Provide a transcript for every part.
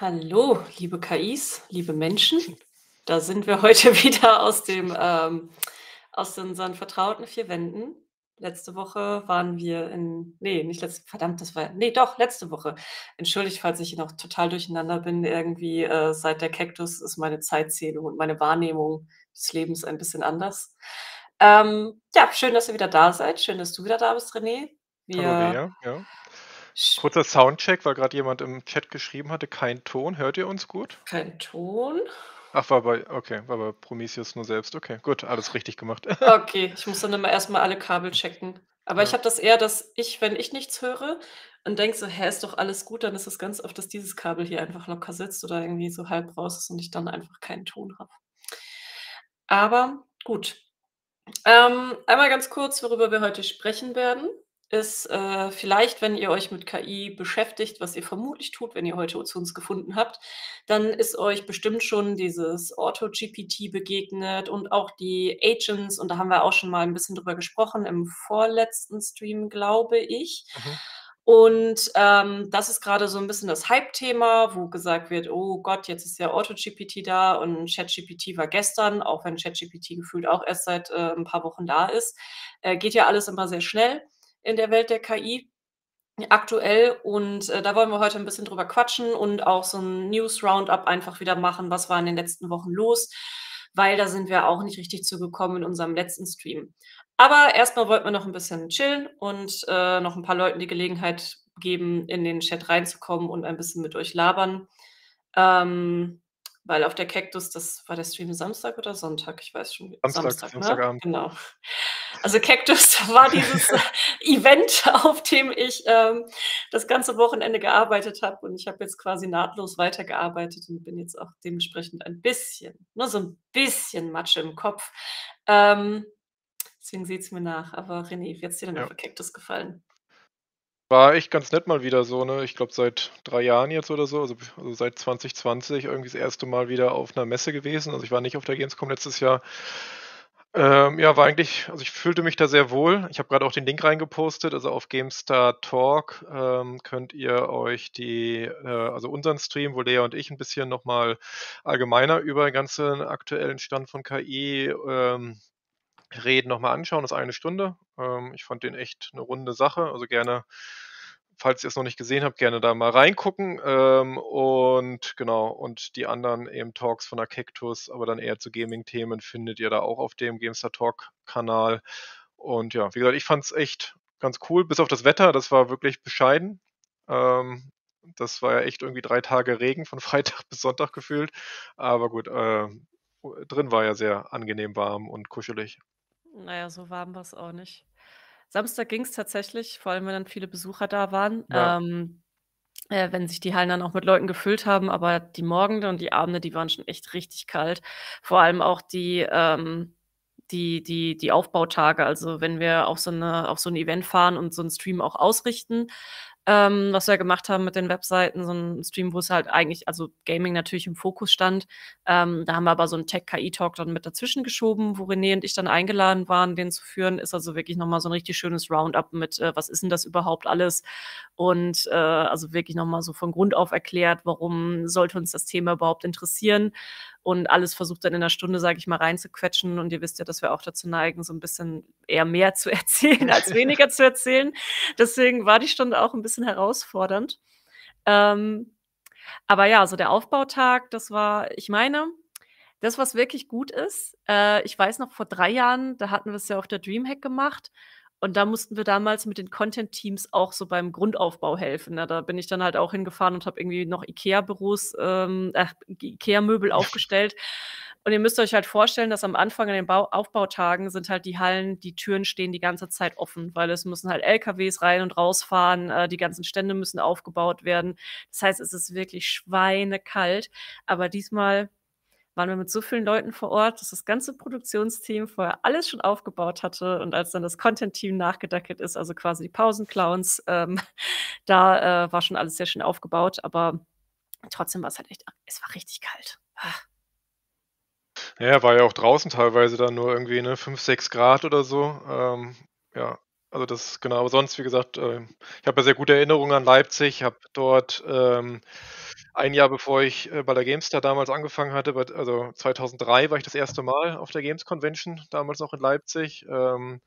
Hallo, liebe KIs, liebe Menschen. Da sind wir heute wieder aus, dem, ähm, aus unseren vertrauten vier Wänden. Letzte Woche waren wir in, nee, nicht letzte, verdammt, das war, nee, doch, letzte Woche. Entschuldigt, falls ich noch total durcheinander bin. Irgendwie äh, seit der Cactus ist meine Zeitzählung und meine Wahrnehmung des Lebens ein bisschen anders. Ähm, ja, schön, dass ihr wieder da seid. Schön, dass du wieder da bist, René. Wir, Hallo, Lea. Ja. Kurzer Soundcheck, weil gerade jemand im Chat geschrieben hatte, kein Ton. Hört ihr uns gut? Kein Ton. Ach, war bei, okay, war bei Prometheus nur selbst. Okay, gut, alles richtig gemacht. okay, ich muss dann immer erstmal alle Kabel checken. Aber ja. ich habe das eher, dass ich, wenn ich nichts höre und denke so, hä, ist doch alles gut, dann ist es ganz oft, dass dieses Kabel hier einfach locker sitzt oder irgendwie so halb raus ist und ich dann einfach keinen Ton habe. Aber gut. Ähm, einmal ganz kurz, worüber wir heute sprechen werden ist äh, vielleicht, wenn ihr euch mit KI beschäftigt, was ihr vermutlich tut, wenn ihr heute zu uns gefunden habt, dann ist euch bestimmt schon dieses Auto-GPT begegnet und auch die Agents. Und da haben wir auch schon mal ein bisschen drüber gesprochen im vorletzten Stream, glaube ich. Mhm. Und ähm, das ist gerade so ein bisschen das Hype-Thema, wo gesagt wird, oh Gott, jetzt ist ja AutoGPT da und ChatGPT war gestern, auch wenn ChatGPT gefühlt auch erst seit äh, ein paar Wochen da ist. Äh, geht ja alles immer sehr schnell in der Welt der KI aktuell. Und äh, da wollen wir heute ein bisschen drüber quatschen und auch so ein News-Roundup einfach wieder machen. Was war in den letzten Wochen los? Weil da sind wir auch nicht richtig zugekommen in unserem letzten Stream. Aber erstmal wollten wir noch ein bisschen chillen und äh, noch ein paar Leuten die Gelegenheit geben, in den Chat reinzukommen und ein bisschen mit euch labern. Ähm, weil auf der Cactus, das war der Stream Samstag oder Sonntag, ich weiß schon. Samstag, Samstag ne? Samstagabend. Ne? Genau. Also Cactus war dieses äh, Event, auf dem ich ähm, das ganze Wochenende gearbeitet habe und ich habe jetzt quasi nahtlos weitergearbeitet und bin jetzt auch dementsprechend ein bisschen, nur ne, so ein bisschen Matsche im Kopf. Ähm, deswegen seht es mir nach, aber René, wie hat es dir denn ja. auf der Cactus gefallen? war echt ganz nett mal wieder so, ne? Ich glaube seit drei Jahren jetzt oder so, also, also, seit 2020 irgendwie das erste Mal wieder auf einer Messe gewesen. Also ich war nicht auf der Gamescom letztes Jahr. Ähm, ja, war eigentlich, also ich fühlte mich da sehr wohl. Ich habe gerade auch den Link reingepostet, also auf GameStar Talk ähm, könnt ihr euch die, äh, also unseren Stream, wo Lea und ich ein bisschen nochmal allgemeiner über den ganzen aktuellen Stand von KI ähm, reden, nochmal anschauen. Das ist eine Stunde. Ähm, ich fand den echt eine runde Sache. Also gerne falls ihr es noch nicht gesehen habt, gerne da mal reingucken. Ähm, und genau, und die anderen eben Talks von der Cactus, aber dann eher zu Gaming-Themen, findet ihr da auch auf dem GameStar Talk-Kanal. Und ja, wie gesagt, ich fand es echt ganz cool, bis auf das Wetter, das war wirklich bescheiden. Ähm, das war ja echt irgendwie drei Tage Regen von Freitag bis Sonntag gefühlt. Aber gut, äh, drin war ja sehr angenehm warm und kuschelig. Naja, so warm war es auch nicht. Samstag ging es tatsächlich, vor allem wenn dann viele Besucher da waren. Ja. Ähm, äh, wenn sich die Hallen dann auch mit Leuten gefüllt haben, aber die Morgende und die Abende, die waren schon echt richtig kalt. Vor allem auch die, ähm, die, die, die Aufbautage. Also wenn wir auf so, eine, auf so ein Event fahren und so einen Stream auch ausrichten, ähm, was wir gemacht haben mit den Webseiten, so ein Stream, wo es halt eigentlich, also Gaming natürlich im Fokus stand. Ähm, da haben wir aber so einen Tech-KI-Talk dann mit dazwischen geschoben, wo René und ich dann eingeladen waren, den zu führen. Ist also wirklich nochmal so ein richtig schönes Roundup mit, äh, was ist denn das überhaupt alles? Und äh, also wirklich nochmal so von Grund auf erklärt, warum sollte uns das Thema überhaupt interessieren und alles versucht dann in einer Stunde, sage ich mal, reinzuquetschen. Und ihr wisst ja, dass wir auch dazu neigen, so ein bisschen eher mehr zu erzählen als weniger zu erzählen. Deswegen war die Stunde auch ein bisschen herausfordernd. Ähm, aber ja, so der Aufbautag, das war, ich meine, das, was wirklich gut ist, äh, ich weiß noch vor drei Jahren, da hatten wir es ja auf der Dreamhack gemacht und da mussten wir damals mit den Content-Teams auch so beim Grundaufbau helfen. Ne? Da bin ich dann halt auch hingefahren und habe irgendwie noch IKEA-Büros, ähm, äh, IKEA-Möbel aufgestellt. Und ihr müsst euch halt vorstellen, dass am Anfang an den Bau Aufbautagen sind halt die Hallen, die Türen stehen die ganze Zeit offen, weil es müssen halt LKWs rein und rausfahren, äh, die ganzen Stände müssen aufgebaut werden. Das heißt, es ist wirklich schweinekalt. Aber diesmal waren wir mit so vielen Leuten vor Ort, dass das ganze Produktionsteam vorher alles schon aufgebaut hatte und als dann das Content-Team nachgedackelt ist, also quasi die Pausenclowns, ähm, da äh, war schon alles sehr schön aufgebaut, aber trotzdem war es halt echt, es war richtig kalt. Ach. Ja, war ja auch draußen teilweise dann nur irgendwie ne, 5, 6 Grad oder so. Ähm, ja, also das genau. Aber sonst, wie gesagt, äh, ich habe ja sehr gute Erinnerungen an Leipzig, habe dort ähm, ein Jahr bevor ich äh, bei der GameStar damals angefangen hatte, also 2003 war ich das erste Mal auf der Games Convention, damals noch in Leipzig. Ähm,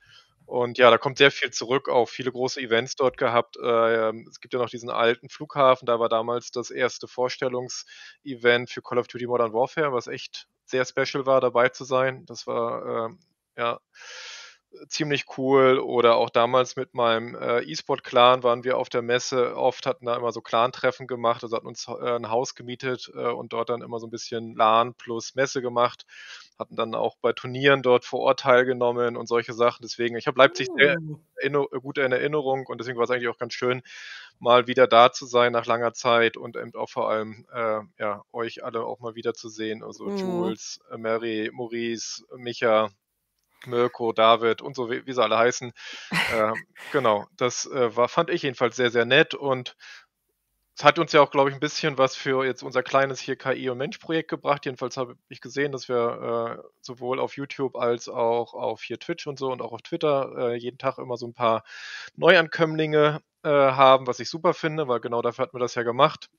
und ja, da kommt sehr viel zurück, auch viele große Events dort gehabt. Ähm, es gibt ja noch diesen alten Flughafen, da war damals das erste Vorstellungsevent für Call of Duty Modern Warfare, was echt sehr special war, dabei zu sein. Das war, ähm, ja, ziemlich cool. Oder auch damals mit meinem äh, E-Sport-Clan waren wir auf der Messe oft, hatten da immer so Clan-Treffen gemacht, also hatten uns äh, ein Haus gemietet äh, und dort dann immer so ein bisschen LAN plus Messe gemacht, hatten dann auch bei Turnieren dort vor Ort teilgenommen und solche Sachen. Deswegen, ich habe Leipzig oh. sehr hm. gut in Erinnerung und deswegen war es eigentlich auch ganz schön, mal wieder da zu sein nach langer Zeit und eben auch vor allem äh, ja, euch alle auch mal wieder zu sehen. Also mhm. Jules, äh, Mary, Maurice, Micha, Mirko, David und so, wie, wie sie alle heißen. Äh, genau, das äh, war, fand ich jedenfalls sehr, sehr nett und es hat uns ja auch, glaube ich, ein bisschen was für jetzt unser kleines hier KI und Mensch Projekt gebracht. Jedenfalls habe ich gesehen, dass wir äh, sowohl auf YouTube als auch auf hier Twitch und so und auch auf Twitter äh, jeden Tag immer so ein paar Neuankömmlinge äh, haben, was ich super finde, weil genau dafür hat man das ja gemacht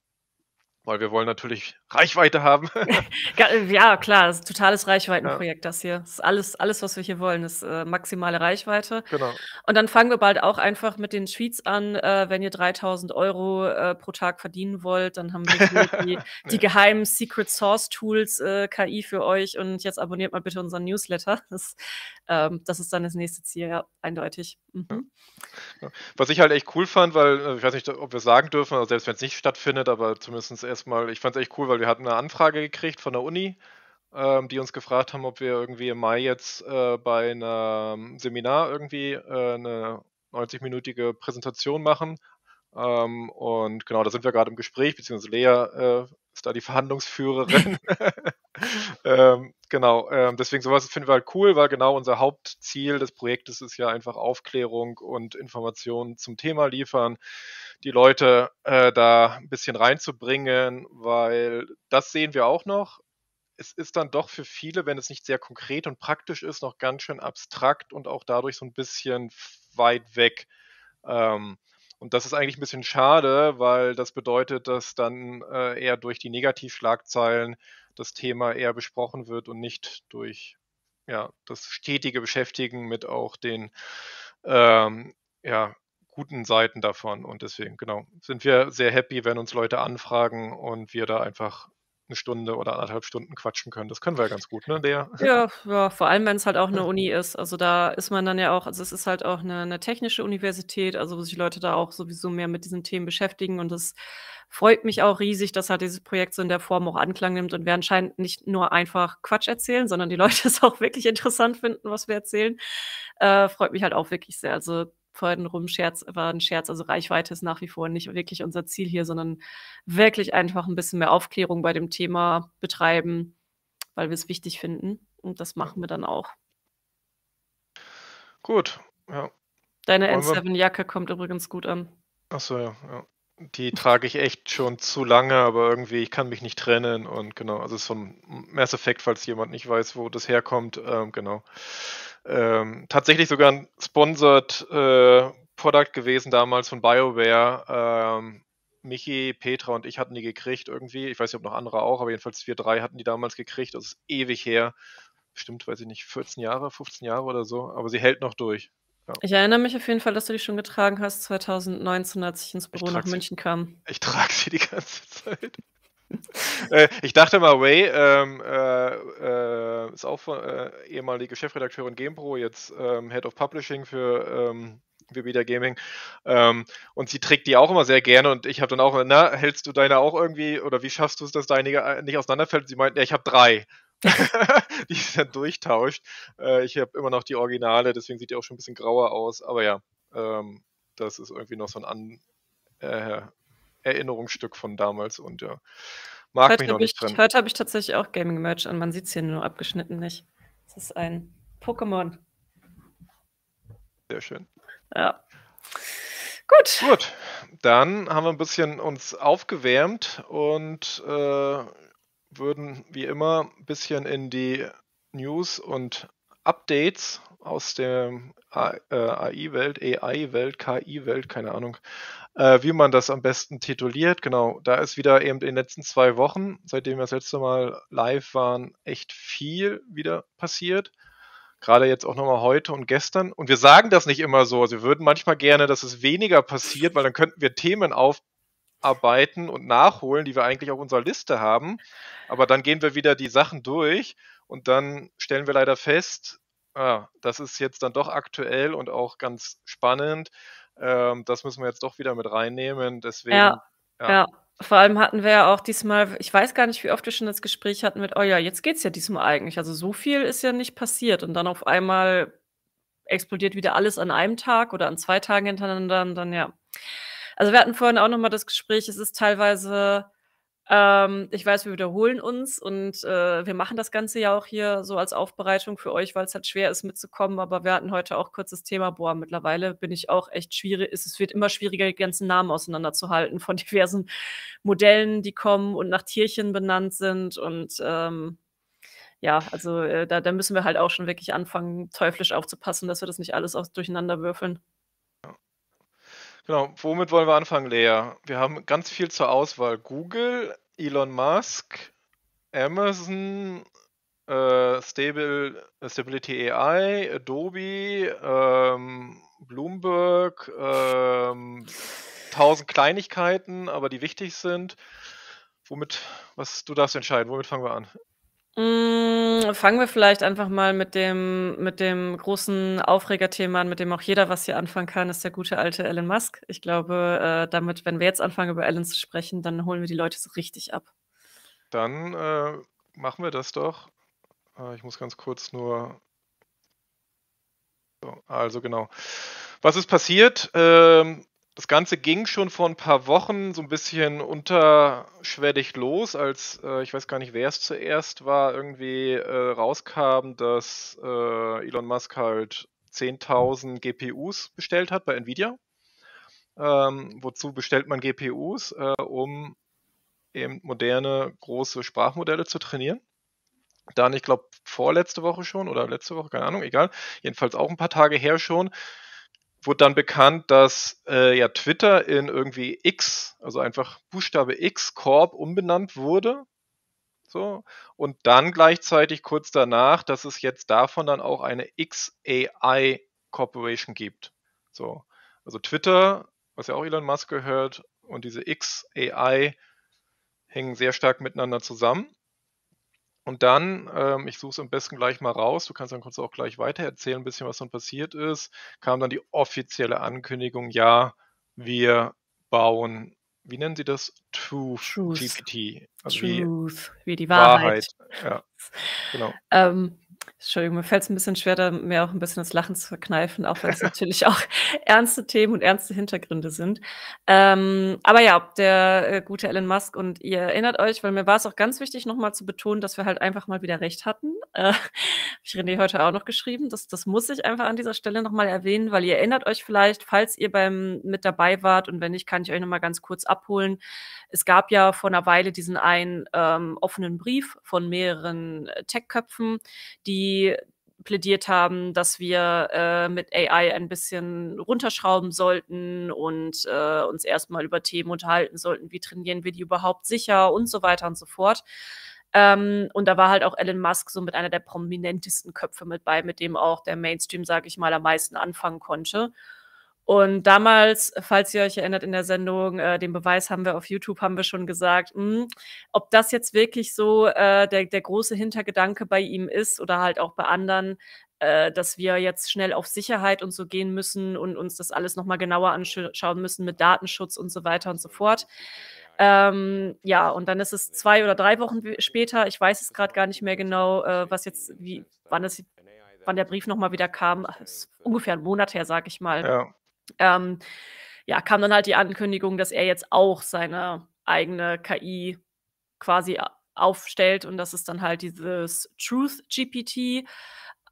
weil wir wollen natürlich Reichweite haben. ja, klar, das ist ein totales Reichweitenprojekt, ja. das hier. Das ist alles, alles, was wir hier wollen, ist äh, maximale Reichweite. Genau. Und dann fangen wir bald auch einfach mit den Tweets an. Äh, wenn ihr 3000 Euro äh, pro Tag verdienen wollt, dann haben wir die, die geheimen Secret Source Tools äh, KI für euch. Und jetzt abonniert mal bitte unseren Newsletter. Das, ähm, das ist dann das nächste Ziel, ja, eindeutig. Mhm. Ja. Was ich halt echt cool fand, weil, äh, ich weiß nicht, ob wir sagen dürfen, also selbst wenn es nicht stattfindet, aber zumindest erst erstmal, ich fand es echt cool, weil wir hatten eine Anfrage gekriegt von der Uni, ähm, die uns gefragt haben, ob wir irgendwie im Mai jetzt äh, bei einem Seminar irgendwie äh, eine 90-minütige Präsentation machen, ähm, und genau, da sind wir gerade im Gespräch, beziehungsweise Lea äh, ist da die Verhandlungsführerin. ähm, genau, ähm, deswegen sowas finden wir halt cool, weil genau unser Hauptziel des Projektes ist ja einfach Aufklärung und Informationen zum Thema liefern, die Leute äh, da ein bisschen reinzubringen, weil das sehen wir auch noch. Es ist dann doch für viele, wenn es nicht sehr konkret und praktisch ist, noch ganz schön abstrakt und auch dadurch so ein bisschen weit weg. Ähm, und das ist eigentlich ein bisschen schade, weil das bedeutet, dass dann äh, eher durch die Negativschlagzeilen das Thema eher besprochen wird und nicht durch ja, das stetige Beschäftigen mit auch den ähm, ja, guten Seiten davon. Und deswegen, genau, sind wir sehr happy, wenn uns Leute anfragen und wir da einfach eine Stunde oder anderthalb Stunden quatschen können. Das können wir ja ganz gut, ne, Lea? Ja, ja vor allem, wenn es halt auch eine Uni ist. Also da ist man dann ja auch, also es ist halt auch eine, eine technische Universität, also wo sich Leute da auch sowieso mehr mit diesen Themen beschäftigen und das freut mich auch riesig, dass halt dieses Projekt so in der Form auch Anklang nimmt und wir anscheinend nicht nur einfach Quatsch erzählen, sondern die Leute es auch wirklich interessant finden, was wir erzählen. Äh, freut mich halt auch wirklich sehr. Also vorhin rumscherz, war ein Scherz. Also Reichweite ist nach wie vor nicht wirklich unser Ziel hier, sondern wirklich einfach ein bisschen mehr Aufklärung bei dem Thema betreiben, weil wir es wichtig finden. Und das machen wir dann auch. Gut, ja. Deine N7-Jacke kommt übrigens gut an. Achso, ja, ja. Die trage ich echt schon zu lange, aber irgendwie, ich kann mich nicht trennen und genau, also es ist so ein Mass Effect, falls jemand nicht weiß, wo das herkommt, ähm, genau ähm, tatsächlich sogar ein sponsored äh, Product gewesen damals von BioWare. Ähm, Michi, Petra und ich hatten die gekriegt irgendwie. Ich weiß nicht, ob noch andere auch, aber jedenfalls wir drei hatten die damals gekriegt. Das ist ewig her. Bestimmt, weiß ich nicht, 14 Jahre, 15 Jahre oder so. Aber sie hält noch durch. Ja. Ich erinnere mich auf jeden Fall, dass du die schon getragen hast, 2019, als ich ins Büro ich nach München kam. Ich trage sie die ganze Zeit. Äh, ich dachte mal, Way ähm, äh, äh, ist auch von, äh, ehemalige Chefredakteurin GamePro, jetzt ähm, Head of Publishing für ähm, Vibida Gaming. Ähm, und sie trägt die auch immer sehr gerne und ich habe dann auch, na, hältst du deine auch irgendwie oder wie schaffst du es, dass deine nicht auseinanderfällt? Sie meint, ja, ich habe drei. die ist dann durchtauscht. ich habe immer noch die Originale, deswegen sieht die auch schon ein bisschen grauer aus. Aber ja, ähm, das ist irgendwie noch so ein An Erinnerungsstück von damals und ja, mag heute mich noch ich, nicht drin. Heute habe ich tatsächlich auch Gaming-Merch und man sieht es hier nur abgeschnitten nicht. Es ist ein Pokémon. Sehr schön. Ja. Gut. Gut. Dann haben wir ein bisschen uns aufgewärmt und äh, würden wie immer ein bisschen in die News und Updates aus der AI-Welt, äh, AI-Welt, KI-Welt, keine Ahnung, äh, wie man das am besten tituliert. Genau, da ist wieder eben in den letzten zwei Wochen, seitdem wir das letzte Mal live waren, echt viel wieder passiert. Gerade jetzt auch nochmal heute und gestern. Und wir sagen das nicht immer so. Also wir würden manchmal gerne, dass es weniger passiert, weil dann könnten wir Themen aufarbeiten und nachholen, die wir eigentlich auf unserer Liste haben. Aber dann gehen wir wieder die Sachen durch und dann stellen wir leider fest, ah, das ist jetzt dann doch aktuell und auch ganz spannend. Ähm, das müssen wir jetzt doch wieder mit reinnehmen. Deswegen. Ja, ja. ja. Vor allem hatten wir ja auch diesmal, ich weiß gar nicht, wie oft wir schon das Gespräch hatten mit, oh ja, jetzt geht's ja diesmal eigentlich. Also so viel ist ja nicht passiert. Und dann auf einmal explodiert wieder alles an einem Tag oder an zwei Tagen hintereinander und dann ja. Also wir hatten vorhin auch nochmal das Gespräch, es ist teilweise ähm, ich weiß, wir wiederholen uns und äh, wir machen das Ganze ja auch hier so als Aufbereitung für euch, weil es halt schwer ist mitzukommen. Aber wir hatten heute auch kurzes Thema. Boah, mittlerweile bin ich auch echt schwierig. Es wird immer schwieriger, die ganzen Namen auseinanderzuhalten von diversen Modellen, die kommen und nach Tierchen benannt sind. Und ähm, ja, also äh, da, da müssen wir halt auch schon wirklich anfangen, teuflisch aufzupassen, dass wir das nicht alles auch durcheinander würfeln. Genau, womit wollen wir anfangen, Lea? Wir haben ganz viel zur Auswahl. Google, Elon Musk, Amazon, äh, Stable, Stability AI, Adobe, ähm, Bloomberg, ähm, tausend Kleinigkeiten, aber die wichtig sind. Womit, was du darfst entscheiden, womit fangen wir an? Mm, fangen wir vielleicht einfach mal mit dem, mit dem großen Aufregerthema an, mit dem auch jeder was hier anfangen kann, ist der gute alte Elon Musk. Ich glaube, äh, damit, wenn wir jetzt anfangen, über Elon zu sprechen, dann holen wir die Leute so richtig ab. Dann äh, machen wir das doch. Äh, ich muss ganz kurz nur. So, also genau. Was ist passiert? Ähm, das Ganze ging schon vor ein paar Wochen so ein bisschen unterschwellig los, als äh, ich weiß gar nicht, wer es zuerst war, irgendwie äh, rauskam, dass äh, Elon Musk halt 10.000 GPUs bestellt hat bei Nvidia. Ähm, wozu bestellt man GPUs? Äh, um eben moderne, große Sprachmodelle zu trainieren. Dann, ich glaube, vorletzte Woche schon oder letzte Woche, keine Ahnung, egal. Jedenfalls auch ein paar Tage her schon, wurde dann bekannt, dass äh, ja Twitter in irgendwie X, also einfach Buchstabe X Corp umbenannt wurde. So. Und dann gleichzeitig kurz danach, dass es jetzt davon dann auch eine XAI Corporation gibt. So. Also Twitter, was ja auch Elon Musk gehört, und diese XAI hängen sehr stark miteinander zusammen. Und dann, ähm, ich suche es am besten gleich mal raus, du kannst dann kurz auch gleich weiter erzählen, ein bisschen, was dann passiert ist, kam dann die offizielle Ankündigung, ja, wir bauen, wie nennen sie das? Truth, Truth. GPT. Also Truth, wie, wie die Wahrheit. Wahrheit. Ja, genau. Ähm, Entschuldigung, mir fällt es ein bisschen schwer, da mir auch ein bisschen das Lachen zu verkneifen, auch wenn es natürlich auch ernste Themen und ernste Hintergründe sind. Ähm, aber ja, der äh, gute Elon Musk und ihr erinnert euch, weil mir war es auch ganz wichtig, nochmal zu betonen, dass wir halt einfach mal wieder recht hatten. Äh, ich René heute auch noch geschrieben, das, das muss ich einfach an dieser Stelle nochmal erwähnen, weil ihr erinnert euch vielleicht, falls ihr beim mit dabei wart und wenn nicht, kann ich euch nochmal ganz kurz abholen. Es gab ja vor einer Weile diesen einen ähm, offenen Brief von mehreren äh, Tech-Köpfen, die plädiert haben, dass wir äh, mit AI ein bisschen runterschrauben sollten und äh, uns erstmal über Themen unterhalten sollten, wie trainieren wir die überhaupt sicher und so weiter und so fort. Ähm, und da war halt auch Elon Musk so mit einer der prominentesten Köpfe mit bei, mit dem auch der Mainstream, sage ich mal, am meisten anfangen konnte. Und damals, falls ihr euch erinnert in der Sendung, äh, den Beweis haben wir auf YouTube, haben wir schon gesagt, mh, hm, ob das jetzt wirklich so äh, der, der große Hintergedanke bei ihm ist oder halt auch bei anderen, äh, dass wir jetzt schnell auf Sicherheit und so gehen müssen und uns das alles nochmal genauer anschauen müssen mit Datenschutz und so weiter und so fort. Ähm, ja, und dann ist es zwei oder drei Wochen später, ich weiß es gerade gar nicht mehr genau, äh, was jetzt, wie, wann, es, wann der Brief nochmal wieder kam, ungefähr einen Monat her, sag ich mal. Ja ähm, ja, kam dann halt die Ankündigung, dass er jetzt auch seine eigene KI quasi aufstellt und das ist dann halt dieses Truth GPT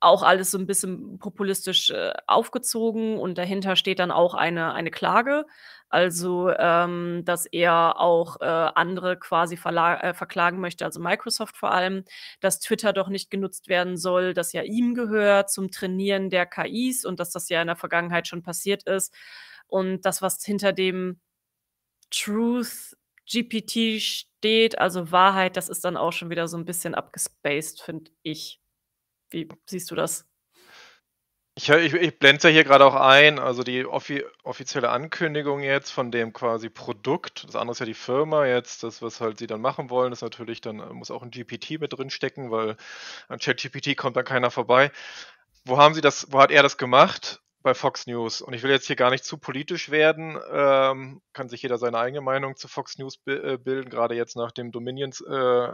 auch alles so ein bisschen populistisch äh, aufgezogen und dahinter steht dann auch eine, eine Klage. Also, ähm, dass er auch äh, andere quasi äh, verklagen möchte, also Microsoft vor allem, dass Twitter doch nicht genutzt werden soll, das ja ihm gehört zum Trainieren der KIs und dass das ja in der Vergangenheit schon passiert ist. Und das, was hinter dem Truth GPT steht, also Wahrheit, das ist dann auch schon wieder so ein bisschen abgespaced, finde ich. Wie siehst du das? Ich, ich, ich blende es ja hier gerade auch ein, also die offi offizielle Ankündigung jetzt von dem quasi Produkt, das andere ist ja die Firma jetzt, das, was halt sie dann machen wollen, ist natürlich dann, äh, muss auch ein GPT mit drin stecken, weil an ChatGPT kommt dann keiner vorbei. Wo haben sie das, wo hat er das gemacht? Bei Fox News. Und ich will jetzt hier gar nicht zu politisch werden, ähm, kann sich jeder seine eigene Meinung zu Fox News äh, bilden, gerade jetzt nach dem Dominions, äh,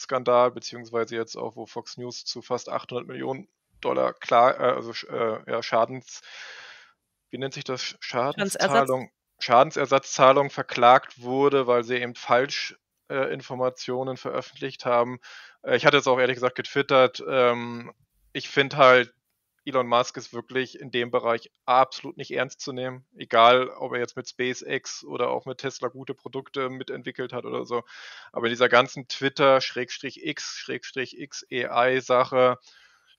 Skandal, beziehungsweise jetzt auch, wo Fox News zu fast 800 Millionen Dollar klar, äh, also äh, ja, Schadens, wie nennt sich das? Schadenszahlung, Schadensersatzzahlung verklagt wurde, weil sie eben falsch äh, Informationen veröffentlicht haben. Äh, ich hatte es auch ehrlich gesagt getwittert. Ähm, ich finde halt Elon Musk ist wirklich in dem Bereich absolut nicht ernst zu nehmen, egal ob er jetzt mit SpaceX oder auch mit Tesla gute Produkte mitentwickelt hat oder so. Aber in dieser ganzen Twitter-X-XAI-Sache,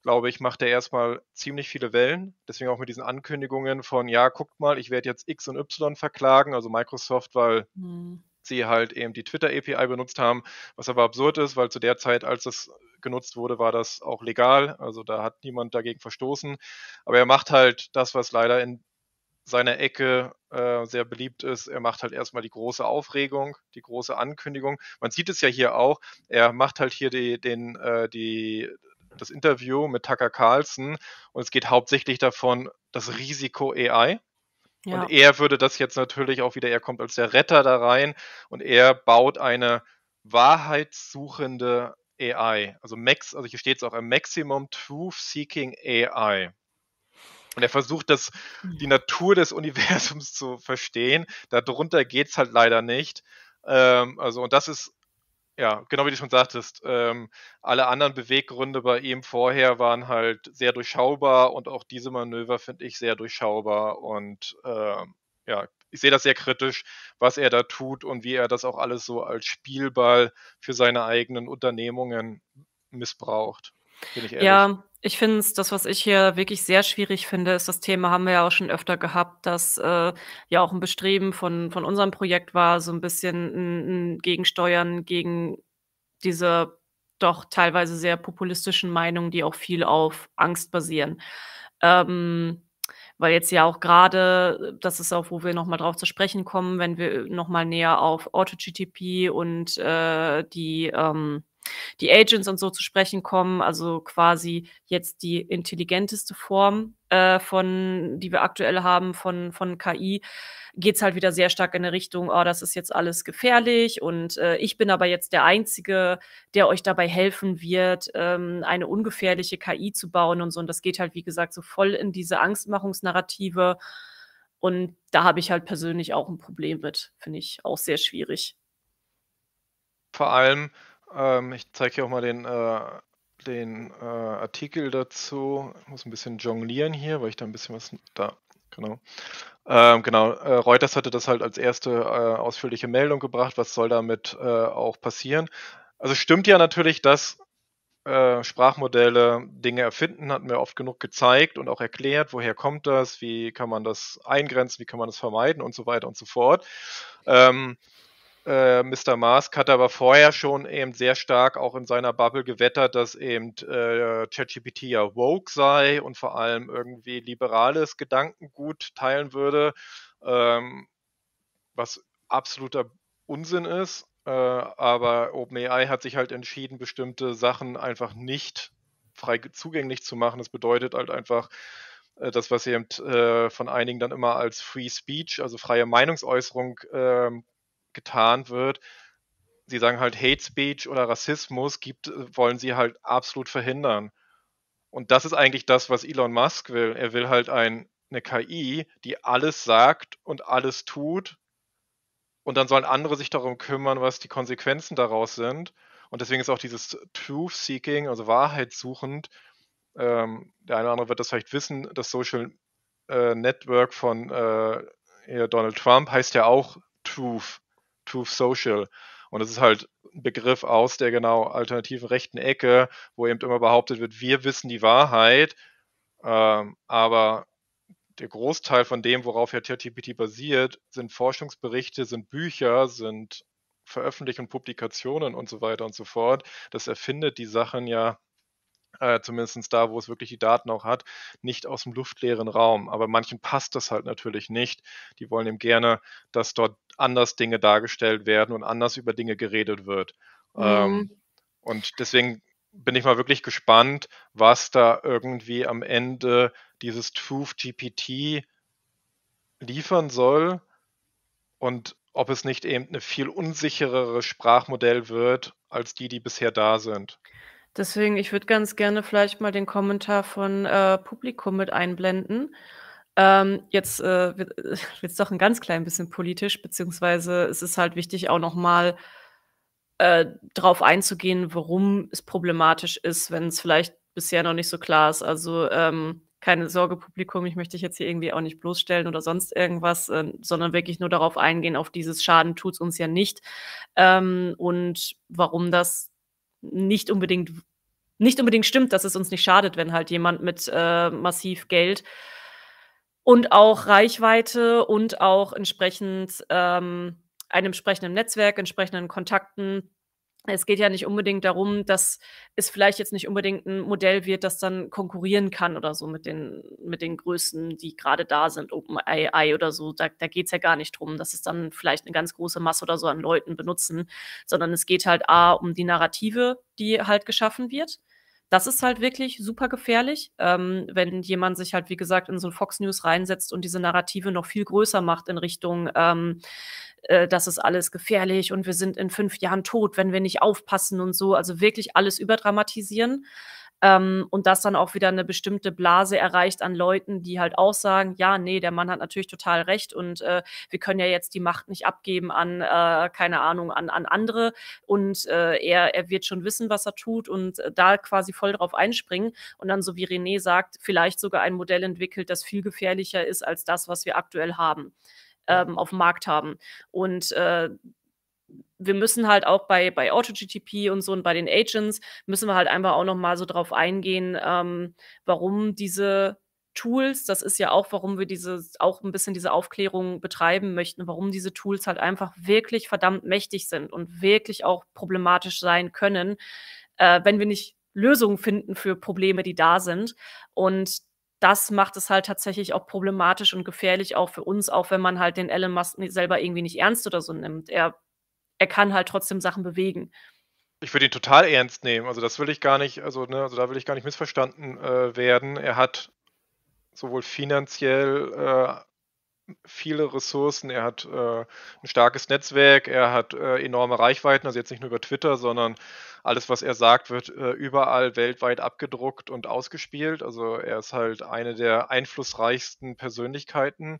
glaube ich, macht er erstmal ziemlich viele Wellen. Deswegen auch mit diesen Ankündigungen von, ja, guckt mal, ich werde jetzt X und Y verklagen, also Microsoft, weil mhm. sie halt eben die Twitter-API benutzt haben, was aber absurd ist, weil zu der Zeit, als das genutzt wurde, war das auch legal. Also da hat niemand dagegen verstoßen. Aber er macht halt das, was leider in seiner Ecke äh, sehr beliebt ist. Er macht halt erstmal die große Aufregung, die große Ankündigung. Man sieht es ja hier auch. Er macht halt hier die, den, äh, die, das Interview mit Tucker Carlson und es geht hauptsächlich davon, das Risiko AI. Ja. Und er würde das jetzt natürlich auch wieder, er kommt als der Retter da rein und er baut eine wahrheitssuchende AI. Also Max, also hier steht es auch, a Maximum Truth Seeking AI. Und er versucht, das, hm. die Natur des Universums zu verstehen. Darunter geht es halt leider nicht. Ähm, also, und das ist, ja, genau wie du schon sagtest, ähm, alle anderen Beweggründe bei ihm vorher waren halt sehr durchschaubar und auch diese Manöver finde ich sehr durchschaubar und ähm, ja, ich sehe das sehr kritisch, was er da tut und wie er das auch alles so als Spielball für seine eigenen Unternehmungen missbraucht. Ich ja, ich finde es, das, was ich hier wirklich sehr schwierig finde, ist das Thema, haben wir ja auch schon öfter gehabt, dass äh, ja auch ein Bestreben von, von unserem Projekt war, so ein bisschen ein, ein Gegensteuern gegen diese doch teilweise sehr populistischen Meinungen, die auch viel auf Angst basieren. Ähm, weil jetzt ja auch gerade, das ist auch, wo wir nochmal drauf zu sprechen kommen, wenn wir nochmal näher auf AutoGTP und äh, die ähm, die Agents und so zu sprechen kommen. Also quasi jetzt die intelligenteste Form äh, von, die wir aktuell haben, von, von KI, es halt wieder sehr stark in eine Richtung, oh, das ist jetzt alles gefährlich und äh, ich bin aber jetzt der Einzige, der euch dabei helfen wird, ähm, eine ungefährliche KI zu bauen und so. Und das geht halt, wie gesagt, so voll in diese Angstmachungsnarrative. Und da habe ich halt persönlich auch ein Problem mit. Finde ich auch sehr schwierig. Vor allem, ähm, ich zeige hier auch mal den, äh, den äh, Artikel dazu. Ich muss ein bisschen jonglieren hier, weil ich da ein bisschen was. Da, genau. Ähm, genau, äh, Reuters hatte das halt als erste äh, ausführliche Meldung gebracht. Was soll damit äh, auch passieren? Also stimmt ja natürlich, dass äh, Sprachmodelle Dinge erfinden, hatten wir oft genug gezeigt und auch erklärt, woher kommt das, wie kann man das eingrenzen, wie kann man das vermeiden und so weiter und so fort. Ähm, äh, Mr. Mask hat aber vorher schon eben sehr stark auch in seiner Bubble gewettert, dass eben äh, ChatGPT ja woke sei und vor allem irgendwie liberales Gedankengut teilen würde, ähm, was absoluter Unsinn ist. Äh, aber OpenAI hat sich halt entschieden, bestimmte Sachen einfach nicht frei zugänglich zu machen. Das bedeutet halt einfach, äh, das, was eben äh, von einigen dann immer als Free Speech, also freie Meinungsäußerung äh, getan wird. Sie sagen halt, Hate Speech oder Rassismus gibt, äh, wollen sie halt absolut verhindern. Und das ist eigentlich das, was Elon Musk will. Er will halt ein, eine KI, die alles sagt und alles tut. Und dann sollen andere sich darum kümmern, was die Konsequenzen daraus sind. Und deswegen ist auch dieses Truth-Seeking, also Wahrheitssuchend, ähm, der eine oder andere wird das vielleicht wissen, das Social äh, Network von äh, Donald Trump heißt ja auch Truth. Truth Social. Und das ist halt ein Begriff aus der genau alternativen rechten Ecke, wo eben immer behauptet wird, wir wissen die Wahrheit, ähm, aber der Großteil von dem, worauf ja ChatGPT basiert, sind Forschungsberichte, sind Bücher, sind Veröffentlichungen, Publikationen und so weiter und so fort. Das erfindet die Sachen ja äh, zumindest da, wo es wirklich die Daten auch hat, nicht aus dem luftleeren Raum. Aber manchen passt das halt natürlich nicht. Die wollen eben gerne, dass dort anders Dinge dargestellt werden und anders über Dinge geredet wird. Ähm, mhm. Ähm, und deswegen bin ich mal wirklich gespannt, was da irgendwie am Ende dieses Truth GPT liefern soll und ob es nicht eben eine viel unsicherere Sprachmodell wird als die, die bisher da sind. Deswegen, ich würde ganz gerne vielleicht mal den Kommentar von äh, Publikum mit einblenden. Ähm, jetzt äh, wird es äh, doch ein ganz klein bisschen politisch, beziehungsweise es ist halt wichtig, auch nochmal äh, darauf einzugehen, warum es problematisch ist, wenn es vielleicht bisher noch nicht so klar ist. Also ähm, keine Sorge, Publikum, ich möchte dich jetzt hier irgendwie auch nicht bloßstellen oder sonst irgendwas, äh, sondern wirklich nur darauf eingehen, auf dieses Schaden tut es uns ja nicht ähm, und warum das nicht unbedingt nicht unbedingt stimmt, dass es uns nicht schadet, wenn halt jemand mit äh, massiv Geld und auch Reichweite und auch entsprechend ähm, einem entsprechenden Netzwerk, entsprechenden Kontakten. Es geht ja nicht unbedingt darum, dass es vielleicht jetzt nicht unbedingt ein Modell wird, das dann konkurrieren kann oder so mit den, mit den Größen, die gerade da sind, OpenAI oder so. Da, da geht es ja gar nicht drum, dass es dann vielleicht eine ganz große Masse oder so an Leuten benutzen, sondern es geht halt A um die Narrative, die halt geschaffen wird das ist halt wirklich super gefährlich, ähm, wenn jemand sich halt, wie gesagt, in so ein Fox News reinsetzt und diese Narrative noch viel größer macht in Richtung, ähm, äh, das ist alles gefährlich und wir sind in fünf Jahren tot, wenn wir nicht aufpassen und so. Also wirklich alles überdramatisieren. Ähm, und das dann auch wieder eine bestimmte Blase erreicht an Leuten, die halt auch sagen, ja, nee, der Mann hat natürlich total recht und äh, wir können ja jetzt die Macht nicht abgeben an, äh, keine Ahnung, an, an andere und äh, er, er wird schon wissen, was er tut und äh, da quasi voll drauf einspringen und dann, so wie René sagt, vielleicht sogar ein Modell entwickelt, das viel gefährlicher ist als das, was wir aktuell haben ähm, auf dem Markt haben. Und äh, wir müssen halt auch bei, bei AutoGTP und so und bei den Agents müssen wir halt einfach auch nochmal so drauf eingehen, ähm, warum diese Tools, das ist ja auch, warum wir diese, auch ein bisschen diese Aufklärung betreiben möchten, warum diese Tools halt einfach wirklich verdammt mächtig sind und wirklich auch problematisch sein können, äh, wenn wir nicht Lösungen finden für Probleme, die da sind. Und das macht es halt tatsächlich auch problematisch und gefährlich auch für uns, auch wenn man halt den Elon Musk selber irgendwie nicht ernst oder so nimmt. Er er kann halt trotzdem Sachen bewegen. Ich würde ihn total ernst nehmen. Also das will ich gar nicht, also, ne, also da will ich gar nicht missverstanden äh, werden. Er hat sowohl finanziell äh, viele Ressourcen, er hat äh, ein starkes Netzwerk, er hat äh, enorme Reichweiten, also jetzt nicht nur über Twitter, sondern alles, was er sagt, wird äh, überall weltweit abgedruckt und ausgespielt. Also er ist halt eine der einflussreichsten Persönlichkeiten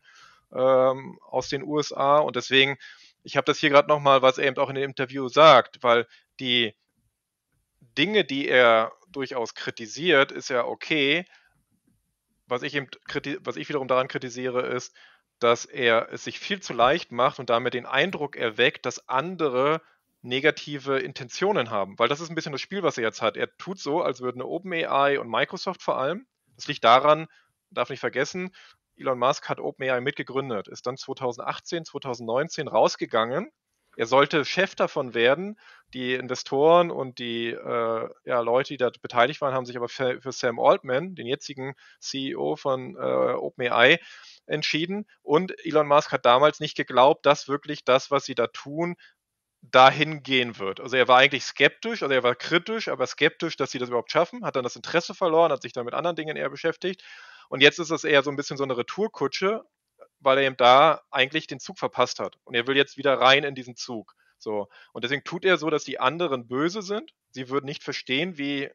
ähm, aus den USA und deswegen ich habe das hier gerade nochmal, was er eben auch in dem Interview sagt, weil die Dinge, die er durchaus kritisiert, ist ja okay. Was ich, eben was ich wiederum daran kritisiere, ist, dass er es sich viel zu leicht macht und damit den Eindruck erweckt, dass andere negative Intentionen haben. Weil das ist ein bisschen das Spiel, was er jetzt hat. Er tut so, als würden OpenAI und Microsoft vor allem, das liegt daran, darf nicht vergessen, Elon Musk hat OpenAI mitgegründet, ist dann 2018, 2019 rausgegangen. Er sollte Chef davon werden. Die Investoren und die äh, ja, Leute, die da beteiligt waren, haben sich aber für, für Sam Altman, den jetzigen CEO von äh, OpenAI, entschieden. Und Elon Musk hat damals nicht geglaubt, dass wirklich das, was sie da tun, dahin gehen wird. Also er war eigentlich skeptisch, also er war kritisch, aber skeptisch, dass sie das überhaupt schaffen, hat dann das Interesse verloren, hat sich dann mit anderen Dingen eher beschäftigt und jetzt ist es eher so ein bisschen so eine Retourkutsche, weil er eben da eigentlich den Zug verpasst hat. Und er will jetzt wieder rein in diesen Zug. So. Und deswegen tut er so, dass die anderen böse sind. Sie würden nicht verstehen, wie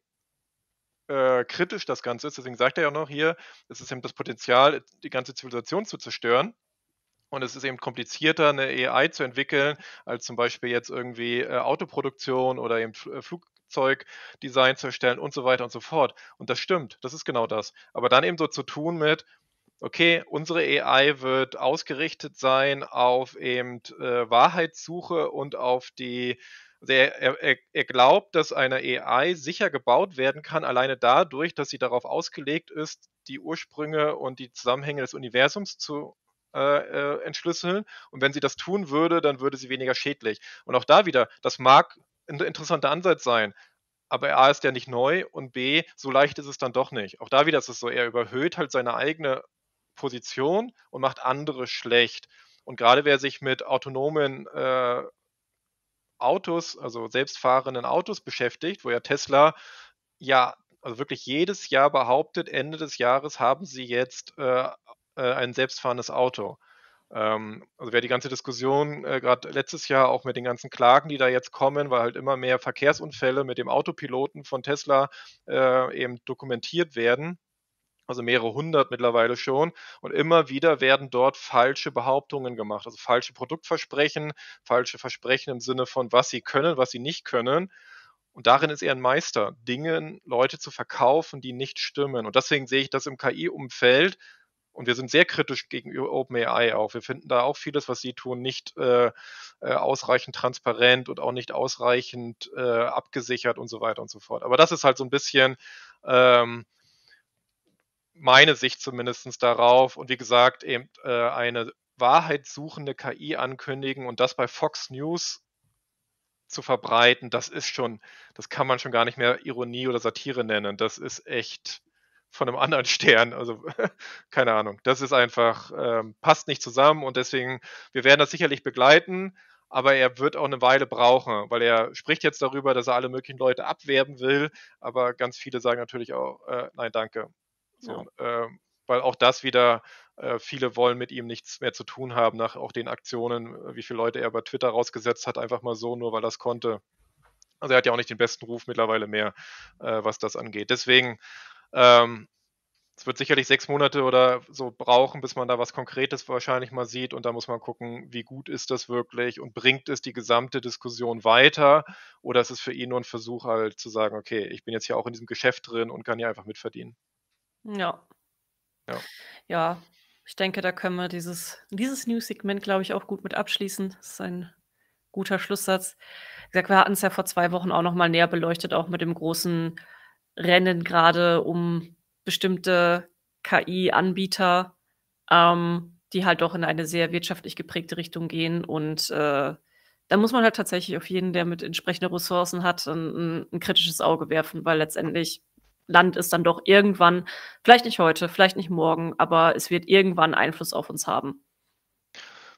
äh, kritisch das Ganze ist. Deswegen sagt er ja auch noch hier, es ist eben das Potenzial, die ganze Zivilisation zu zerstören. Und es ist eben komplizierter, eine AI zu entwickeln, als zum Beispiel jetzt irgendwie äh, Autoproduktion oder eben äh, Flug, Design zu erstellen und so weiter und so fort. Und das stimmt, das ist genau das. Aber dann eben so zu tun mit, okay, unsere AI wird ausgerichtet sein auf eben äh, Wahrheitssuche und auf die also er, er, er, glaubt, dass eine AI sicher gebaut werden kann, alleine dadurch, dass sie darauf ausgelegt ist, die Ursprünge und die Zusammenhänge des Universums zu äh, äh entschlüsseln. Und wenn sie das tun würde, dann würde sie weniger schädlich. Und auch da wieder, das mag ein interessanter Ansatz sein. Aber A ist ja nicht neu und B, so leicht ist es dann doch nicht. Auch da wieder ist es so, er überhöht halt seine eigene Position und macht andere schlecht. Und gerade wer sich mit autonomen äh, Autos, also selbstfahrenden Autos beschäftigt, wo ja Tesla ja, also wirklich jedes Jahr behauptet, Ende des Jahres haben sie jetzt äh, äh ein selbstfahrendes Auto. Ähm, also wäre die ganze Diskussion äh, gerade letztes Jahr auch mit den ganzen Klagen, die da jetzt kommen, weil halt immer mehr Verkehrsunfälle mit dem Autopiloten von Tesla äh, eben dokumentiert werden, also mehrere hundert mittlerweile schon. Und immer wieder werden dort falsche Behauptungen gemacht, also falsche Produktversprechen, falsche Versprechen im Sinne von, was sie können, was sie nicht können. Und darin ist er ein Meister, Dinge, Leute zu verkaufen, die nicht stimmen. Und deswegen sehe ich das im KI-Umfeld und wir sind sehr kritisch gegenüber OpenAI auch. Wir finden da auch vieles, was sie tun, nicht äh, äh, ausreichend transparent und auch nicht ausreichend äh, abgesichert und so weiter und so fort. Aber das ist halt so ein bisschen ähm, meine Sicht zumindest darauf. Und wie gesagt, eben äh, eine wahrheitssuchende KI ankündigen und das bei Fox News zu verbreiten, das ist schon, das kann man schon gar nicht mehr Ironie oder Satire nennen. Das ist echt von einem anderen Stern. Also keine Ahnung. Das ist einfach, ähm, passt nicht zusammen und deswegen, wir werden das sicherlich begleiten, aber er wird auch eine Weile brauchen, weil er spricht jetzt darüber, dass er alle möglichen Leute abwerben will, aber ganz viele sagen natürlich auch, äh, nein, danke. So, ja. äh, weil auch das wieder, äh, viele wollen mit ihm nichts mehr zu tun haben, nach auch den Aktionen, äh, wie viele Leute er bei Twitter rausgesetzt hat, einfach mal so, nur weil er es konnte. Also er hat ja auch nicht den besten Ruf mittlerweile mehr, äh, was das angeht. Deswegen ähm, es wird sicherlich sechs Monate oder so brauchen, bis man da was Konkretes wahrscheinlich mal sieht. Und da muss man gucken, wie gut ist das wirklich und bringt es die gesamte Diskussion weiter? Oder ist es für ihn nur ein Versuch, halt zu sagen, okay, ich bin jetzt hier auch in diesem Geschäft drin und kann hier einfach mitverdienen? Ja. Ja. ja ich denke, da können wir dieses, dieses News-Segment, glaube ich, auch gut mit abschließen. Das ist ein guter Schlusssatz. Ich gesagt, wir hatten es ja vor zwei Wochen auch nochmal näher beleuchtet, auch mit dem großen rennen gerade um bestimmte KI-Anbieter, ähm, die halt doch in eine sehr wirtschaftlich geprägte Richtung gehen. Und äh, da muss man halt tatsächlich auf jeden, der mit entsprechenden Ressourcen hat, ein, ein kritisches Auge werfen, weil letztendlich Land ist dann doch irgendwann, vielleicht nicht heute, vielleicht nicht morgen, aber es wird irgendwann Einfluss auf uns haben.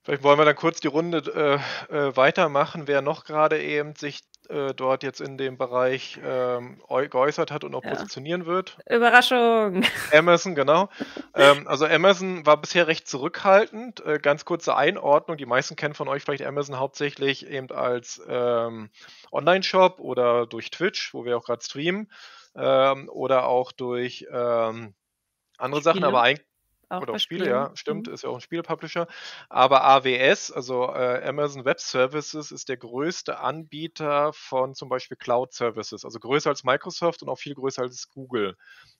Vielleicht wollen wir dann kurz die Runde äh, äh, weitermachen, wer noch gerade eben sich äh, dort jetzt in dem Bereich ähm, geäußert hat und auch ja. positionieren wird. Überraschung! Amazon, genau. ähm, also Amazon war bisher recht zurückhaltend. Äh, ganz kurze Einordnung. Die meisten kennen von euch vielleicht Amazon hauptsächlich eben als ähm, Online-Shop oder durch Twitch, wo wir auch gerade streamen, ähm, oder auch durch ähm, andere Spiele. Sachen, aber eigentlich auch Oder auch Spiele, ja, stimmt, mhm. ist ja auch ein Spielepublisher. Aber AWS, also äh, Amazon Web Services, ist der größte Anbieter von zum Beispiel Cloud Services, also größer als Microsoft und auch viel größer als Google.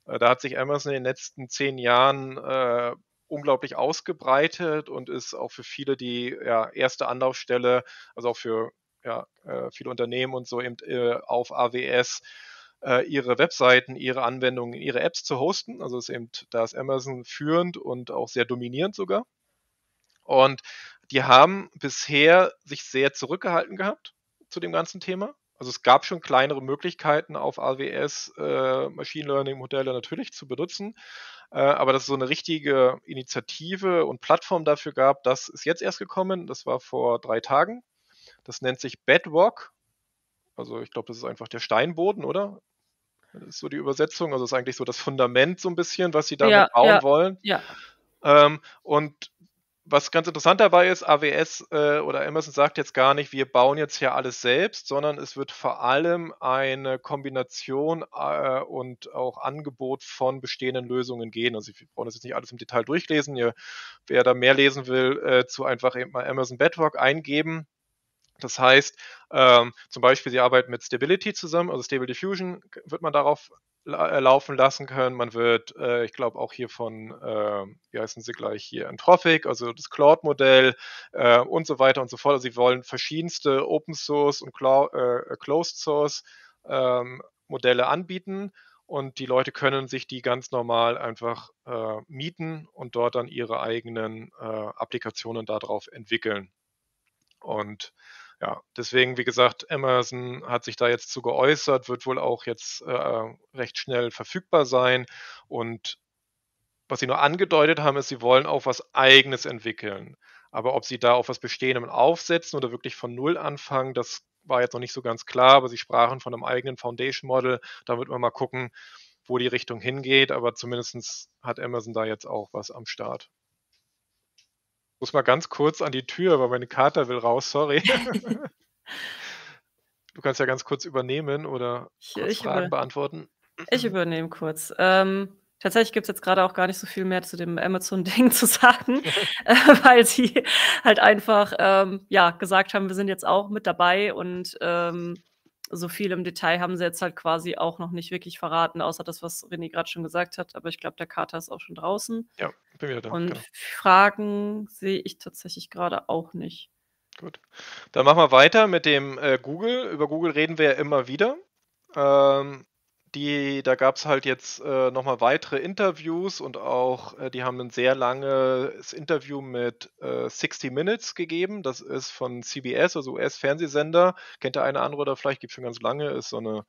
Äh, da hat sich Amazon in den letzten zehn Jahren äh, unglaublich ausgebreitet und ist auch für viele die ja, erste Anlaufstelle, also auch für ja, äh, viele Unternehmen und so eben äh, auf AWS äh, ihre Webseiten, ihre Anwendungen, ihre Apps zu hosten. Also ist eben, da ist Amazon führend und auch sehr dominierend sogar. Und die haben bisher sich sehr zurückgehalten gehabt zu dem ganzen Thema. Also es gab schon kleinere Möglichkeiten auf AWS äh, Machine Learning Modelle natürlich zu benutzen, äh, aber dass es so eine richtige Initiative und Plattform dafür gab, das ist jetzt erst gekommen. Das war vor drei Tagen. Das nennt sich Bedrock also ich glaube, das ist einfach der Steinboden, oder? Das ist so die Übersetzung. Also das ist eigentlich so das Fundament so ein bisschen, was sie damit ja, bauen ja, wollen. Ja. Ähm, und was ganz interessant dabei ist, AWS äh, oder Amazon sagt jetzt gar nicht, wir bauen jetzt hier alles selbst, sondern es wird vor allem eine Kombination äh, und auch Angebot von bestehenden Lösungen gehen. Also wir brauchen das jetzt nicht alles im Detail durchlesen. Ihr, wer da mehr lesen will, äh, zu einfach eben mal Amazon Bedrock eingeben das heißt, ähm, zum Beispiel, sie arbeiten mit Stability zusammen, also Stable Diffusion wird man darauf la äh, laufen lassen können. Man wird, äh, ich glaube, auch hier von, äh, wie heißen sie gleich hier, Anthropic, also das Cloud-Modell äh, und so weiter und so fort. Also sie wollen verschiedenste Open Source und Clou äh, Closed Source ähm, Modelle anbieten und die Leute können sich die ganz normal einfach äh, mieten und dort dann ihre eigenen äh, Applikationen darauf entwickeln. Und äh, ja, deswegen, wie gesagt, Amazon hat sich da jetzt zu geäußert, wird wohl auch jetzt äh, recht schnell verfügbar sein. Und was sie nur angedeutet haben, ist, sie wollen auch was Eigenes entwickeln. Aber ob sie da auf was Bestehendem aufsetzen oder wirklich von Null anfangen, das war jetzt noch nicht so ganz klar. Aber sie sprachen von einem eigenen Foundation Model. Da wird man mal gucken, wo die Richtung hingeht. Aber zumindest hat Amazon da jetzt auch was am Start muss mal ganz kurz an die Tür, weil meine Kater will raus, sorry. du kannst ja ganz kurz übernehmen oder ich, ich Fragen über beantworten. Ich übernehme kurz. Ähm, tatsächlich gibt es jetzt gerade auch gar nicht so viel mehr zu dem Amazon-Ding zu sagen, äh, weil sie halt einfach ähm, ja, gesagt haben, wir sind jetzt auch mit dabei und ähm, so viel im Detail haben sie jetzt halt quasi auch noch nicht wirklich verraten, außer das, was René gerade schon gesagt hat. Aber ich glaube, der Kater ist auch schon draußen. Ja, bin wieder da. Und genau. Fragen sehe ich tatsächlich gerade auch nicht. Gut. Dann machen wir weiter mit dem äh, Google. Über Google reden wir ja immer wieder. Ähm, die, da gab es halt jetzt äh, nochmal weitere Interviews und auch, äh, die haben ein sehr langes Interview mit äh, 60 Minutes gegeben. Das ist von CBS, also US-Fernsehsender. Kennt der eine andere oder vielleicht gibt es schon ganz lange. Ist so eine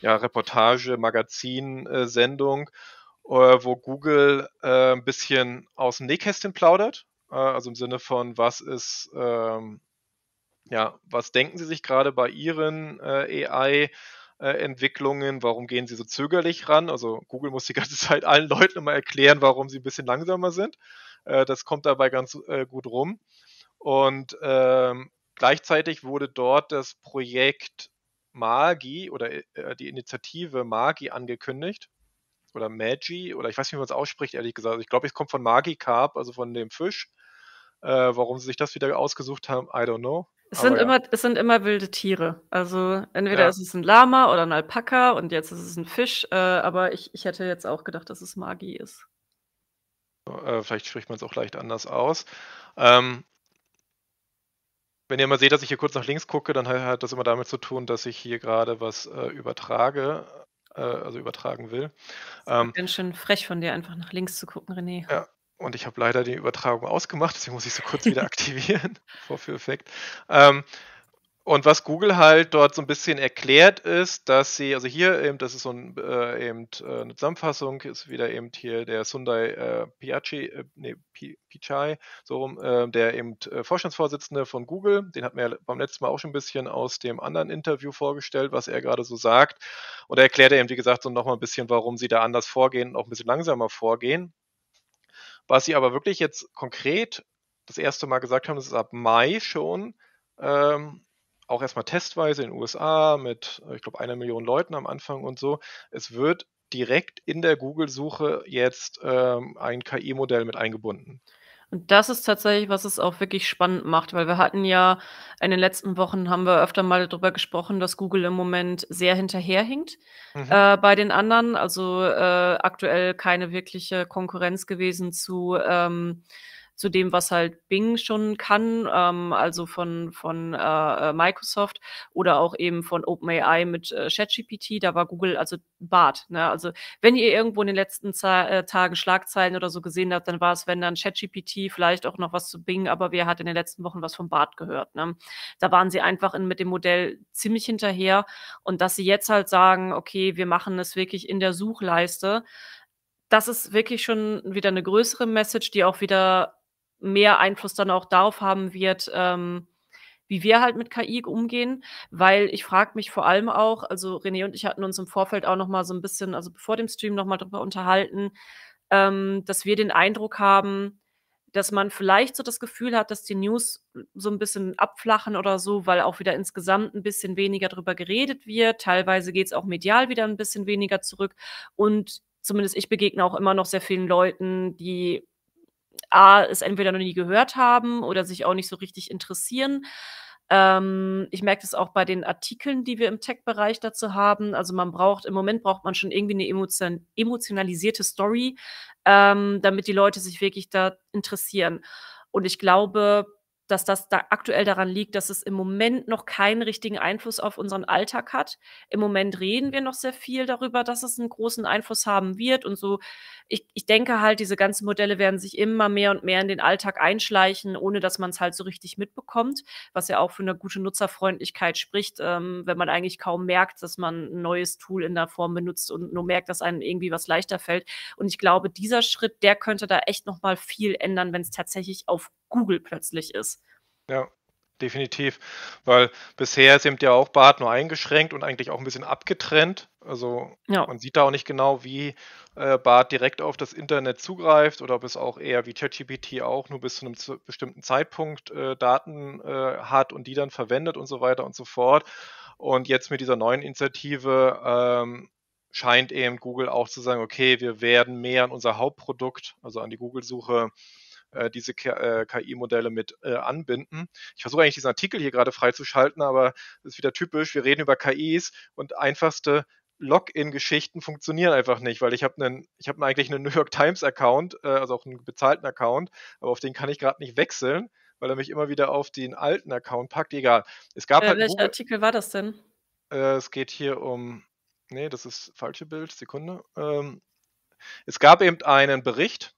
ja, Reportage, Magazin-Sendung, äh, äh, wo Google äh, ein bisschen aus dem Nähkästchen plaudert. Äh, also im Sinne von, was ist. Ähm, ja, was denken Sie sich gerade bei Ihren AI äh, Entwicklungen, warum gehen sie so zögerlich ran? Also Google muss die ganze Zeit allen Leuten immer erklären, warum sie ein bisschen langsamer sind. Äh, das kommt dabei ganz äh, gut rum. Und ähm, gleichzeitig wurde dort das Projekt Magi oder die Initiative Magi angekündigt. Oder Magi, oder ich weiß nicht, wie man es ausspricht, ehrlich gesagt. Also ich glaube, es kommt von Magi Carp, also von dem Fisch. Äh, warum sie sich das wieder ausgesucht haben, I don't know. Es sind, ja. immer, es sind immer wilde Tiere. Also entweder ja. ist es ein Lama oder ein Alpaka und jetzt ist es ein Fisch, äh, aber ich, ich hätte jetzt auch gedacht, dass es Magi ist. Äh, vielleicht spricht man es auch leicht anders aus. Ähm, wenn ihr mal seht, dass ich hier kurz nach links gucke, dann hat das immer damit zu tun, dass ich hier gerade was äh, übertrage, äh, also übertragen will. Ähm, ganz schön frech von dir, einfach nach links zu gucken, René. Ja, und ich habe leider die Übertragung ausgemacht, deswegen muss ich sie kurz wieder aktivieren. Vorführeffekt. Ähm, und was Google halt dort so ein bisschen erklärt ist, dass sie, also hier eben, das ist so ein, äh, eben, äh, eine Zusammenfassung, ist wieder eben hier der Sundai äh, Piachi, äh, nee, Pichai, so rum, äh, der eben äh, Vorstandsvorsitzende von Google, den hat mir ja beim letzten Mal auch schon ein bisschen aus dem anderen Interview vorgestellt, was er gerade so sagt. Und er erklärt eben, wie gesagt, so nochmal ein bisschen, warum sie da anders vorgehen und auch ein bisschen langsamer vorgehen. Was sie aber wirklich jetzt konkret das erste Mal gesagt haben, ist ab Mai schon, ähm, auch erstmal testweise in den USA mit, äh, ich glaube, einer Million Leuten am Anfang und so. Es wird direkt in der Google-Suche jetzt ähm, ein KI-Modell mit eingebunden. Und das ist tatsächlich, was es auch wirklich spannend macht, weil wir hatten ja in den letzten Wochen haben wir öfter mal darüber gesprochen, dass Google im Moment sehr hinterherhinkt mhm. äh, bei den anderen. Also äh, aktuell keine wirkliche Konkurrenz gewesen zu ähm, zu dem, was halt Bing schon kann, ähm, also von, von äh, äh, Microsoft oder auch eben von OpenAI mit äh, ChatGPT. Da war Google, also Bart. Ne? Also wenn ihr irgendwo in den letzten Z äh, Tagen Schlagzeilen oder so gesehen habt, dann war es, wenn dann ChatGPT, vielleicht auch noch was zu Bing, aber wer hat in den letzten Wochen was von Bart gehört? Ne? Da waren sie einfach in, mit dem Modell ziemlich hinterher und dass sie jetzt halt sagen, okay, wir machen es wirklich in der Suchleiste das ist wirklich schon wieder eine größere Message, die auch wieder mehr Einfluss dann auch darauf haben wird, ähm, wie wir halt mit KI umgehen, weil ich frage mich vor allem auch, also René und ich hatten uns im Vorfeld auch noch mal so ein bisschen, also bevor dem Stream noch mal drüber unterhalten, ähm, dass wir den Eindruck haben, dass man vielleicht so das Gefühl hat, dass die News so ein bisschen abflachen oder so, weil auch wieder insgesamt ein bisschen weniger darüber geredet wird. Teilweise geht es auch medial wieder ein bisschen weniger zurück. Und zumindest ich begegne auch immer noch sehr vielen Leuten, die A, es entweder noch nie gehört haben oder sich auch nicht so richtig interessieren. Ähm, ich merke das auch bei den Artikeln, die wir im Tech-Bereich dazu haben. Also man braucht, im Moment braucht man schon irgendwie eine emotion emotionalisierte Story, ähm, damit die Leute sich wirklich da interessieren. Und ich glaube, dass das da aktuell daran liegt, dass es im Moment noch keinen richtigen Einfluss auf unseren Alltag hat. Im Moment reden wir noch sehr viel darüber, dass es einen großen Einfluss haben wird und so. Ich, ich denke halt, diese ganzen Modelle werden sich immer mehr und mehr in den Alltag einschleichen, ohne dass man es halt so richtig mitbekommt, was ja auch für eine gute Nutzerfreundlichkeit spricht, ähm, wenn man eigentlich kaum merkt, dass man ein neues Tool in der Form benutzt und nur merkt, dass einem irgendwie was leichter fällt. Und ich glaube, dieser Schritt, der könnte da echt nochmal viel ändern, wenn es tatsächlich auf Google plötzlich ist. Ja, definitiv. Weil bisher sind ja auch Bart nur eingeschränkt und eigentlich auch ein bisschen abgetrennt. Also ja. man sieht da auch nicht genau, wie äh, Bart direkt auf das Internet zugreift oder ob es auch eher wie ChatGPT auch nur bis zu einem bestimmten Zeitpunkt äh, Daten äh, hat und die dann verwendet und so weiter und so fort. Und jetzt mit dieser neuen Initiative ähm, scheint eben Google auch zu sagen, okay, wir werden mehr an unser Hauptprodukt, also an die Google-Suche, äh, diese KI-Modelle äh, mit äh, anbinden. Ich versuche eigentlich diesen Artikel hier gerade freizuschalten, aber das ist wieder typisch. Wir reden über KIs und einfachste Login-Geschichten funktionieren einfach nicht, weil ich habe einen, ich habe eigentlich einen New York Times-Account, äh, also auch einen bezahlten Account, aber auf den kann ich gerade nicht wechseln, weil er mich immer wieder auf den alten Account packt. Egal. Es gab äh, halt. Welcher Google Artikel war das denn? Äh, es geht hier um. Nee, das ist falsche Bild, Sekunde. Ähm, es gab eben einen Bericht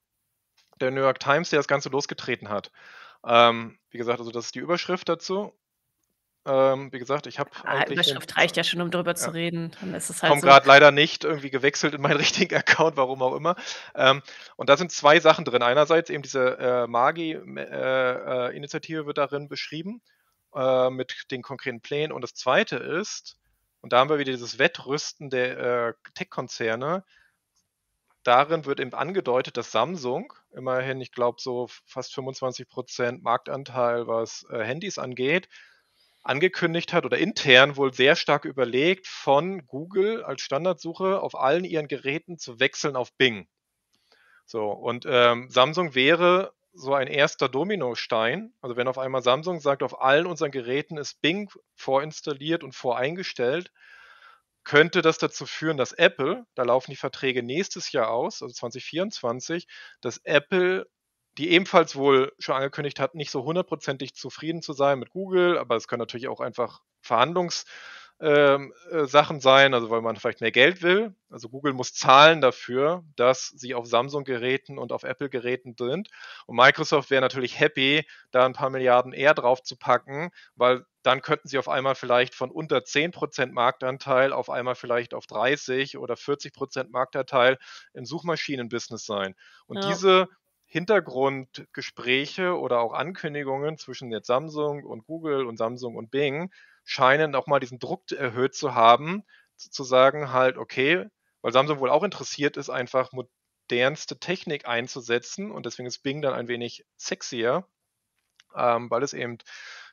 der New York Times, der das Ganze losgetreten hat. Ähm, wie gesagt, also das ist die Überschrift dazu. Ähm, wie gesagt, ich habe. Ah, Überschrift reicht ja schon, um darüber ja. zu reden. Dann ist es halt Komm so. gerade leider nicht irgendwie gewechselt in meinen richtigen Account, warum auch immer. Ähm, und da sind zwei Sachen drin. Einerseits eben diese äh, Magi-Initiative äh, äh wird darin beschrieben äh, mit den konkreten Plänen. Und das zweite ist, und da haben wir wieder dieses Wettrüsten der äh, Tech-Konzerne, Darin wird eben angedeutet, dass Samsung, immerhin, ich glaube, so fast 25 Prozent Marktanteil, was äh, Handys angeht, angekündigt hat oder intern wohl sehr stark überlegt, von Google als Standardsuche auf allen ihren Geräten zu wechseln auf Bing. So, und ähm, Samsung wäre so ein erster Dominostein. Also wenn auf einmal Samsung sagt, auf allen unseren Geräten ist Bing vorinstalliert und voreingestellt, könnte das dazu führen, dass Apple, da laufen die Verträge nächstes Jahr aus, also 2024, dass Apple, die ebenfalls wohl schon angekündigt hat, nicht so hundertprozentig zufrieden zu sein mit Google, aber es können natürlich auch einfach Verhandlungs- ähm, äh, Sachen sein, also weil man vielleicht mehr Geld will. Also Google muss zahlen dafür, dass sie auf Samsung-Geräten und auf Apple-Geräten sind. Und Microsoft wäre natürlich happy, da ein paar Milliarden eher drauf zu packen, weil dann könnten sie auf einmal vielleicht von unter 10% Marktanteil auf einmal vielleicht auf 30 oder 40% Marktanteil im Suchmaschinenbusiness sein. Und ja. diese Hintergrundgespräche oder auch Ankündigungen zwischen jetzt Samsung und Google und Samsung und Bing scheinen auch mal diesen Druck erhöht zu haben, zu sagen halt, okay, weil Samsung wohl auch interessiert ist, einfach modernste Technik einzusetzen und deswegen ist Bing dann ein wenig sexier, ähm, weil es eben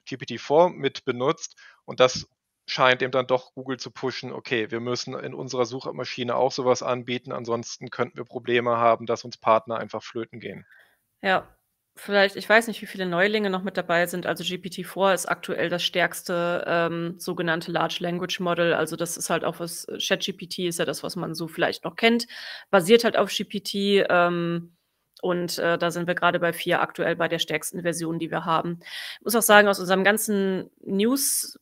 GPT-4 mit benutzt und das scheint eben dann doch Google zu pushen, okay, wir müssen in unserer Suchmaschine auch sowas anbieten, ansonsten könnten wir Probleme haben, dass uns Partner einfach flöten gehen. Ja, vielleicht, ich weiß nicht, wie viele Neulinge noch mit dabei sind. Also GPT-4 ist aktuell das stärkste ähm, sogenannte Large Language Model. Also das ist halt auch was, äh, ChatGPT ist ja das, was man so vielleicht noch kennt, basiert halt auf GPT. Ähm, und äh, da sind wir gerade bei vier aktuell bei der stärksten Version, die wir haben. Ich muss auch sagen, aus unserem ganzen News,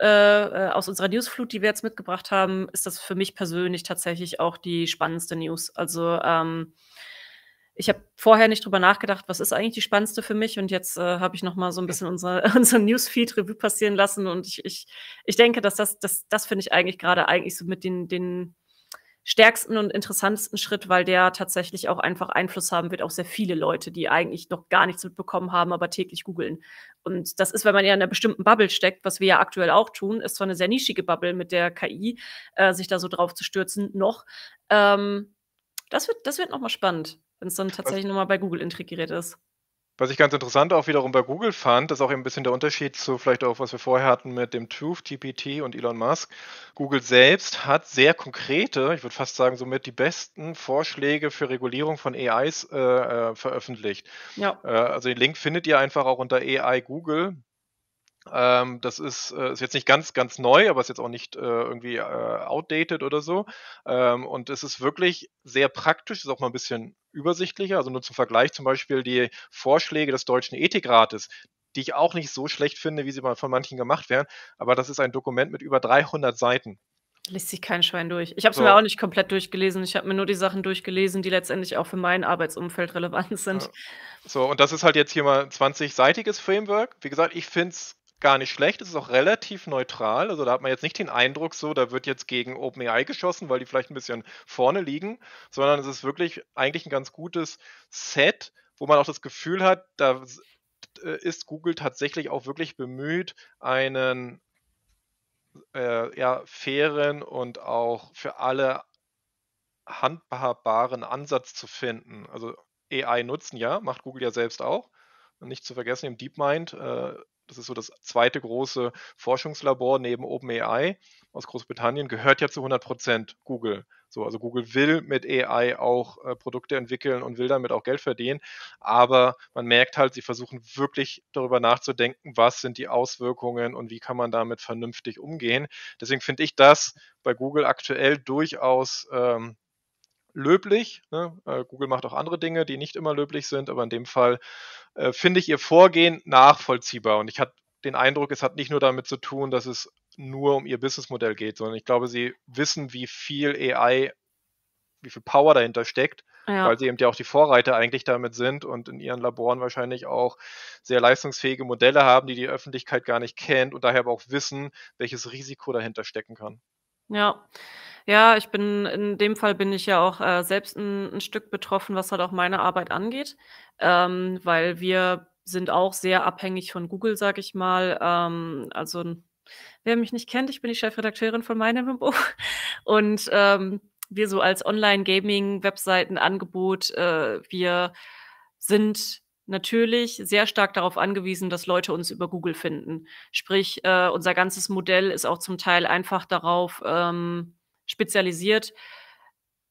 äh, äh aus unserer Newsflut, die wir jetzt mitgebracht haben, ist das für mich persönlich tatsächlich auch die spannendste News. Also ähm, ich habe vorher nicht drüber nachgedacht, was ist eigentlich die spannendste für mich und jetzt äh, habe ich nochmal so ein bisschen unser, unser Newsfeed-Revue passieren lassen und ich, ich, ich denke, dass das, das, das finde ich eigentlich gerade eigentlich so mit den, den stärksten und interessantesten Schritt, weil der tatsächlich auch einfach Einfluss haben wird auf sehr viele Leute, die eigentlich noch gar nichts mitbekommen haben, aber täglich googeln. Und das ist, wenn man ja in einer bestimmten Bubble steckt, was wir ja aktuell auch tun, ist zwar eine sehr nischige Bubble mit der KI, äh, sich da so drauf zu stürzen, noch. Ähm, das wird, das wird nochmal spannend, wenn es dann tatsächlich nochmal bei Google integriert ist. Was ich ganz interessant auch wiederum bei Google fand, ist auch ein bisschen der Unterschied zu vielleicht auch, was wir vorher hatten mit dem Truth, GPT und Elon Musk. Google selbst hat sehr konkrete, ich würde fast sagen, somit die besten Vorschläge für Regulierung von AIs äh, äh, veröffentlicht. Ja. Äh, also den Link findet ihr einfach auch unter AI Google ähm, das ist, äh, ist jetzt nicht ganz, ganz neu, aber ist jetzt auch nicht äh, irgendwie äh, outdated oder so. Ähm, und es ist wirklich sehr praktisch, ist auch mal ein bisschen übersichtlicher. Also nur zum Vergleich zum Beispiel die Vorschläge des Deutschen Ethikrates, die ich auch nicht so schlecht finde, wie sie mal von manchen gemacht werden. Aber das ist ein Dokument mit über 300 Seiten. Lässt sich kein Schwein durch. Ich habe es so. mir auch nicht komplett durchgelesen. Ich habe mir nur die Sachen durchgelesen, die letztendlich auch für mein Arbeitsumfeld relevant sind. Ja. So, und das ist halt jetzt hier mal ein 20-seitiges Framework. Wie gesagt, ich finde es gar nicht schlecht. Es ist auch relativ neutral. Also da hat man jetzt nicht den Eindruck, so da wird jetzt gegen OpenAI geschossen, weil die vielleicht ein bisschen vorne liegen, sondern es ist wirklich eigentlich ein ganz gutes Set, wo man auch das Gefühl hat, da äh, ist Google tatsächlich auch wirklich bemüht, einen äh, ja, fairen und auch für alle handhabbaren Ansatz zu finden. Also AI nutzen ja, macht Google ja selbst auch. Und nicht zu vergessen, im DeepMind äh, das ist so das zweite große Forschungslabor neben OpenAI aus Großbritannien, gehört ja zu 100 Prozent Google. So, also Google will mit AI auch äh, Produkte entwickeln und will damit auch Geld verdienen. Aber man merkt halt, sie versuchen wirklich darüber nachzudenken, was sind die Auswirkungen und wie kann man damit vernünftig umgehen. Deswegen finde ich das bei Google aktuell durchaus ähm, löblich. Ne? Äh, Google macht auch andere Dinge, die nicht immer löblich sind, aber in dem Fall äh, finde ich ihr Vorgehen nachvollziehbar. Und ich hatte den Eindruck, es hat nicht nur damit zu tun, dass es nur um ihr Businessmodell geht, sondern ich glaube, sie wissen, wie viel AI, wie viel Power dahinter steckt, ja. weil sie eben ja auch die Vorreiter eigentlich damit sind und in ihren Laboren wahrscheinlich auch sehr leistungsfähige Modelle haben, die die Öffentlichkeit gar nicht kennt und daher aber auch wissen, welches Risiko dahinter stecken kann. Ja. Ja, ich bin in dem Fall bin ich ja auch äh, selbst ein, 'n Stück betroffen, was halt auch meine Arbeit angeht, ähm, weil wir sind auch sehr abhängig von Google, sag ich mal. Ähm, also, wer mich nicht kennt, ich bin die Chefredakteurin von meinem Buch. und, ähm, wir so als Online-Gaming-Webseitenangebot, äh, wir sind natürlich sehr stark darauf angewiesen, dass Leute uns über Google finden. Sprich, äh, unser ganzes Modell ist auch zum Teil einfach darauf ähm, spezialisiert,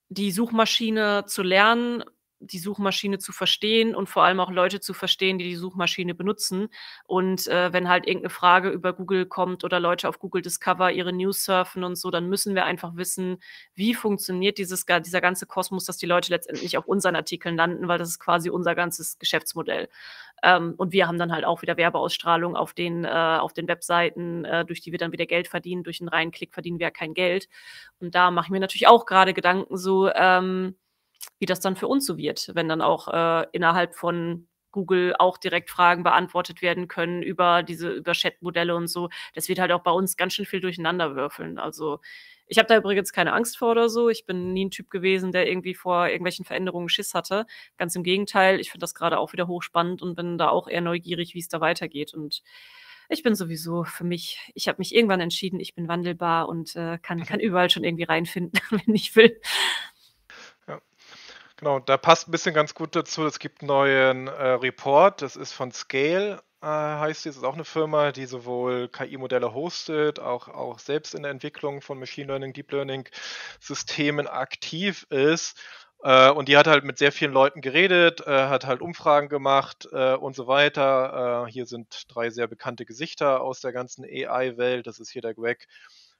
die Suchmaschine zu lernen, die Suchmaschine zu verstehen und vor allem auch Leute zu verstehen, die die Suchmaschine benutzen. Und äh, wenn halt irgendeine Frage über Google kommt oder Leute auf Google Discover ihre News surfen und so, dann müssen wir einfach wissen, wie funktioniert dieses, dieser ganze Kosmos, dass die Leute letztendlich auf unseren Artikeln landen, weil das ist quasi unser ganzes Geschäftsmodell. Ähm, und wir haben dann halt auch wieder Werbeausstrahlung auf den, äh, auf den Webseiten, äh, durch die wir dann wieder Geld verdienen. Durch einen reinen Klick verdienen wir ja kein Geld. Und da mache ich mir natürlich auch gerade Gedanken so, ähm, wie das dann für uns so wird, wenn dann auch äh, innerhalb von Google auch direkt Fragen beantwortet werden können über diese, über Chat-Modelle und so. Das wird halt auch bei uns ganz schön viel durcheinander würfeln. Also ich habe da übrigens keine Angst vor oder so. Ich bin nie ein Typ gewesen, der irgendwie vor irgendwelchen Veränderungen Schiss hatte. Ganz im Gegenteil, ich finde das gerade auch wieder hochspannend und bin da auch eher neugierig, wie es da weitergeht. Und ich bin sowieso für mich, ich habe mich irgendwann entschieden, ich bin wandelbar und äh, kann, mhm. kann überall schon irgendwie reinfinden, wenn ich will. Genau, da passt ein bisschen ganz gut dazu. Es gibt einen neuen äh, Report, das ist von Scale, äh, heißt die. Das ist auch eine Firma, die sowohl KI-Modelle hostet, auch, auch selbst in der Entwicklung von Machine Learning, Deep Learning-Systemen aktiv ist. Äh, und die hat halt mit sehr vielen Leuten geredet, äh, hat halt Umfragen gemacht äh, und so weiter. Äh, hier sind drei sehr bekannte Gesichter aus der ganzen AI-Welt. Das ist hier der Greg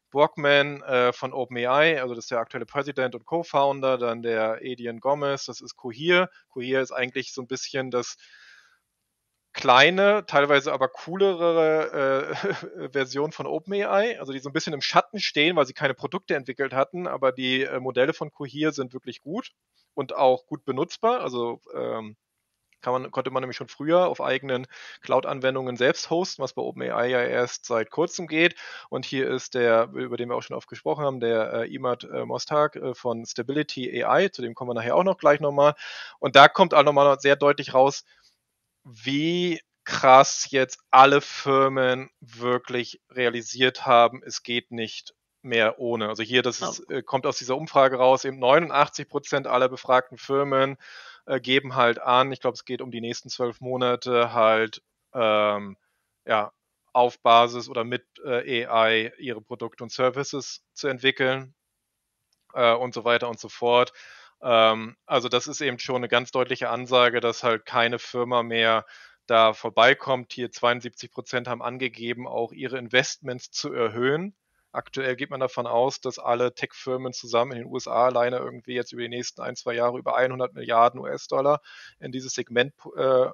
Borgman äh, von OpenAI, also das ist der aktuelle Präsident und Co-Founder, dann der Adrian Gomez, das ist Cohere. Cohere ist eigentlich so ein bisschen das kleine, teilweise aber coolere äh, Version von OpenAI, also die so ein bisschen im Schatten stehen, weil sie keine Produkte entwickelt hatten, aber die äh, Modelle von Cohere sind wirklich gut und auch gut benutzbar. Also ähm, kann man, konnte man nämlich schon früher auf eigenen Cloud-Anwendungen selbst hosten, was bei OpenAI ja erst seit kurzem geht. Und hier ist der, über den wir auch schon oft gesprochen haben, der äh, Imad äh, Mostag äh, von Stability AI, zu dem kommen wir nachher auch noch gleich nochmal. Und da kommt auch nochmal sehr deutlich raus, wie krass jetzt alle Firmen wirklich realisiert haben, es geht nicht mehr ohne. Also hier, das ist, äh, kommt aus dieser Umfrage raus, eben 89 Prozent aller befragten Firmen äh, geben halt an, ich glaube, es geht um die nächsten zwölf Monate halt ähm, ja, auf Basis oder mit äh, AI ihre Produkte und Services zu entwickeln äh, und so weiter und so fort. Ähm, also das ist eben schon eine ganz deutliche Ansage, dass halt keine Firma mehr da vorbeikommt. Hier 72 Prozent haben angegeben, auch ihre Investments zu erhöhen. Aktuell geht man davon aus, dass alle Tech-Firmen zusammen in den USA alleine irgendwie jetzt über die nächsten ein, zwei Jahre über 100 Milliarden US-Dollar in dieses Segment äh,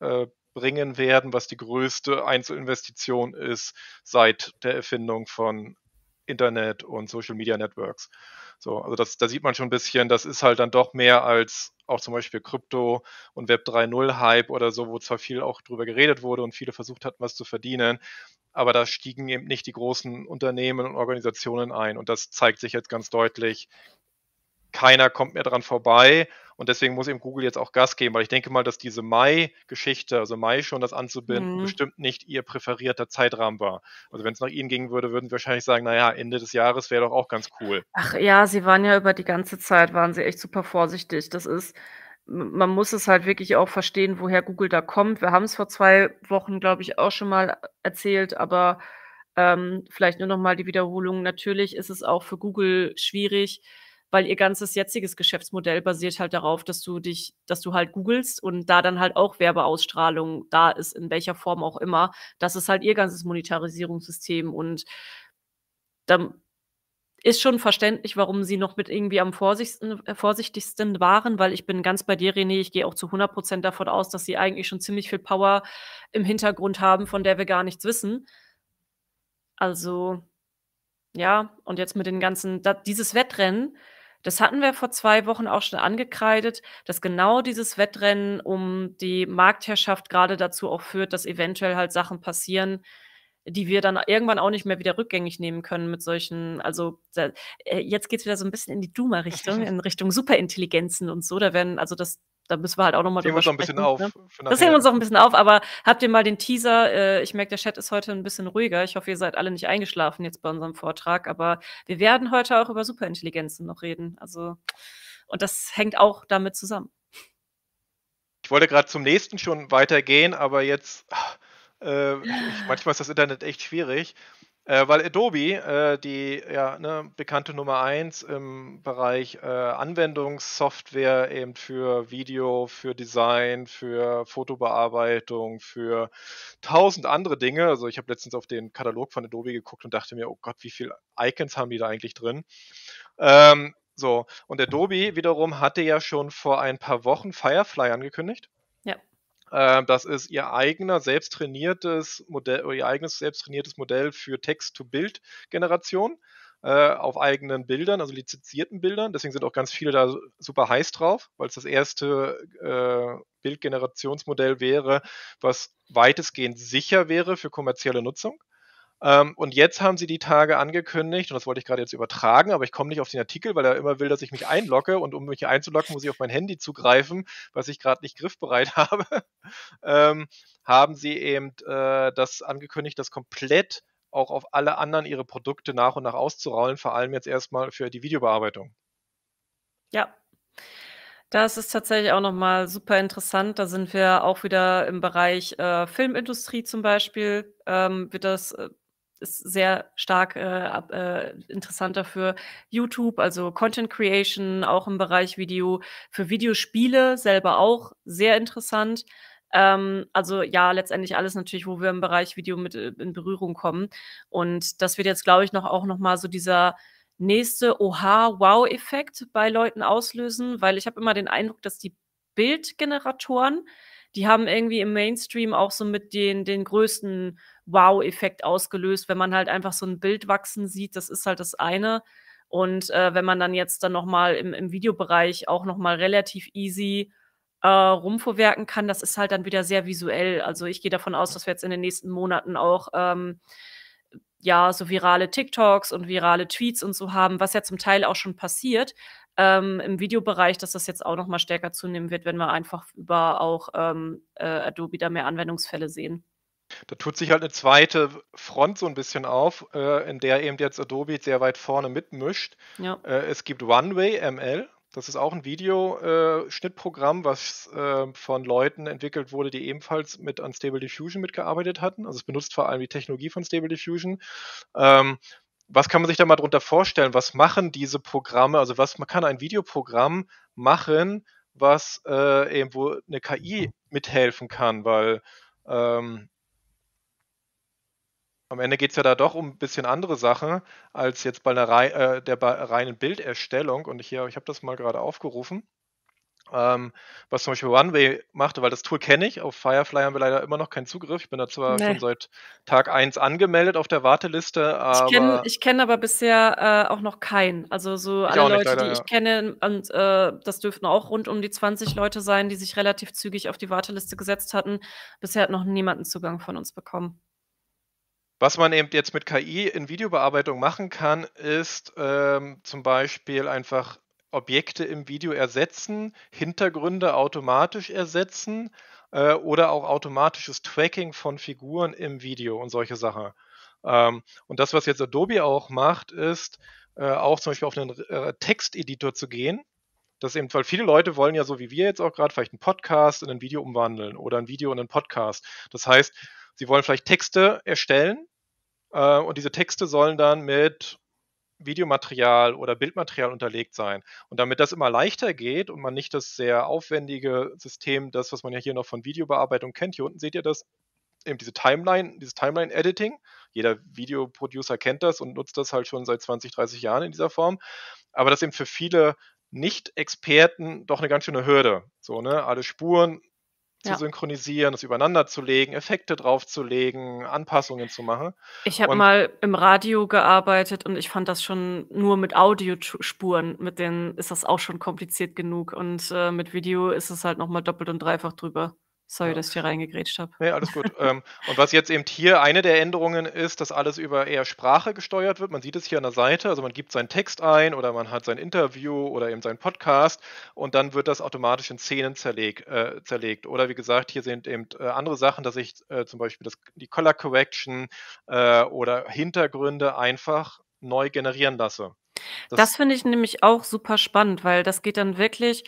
äh, bringen werden, was die größte Einzelinvestition ist seit der Erfindung von Internet und Social Media Networks. So, also das, da sieht man schon ein bisschen, das ist halt dann doch mehr als auch zum Beispiel Krypto und Web 3.0 Hype oder so, wo zwar viel auch drüber geredet wurde und viele versucht hatten, was zu verdienen, aber da stiegen eben nicht die großen Unternehmen und Organisationen ein. Und das zeigt sich jetzt ganz deutlich keiner kommt mehr dran vorbei. Und deswegen muss eben Google jetzt auch Gas geben, weil ich denke mal, dass diese Mai-Geschichte, also Mai schon das anzubinden, mhm. bestimmt nicht ihr präferierter Zeitrahmen war. Also wenn es nach Ihnen gehen würde, würden Sie wahrscheinlich sagen, naja, Ende des Jahres wäre doch auch ganz cool. Ach ja, Sie waren ja über die ganze Zeit, waren Sie echt super vorsichtig. Das ist, man muss es halt wirklich auch verstehen, woher Google da kommt. Wir haben es vor zwei Wochen, glaube ich, auch schon mal erzählt, aber ähm, vielleicht nur noch mal die Wiederholung. Natürlich ist es auch für Google schwierig, weil ihr ganzes jetziges Geschäftsmodell basiert halt darauf, dass du dich, dass du halt googelst und da dann halt auch Werbeausstrahlung da ist, in welcher Form auch immer. Das ist halt ihr ganzes Monetarisierungssystem und dann ist schon verständlich, warum sie noch mit irgendwie am äh, vorsichtigsten, waren, weil ich bin ganz bei dir, René. Ich gehe auch zu 100 davon aus, dass sie eigentlich schon ziemlich viel Power im Hintergrund haben, von der wir gar nichts wissen. Also, ja, und jetzt mit den ganzen, da, dieses Wettrennen, das hatten wir vor zwei Wochen auch schon angekreidet, dass genau dieses Wettrennen um die Marktherrschaft gerade dazu auch führt, dass eventuell halt Sachen passieren, die wir dann irgendwann auch nicht mehr wieder rückgängig nehmen können mit solchen, also äh, jetzt geht es wieder so ein bisschen in die Duma-Richtung, in Richtung Superintelligenzen und so. Da werden, also das, da müssen wir halt auch nochmal drüber sprechen. Ne? Das heben wir uns auch ein bisschen ne? auf. Das heben wir uns auch ein bisschen auf, aber habt ihr mal den Teaser? Äh, ich merke, der Chat ist heute ein bisschen ruhiger. Ich hoffe, ihr seid alle nicht eingeschlafen jetzt bei unserem Vortrag, aber wir werden heute auch über Superintelligenzen noch reden. Also, und das hängt auch damit zusammen. Ich wollte gerade zum nächsten schon weitergehen, aber jetzt, äh, ich, manchmal ist das Internet echt schwierig. Äh, weil Adobe, äh, die ja, ne, bekannte Nummer 1 im Bereich äh, Anwendungssoftware eben für Video, für Design, für Fotobearbeitung, für tausend andere Dinge. Also ich habe letztens auf den Katalog von Adobe geguckt und dachte mir, oh Gott, wie viele Icons haben die da eigentlich drin? Ähm, so, und Adobe wiederum hatte ja schon vor ein paar Wochen Firefly angekündigt. Ähm, das ist ihr eigener selbst trainiertes Modell, ihr eigenes selbst trainiertes Modell für Text-to-Bild-Generation äh, auf eigenen Bildern, also lizenzierten Bildern. Deswegen sind auch ganz viele da super heiß drauf, weil es das erste äh, Bildgenerationsmodell wäre, was weitestgehend sicher wäre für kommerzielle Nutzung. Ähm, und jetzt haben sie die Tage angekündigt, und das wollte ich gerade jetzt übertragen, aber ich komme nicht auf den Artikel, weil er immer will, dass ich mich einlogge. Und um mich einzulocken, muss ich auf mein Handy zugreifen, was ich gerade nicht griffbereit habe. ähm, haben sie eben äh, das angekündigt, das komplett auch auf alle anderen ihre Produkte nach und nach auszurollen, vor allem jetzt erstmal für die Videobearbeitung. Ja. Das ist tatsächlich auch nochmal super interessant. Da sind wir auch wieder im Bereich äh, Filmindustrie zum Beispiel, ähm, wird das äh, ist sehr stark äh, äh, interessant dafür. YouTube, also Content Creation, auch im Bereich Video, für Videospiele selber auch sehr interessant. Ähm, also ja, letztendlich alles natürlich, wo wir im Bereich Video mit äh, in Berührung kommen. Und das wird jetzt, glaube ich, noch auch nochmal so dieser nächste Oha-Wow-Effekt bei Leuten auslösen, weil ich habe immer den Eindruck, dass die Bildgeneratoren die haben irgendwie im Mainstream auch so mit den, den größten Wow-Effekt ausgelöst, wenn man halt einfach so ein Bild wachsen sieht, das ist halt das eine. Und äh, wenn man dann jetzt dann nochmal im, im Videobereich auch nochmal relativ easy äh, rumvorwerken kann, das ist halt dann wieder sehr visuell. Also ich gehe davon aus, dass wir jetzt in den nächsten Monaten auch ähm, ja so virale TikToks und virale Tweets und so haben, was ja zum Teil auch schon passiert ähm, im Videobereich, dass das jetzt auch noch mal stärker zunehmen wird, wenn wir einfach über auch ähm, äh, Adobe da mehr Anwendungsfälle sehen. Da tut sich halt eine zweite Front so ein bisschen auf, äh, in der eben jetzt Adobe sehr weit vorne mitmischt. Ja. Äh, es gibt OneWay ML, das ist auch ein Videoschnittprogramm, äh, was ähm, von Leuten entwickelt wurde, die ebenfalls mit an Stable Diffusion mitgearbeitet hatten. Also es benutzt vor allem die Technologie von Stable Diffusion. Ähm, was kann man sich da mal drunter vorstellen? Was machen diese Programme? Also was man kann ein Videoprogramm machen, was äh, eben wo eine KI mithelfen kann, weil ähm, am Ende geht es ja da doch um ein bisschen andere Sachen als jetzt bei einer rei äh, der reinen Bilderstellung. Und hier, ich habe das mal gerade aufgerufen. Ähm, was zum Beispiel OneWay machte, weil das Tool kenne ich. Auf Firefly haben wir leider immer noch keinen Zugriff. Ich bin da zwar nee. schon seit Tag 1 angemeldet auf der Warteliste, aber. Ich kenne kenn aber bisher äh, auch noch keinen. Also so alle Leute, leider, die ich kenne, und äh, das dürften auch rund um die 20 Leute sein, die sich relativ zügig auf die Warteliste gesetzt hatten. Bisher hat noch niemanden Zugang von uns bekommen. Was man eben jetzt mit KI in Videobearbeitung machen kann, ist ähm, zum Beispiel einfach Objekte im Video ersetzen, Hintergründe automatisch ersetzen äh, oder auch automatisches Tracking von Figuren im Video und solche Sachen. Ähm, und das, was jetzt Adobe auch macht, ist äh, auch zum Beispiel auf einen äh, Texteditor zu gehen. Das eben, weil viele Leute wollen ja so wie wir jetzt auch gerade vielleicht einen Podcast in ein Video umwandeln oder ein Video in einen Podcast. Das heißt, sie wollen vielleicht Texte erstellen äh, und diese Texte sollen dann mit Videomaterial oder Bildmaterial unterlegt sein. Und damit das immer leichter geht und man nicht das sehr aufwendige System, das, was man ja hier noch von Videobearbeitung kennt, hier unten seht ihr das, eben diese Timeline, dieses Timeline-Editing. Jeder Videoproducer kennt das und nutzt das halt schon seit 20, 30 Jahren in dieser Form. Aber das eben für viele Nicht-Experten doch eine ganz schöne Hürde. So, ne? Alle Spuren zu ja. synchronisieren, es übereinander zu legen, Effekte draufzulegen, Anpassungen zu machen. Ich habe mal im Radio gearbeitet und ich fand das schon nur mit Audiospuren, mit denen ist das auch schon kompliziert genug und äh, mit Video ist es halt nochmal doppelt und dreifach drüber. Sorry, ja. dass ich hier reingegrätscht habe. Nee, alles gut. ähm, und was jetzt eben hier eine der Änderungen ist, dass alles über eher Sprache gesteuert wird. Man sieht es hier an der Seite. Also man gibt seinen Text ein oder man hat sein Interview oder eben seinen Podcast und dann wird das automatisch in Szenen zerleg, äh, zerlegt. Oder wie gesagt, hier sind eben äh, andere Sachen, dass ich äh, zum Beispiel das, die Color Correction äh, oder Hintergründe einfach neu generieren lasse. Das, das finde ich nämlich auch super spannend, weil das geht dann wirklich,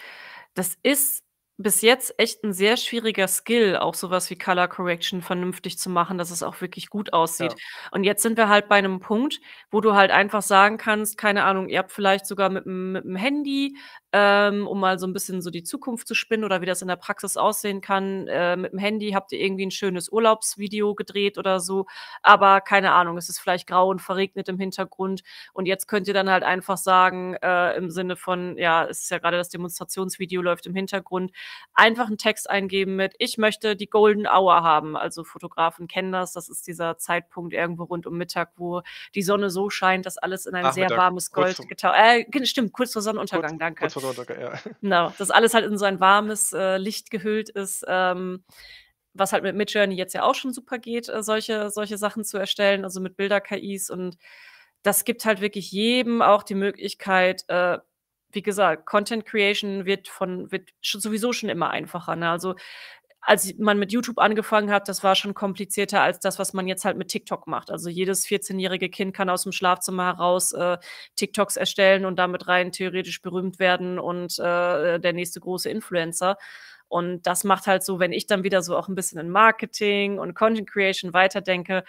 das ist bis jetzt echt ein sehr schwieriger Skill, auch sowas wie Color Correction vernünftig zu machen, dass es auch wirklich gut aussieht. Ja. Und jetzt sind wir halt bei einem Punkt, wo du halt einfach sagen kannst, keine Ahnung, ihr habt vielleicht sogar mit, mit dem Handy ähm, um mal so ein bisschen so die Zukunft zu spinnen oder wie das in der Praxis aussehen kann. Äh, mit dem Handy habt ihr irgendwie ein schönes Urlaubsvideo gedreht oder so, aber keine Ahnung, es ist vielleicht grau und verregnet im Hintergrund und jetzt könnt ihr dann halt einfach sagen, äh, im Sinne von, ja, es ist ja gerade das Demonstrationsvideo läuft im Hintergrund, einfach einen Text eingeben mit, ich möchte die Golden Hour haben. Also Fotografen kennen das, das ist dieser Zeitpunkt irgendwo rund um Mittag, wo die Sonne so scheint, dass alles in ein Nachmittag, sehr warmes Gold getaucht. Äh, stimmt, kurz vor Sonnenuntergang, kurz, danke. Kurz vor Sonntag, ja. Genau, dass alles halt in so ein warmes äh, Licht gehüllt ist, ähm, was halt mit Midjourney jetzt ja auch schon super geht, äh, solche, solche Sachen zu erstellen, also mit Bilder-KIs und das gibt halt wirklich jedem auch die Möglichkeit, äh, wie gesagt, Content Creation wird von wird sowieso schon immer einfacher. Ne? Also als man mit YouTube angefangen hat, das war schon komplizierter als das, was man jetzt halt mit TikTok macht. Also jedes 14-jährige Kind kann aus dem Schlafzimmer heraus äh, TikToks erstellen und damit rein theoretisch berühmt werden und äh, der nächste große Influencer. Und das macht halt so, wenn ich dann wieder so auch ein bisschen in Marketing und Content Creation weiterdenke,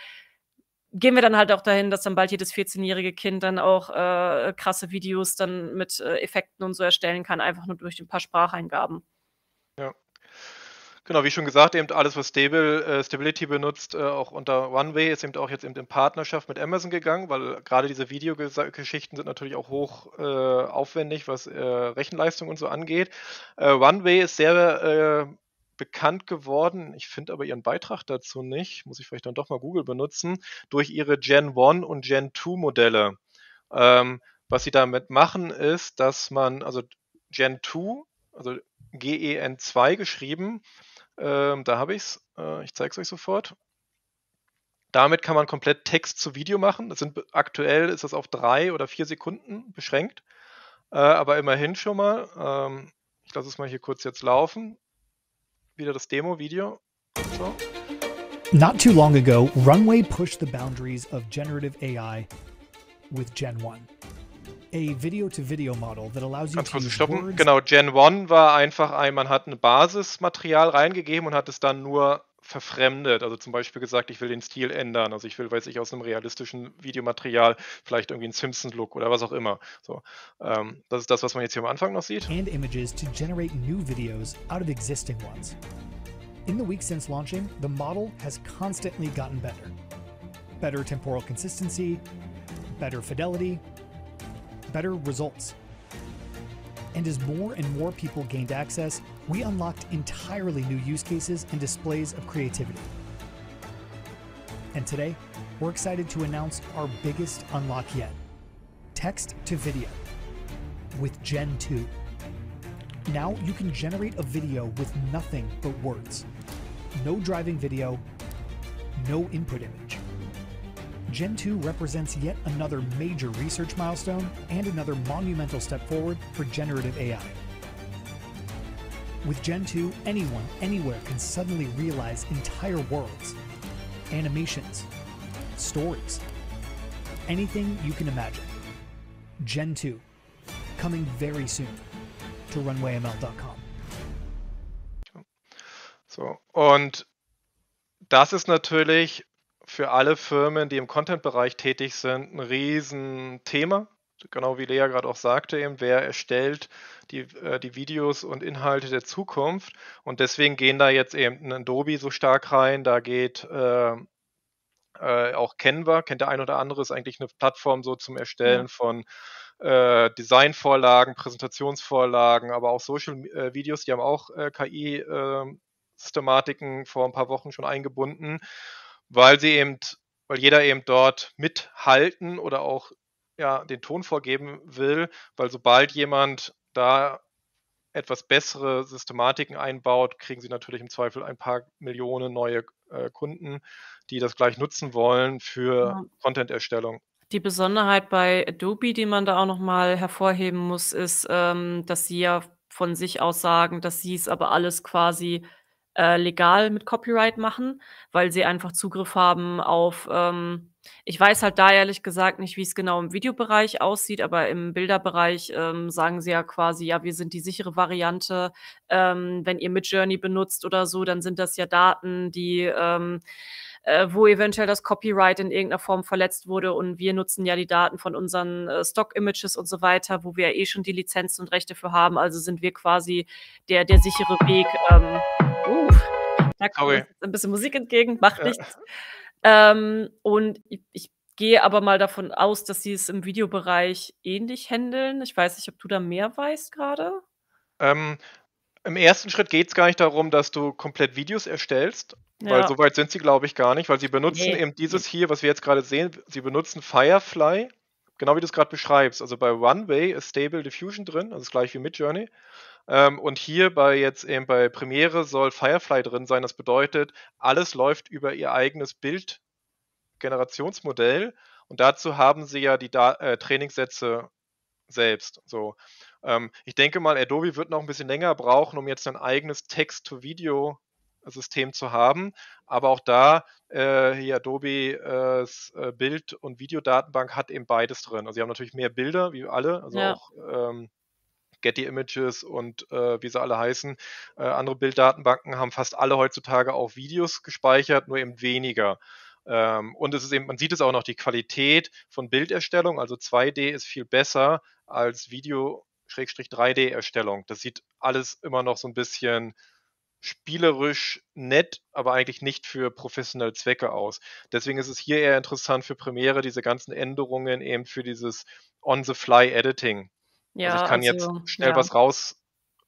gehen wir dann halt auch dahin, dass dann bald jedes 14-jährige Kind dann auch äh, krasse Videos dann mit äh, Effekten und so erstellen kann, einfach nur durch ein paar Spracheingaben. Ja. Genau, wie schon gesagt, eben alles, was Stable, äh, Stability benutzt, äh, auch unter OneWay, ist eben auch jetzt eben in Partnerschaft mit Amazon gegangen, weil gerade diese Videogeschichten sind natürlich auch hoch äh, aufwendig, was äh, Rechenleistung und so angeht. Äh, OneWay ist sehr äh, bekannt geworden, ich finde aber ihren Beitrag dazu nicht, muss ich vielleicht dann doch mal Google benutzen, durch ihre Gen 1 und Gen 2 Modelle. Ähm, was sie damit machen, ist, dass man, also Gen 2, also GEN2 geschrieben, ähm, da habe ich es. Äh, ich zeige es euch sofort. Damit kann man komplett Text zu Video machen. Das sind aktuell ist das auf drei oder vier Sekunden beschränkt. Äh, aber immerhin schon mal. Ähm, ich lasse es mal hier kurz jetzt laufen. Wieder das Demo-Video. So. Not too long ago, Runway pushed the boundaries of generative AI with Gen 1 a video-to-video model that allows you Ganz kurz stoppen. Genau, Gen 1 war einfach ein, man hat ein Basismaterial reingegeben und hat es dann nur verfremdet. Also zum Beispiel gesagt, ich will den Stil ändern. Also ich will, weiß ich, aus einem realistischen Videomaterial vielleicht irgendwie einen Simpsons-Look oder was auch immer. So, ähm, das ist das, was man jetzt hier am Anfang noch sieht. And images to generate new videos out of existing ones. In the week since launching, the model has constantly gotten better. Better temporal consistency, better fidelity, better results. And as more and more people gained access, we unlocked entirely new use cases and displays of creativity. And today, we're excited to announce our biggest unlock yet text to video with Gen 2. Now you can generate a video with nothing but words. No driving video, no input image. Gen 2 represents yet another major research milestone and another monumental step forward for generative AI. With Gen 2, anyone, anywhere can suddenly realize entire worlds, animations, stories, anything you can imagine. Gen 2, coming very soon to runwayml.com. So, and das ist natürlich für alle Firmen, die im Content-Bereich tätig sind, ein Riesenthema. Genau wie Lea gerade auch sagte, eben, wer erstellt die, äh, die Videos und Inhalte der Zukunft. Und deswegen gehen da jetzt eben ein Adobe so stark rein, da geht äh, äh, auch Canva, kennt der ein oder andere, ist eigentlich eine Plattform so zum Erstellen ja. von äh, Designvorlagen, Präsentationsvorlagen, aber auch Social-Videos, äh, die haben auch äh, KI-Systematiken ähm, vor ein paar Wochen schon eingebunden weil sie eben, weil jeder eben dort mithalten oder auch ja, den Ton vorgeben will, weil sobald jemand da etwas bessere Systematiken einbaut, kriegen sie natürlich im Zweifel ein paar Millionen neue äh, Kunden, die das gleich nutzen wollen für ja. Content-Erstellung. Die Besonderheit bei Adobe, die man da auch nochmal hervorheben muss, ist, ähm, dass sie ja von sich aus sagen, dass sie es aber alles quasi äh, legal mit Copyright machen, weil sie einfach Zugriff haben auf, ähm, ich weiß halt da ehrlich gesagt nicht, wie es genau im Videobereich aussieht, aber im Bilderbereich ähm, sagen sie ja quasi, ja, wir sind die sichere Variante. Ähm, wenn ihr Midjourney benutzt oder so, dann sind das ja Daten, die ähm, äh, wo eventuell das Copyright in irgendeiner Form verletzt wurde und wir nutzen ja die Daten von unseren äh, Stock-Images und so weiter, wo wir ja eh schon die Lizenzen und Rechte für haben. Also sind wir quasi der, der sichere Weg. Ähm, da kommt ein bisschen Musik entgegen, macht nichts. Ähm, und ich, ich gehe aber mal davon aus, dass sie es im Videobereich ähnlich handeln. Ich weiß nicht, ob du da mehr weißt gerade. Ähm, Im ersten Schritt geht es gar nicht darum, dass du komplett Videos erstellst, ja. weil so weit sind sie, glaube ich, gar nicht, weil sie benutzen nee. eben dieses hier, was wir jetzt gerade sehen, sie benutzen Firefly, genau wie du es gerade beschreibst. Also bei One Way ist Stable Diffusion drin, also das gleiche wie Midjourney. Ähm, und hier bei jetzt eben bei Premiere soll Firefly drin sein. Das bedeutet, alles läuft über ihr eigenes Bildgenerationsmodell. Und dazu haben sie ja die da äh, Trainingssätze selbst. So. Ähm, ich denke mal, Adobe wird noch ein bisschen länger brauchen, um jetzt ein eigenes Text-to-Video System zu haben. Aber auch da, äh, hier Adobe äh, äh, Bild- und Videodatenbank hat eben beides drin. Also sie haben natürlich mehr Bilder, wie alle, also ja. auch ähm, Getty Images und äh, wie sie alle heißen. Äh, andere Bilddatenbanken haben fast alle heutzutage auch Videos gespeichert, nur eben weniger. Ähm, und es ist eben, man sieht es auch noch, die Qualität von Bilderstellung, also 2D ist viel besser als Video-3D-Erstellung. Das sieht alles immer noch so ein bisschen spielerisch nett, aber eigentlich nicht für professionelle Zwecke aus. Deswegen ist es hier eher interessant für Premiere, diese ganzen Änderungen eben für dieses On-the-Fly-Editing also ja, also ich kann also, jetzt schnell ja. was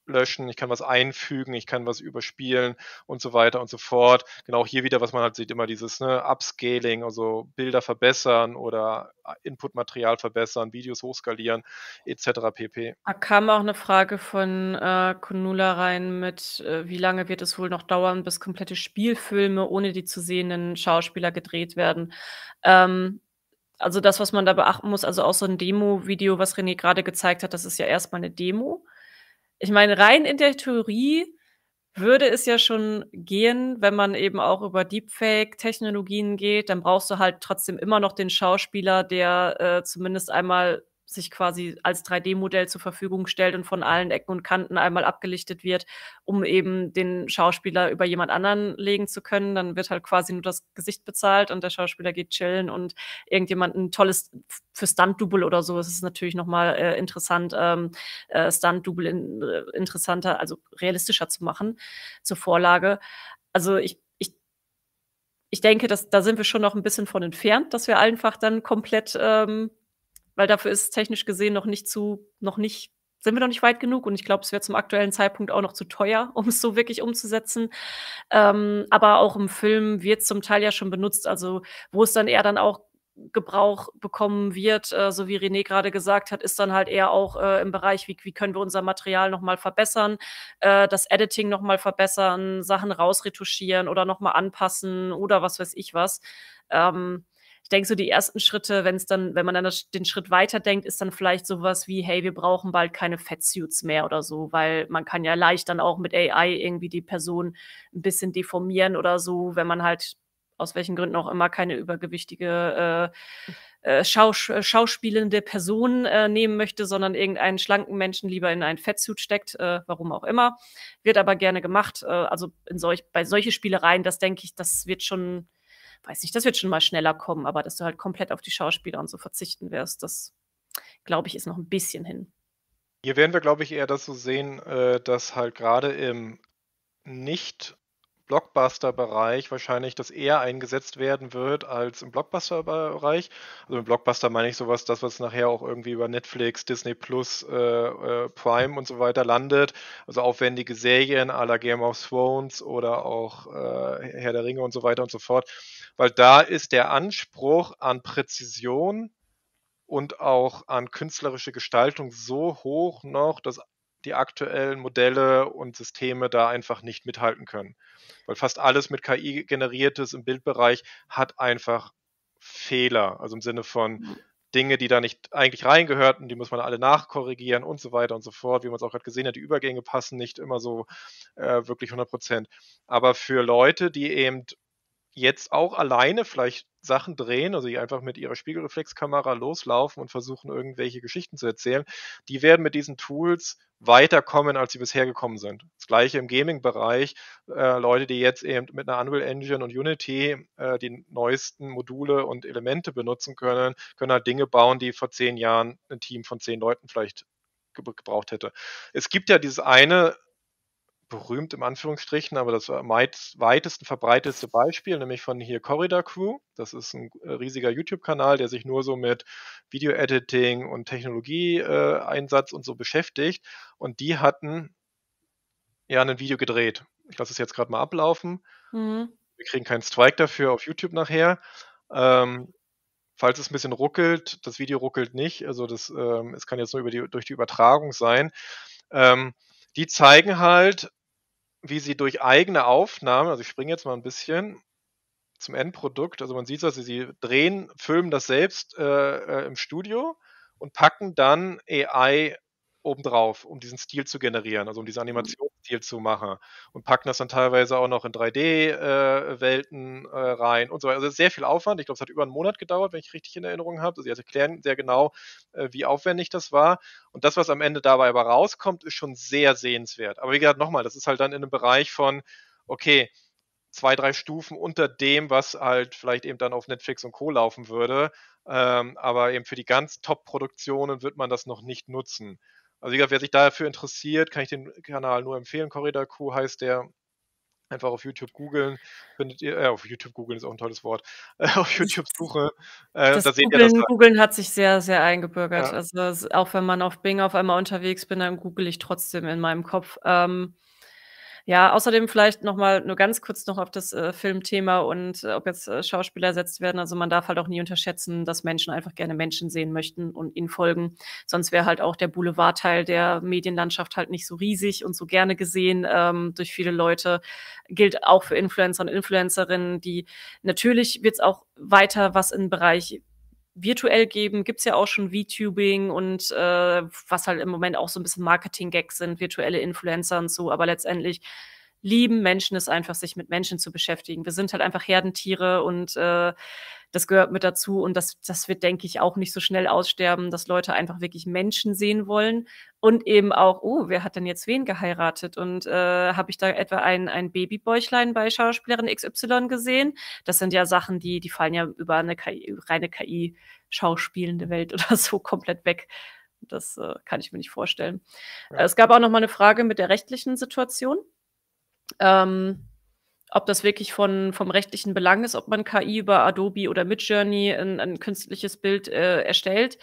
rauslöschen, ich kann was einfügen, ich kann was überspielen und so weiter und so fort. Genau hier wieder, was man halt sieht, immer dieses ne, Upscaling, also Bilder verbessern oder Inputmaterial verbessern, Videos hochskalieren etc. pp. Da ah, kam auch eine Frage von äh, Konula rein mit, äh, wie lange wird es wohl noch dauern, bis komplette Spielfilme ohne die zu sehenden Schauspieler gedreht werden. Ähm, also das, was man da beachten muss, also auch so ein Demo-Video, was René gerade gezeigt hat, das ist ja erstmal eine Demo. Ich meine, rein in der Theorie würde es ja schon gehen, wenn man eben auch über Deepfake-Technologien geht, dann brauchst du halt trotzdem immer noch den Schauspieler, der äh, zumindest einmal sich quasi als 3D-Modell zur Verfügung stellt und von allen Ecken und Kanten einmal abgelichtet wird, um eben den Schauspieler über jemand anderen legen zu können. Dann wird halt quasi nur das Gesicht bezahlt und der Schauspieler geht chillen und irgendjemand ein tolles für Stunt-Double oder so. ist Es natürlich nochmal äh, interessant, ähm, äh, Stunt-Double in, äh, interessanter, also realistischer zu machen zur Vorlage. Also ich ich denke, dass, da sind wir schon noch ein bisschen von entfernt, dass wir einfach dann komplett ähm, weil dafür ist technisch gesehen noch nicht zu, noch nicht, sind wir noch nicht weit genug und ich glaube, es wäre zum aktuellen Zeitpunkt auch noch zu teuer, um es so wirklich umzusetzen. Ähm, aber auch im Film wird zum Teil ja schon benutzt, also wo es dann eher dann auch Gebrauch bekommen wird, äh, so wie René gerade gesagt hat, ist dann halt eher auch äh, im Bereich, wie, wie können wir unser Material nochmal verbessern, äh, das Editing nochmal verbessern, Sachen rausretuschieren oder nochmal anpassen oder was weiß ich was. Ähm, ich denke, so die ersten Schritte, wenn es dann, wenn man dann das, den Schritt weiterdenkt, ist dann vielleicht sowas wie, hey, wir brauchen bald keine Fettsuits mehr oder so, weil man kann ja leicht dann auch mit AI irgendwie die Person ein bisschen deformieren oder so, wenn man halt aus welchen Gründen auch immer keine übergewichtige äh, äh Schaus äh, schauspielende Person äh, nehmen möchte, sondern irgendeinen schlanken Menschen lieber in einen Fettsuit steckt, äh, warum auch immer. Wird aber gerne gemacht. also in solch, bei solchen Spielereien, das denke ich, das wird schon weiß nicht, das wird schon mal schneller kommen, aber dass du halt komplett auf die Schauspieler und so verzichten wirst, das glaube ich, ist noch ein bisschen hin. Hier werden wir, glaube ich, eher das so sehen, äh, dass halt gerade im nicht Blockbuster-Bereich wahrscheinlich das eher eingesetzt werden wird als im Blockbuster-Bereich. Also im Blockbuster meine ich sowas, das was nachher auch irgendwie über Netflix, Disney Plus, äh, äh, Prime und so weiter landet. Also aufwendige Serien à la Game of Thrones oder auch äh, Herr der Ringe und so weiter und so fort. Weil da ist der Anspruch an Präzision und auch an künstlerische Gestaltung so hoch noch, dass die aktuellen Modelle und Systeme da einfach nicht mithalten können. Weil fast alles mit KI generiertes im Bildbereich hat einfach Fehler, also im Sinne von mhm. Dinge, die da nicht eigentlich reingehörten, die muss man alle nachkorrigieren und so weiter und so fort. Wie man es auch gerade gesehen hat, die Übergänge passen nicht immer so äh, wirklich 100 Prozent. Aber für Leute, die eben jetzt auch alleine vielleicht Sachen drehen, also die einfach mit ihrer Spiegelreflexkamera loslaufen und versuchen, irgendwelche Geschichten zu erzählen, die werden mit diesen Tools weiterkommen, als sie bisher gekommen sind. Das gleiche im Gaming-Bereich. Äh, Leute, die jetzt eben mit einer Unreal Engine und Unity äh, die neuesten Module und Elemente benutzen können, können halt Dinge bauen, die vor zehn Jahren ein Team von zehn Leuten vielleicht gebraucht hätte. Es gibt ja dieses eine berühmt im Anführungsstrichen, aber das weitesten verbreitetste Beispiel, nämlich von hier Corridor Crew. Das ist ein äh, riesiger YouTube-Kanal, der sich nur so mit Video-Editing und Technologie-Einsatz äh, Technologieeinsatz und so beschäftigt. Und die hatten ja ein Video gedreht. Ich lasse es jetzt gerade mal ablaufen. Mhm. Wir kriegen keinen Strike dafür auf YouTube nachher. Ähm, falls es ein bisschen ruckelt, das Video ruckelt nicht, also das, ähm, es kann jetzt nur die, durch die Übertragung sein. Ähm, die zeigen halt wie sie durch eigene Aufnahmen, also ich springe jetzt mal ein bisschen zum Endprodukt, also man sieht dass sie, sie drehen, filmen das selbst äh, äh im Studio und packen dann AI obendrauf, um diesen Stil zu generieren, also um diese Animation Stil zu machen und packen das dann teilweise auch noch in 3D-Welten äh, äh, rein und so weiter. Also sehr viel Aufwand. Ich glaube, es hat über einen Monat gedauert, wenn ich richtig in Erinnerung habe. Also sie erklären sehr genau, äh, wie aufwendig das war. Und das, was am Ende dabei aber rauskommt, ist schon sehr sehenswert. Aber wie gesagt, nochmal, das ist halt dann in einem Bereich von, okay, zwei, drei Stufen unter dem, was halt vielleicht eben dann auf Netflix und Co. laufen würde. Ähm, aber eben für die ganz Top-Produktionen wird man das noch nicht nutzen. Also wie gesagt, wer sich dafür interessiert, kann ich den Kanal nur empfehlen. Corridor Q heißt der. Einfach auf YouTube googeln, findet ihr, äh, auf YouTube googeln ist auch ein tolles Wort, äh, auf YouTube suche. Äh, da seht ihr das halt. googeln hat sich sehr, sehr eingebürgert. Ja. Also auch wenn man auf Bing auf einmal unterwegs bin, dann google ich trotzdem in meinem Kopf. Ähm, ja, außerdem vielleicht nochmal nur ganz kurz noch auf das äh, Filmthema und äh, ob jetzt äh, Schauspieler ersetzt werden. Also man darf halt auch nie unterschätzen, dass Menschen einfach gerne Menschen sehen möchten und ihnen folgen. Sonst wäre halt auch der Boulevardteil der Medienlandschaft halt nicht so riesig und so gerne gesehen ähm, durch viele Leute. Gilt auch für Influencer und Influencerinnen, die natürlich wird es auch weiter was im Bereich virtuell geben, gibt es ja auch schon VTubing und äh, was halt im Moment auch so ein bisschen Marketing-Gags sind, virtuelle Influencer und so, aber letztendlich lieben Menschen es einfach, sich mit Menschen zu beschäftigen. Wir sind halt einfach Herdentiere und äh, das gehört mit dazu und das, das wird, denke ich, auch nicht so schnell aussterben, dass Leute einfach wirklich Menschen sehen wollen, und eben auch, oh, wer hat denn jetzt wen geheiratet? Und äh, habe ich da etwa ein, ein Babybäuchlein bei Schauspielerin XY gesehen? Das sind ja Sachen, die, die fallen ja über eine KI, reine KI-schauspielende Welt oder so komplett weg. Das äh, kann ich mir nicht vorstellen. Ja. Es gab auch noch mal eine Frage mit der rechtlichen Situation. Ähm, ob das wirklich von, vom rechtlichen Belang ist, ob man KI über Adobe oder Midjourney ein, ein künstliches Bild äh, erstellt.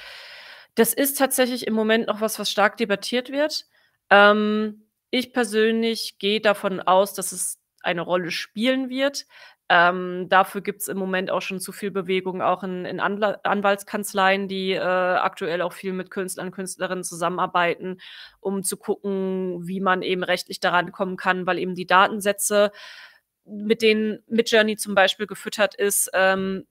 Das ist tatsächlich im Moment noch was, was stark debattiert wird. Ähm, ich persönlich gehe davon aus, dass es eine Rolle spielen wird. Ähm, dafür gibt es im Moment auch schon zu viel Bewegung, auch in, in Anla Anwaltskanzleien, die äh, aktuell auch viel mit Künstlern und Künstlerinnen zusammenarbeiten, um zu gucken, wie man eben rechtlich daran kommen kann, weil eben die Datensätze, mit denen Midjourney zum Beispiel gefüttert ist, ähm,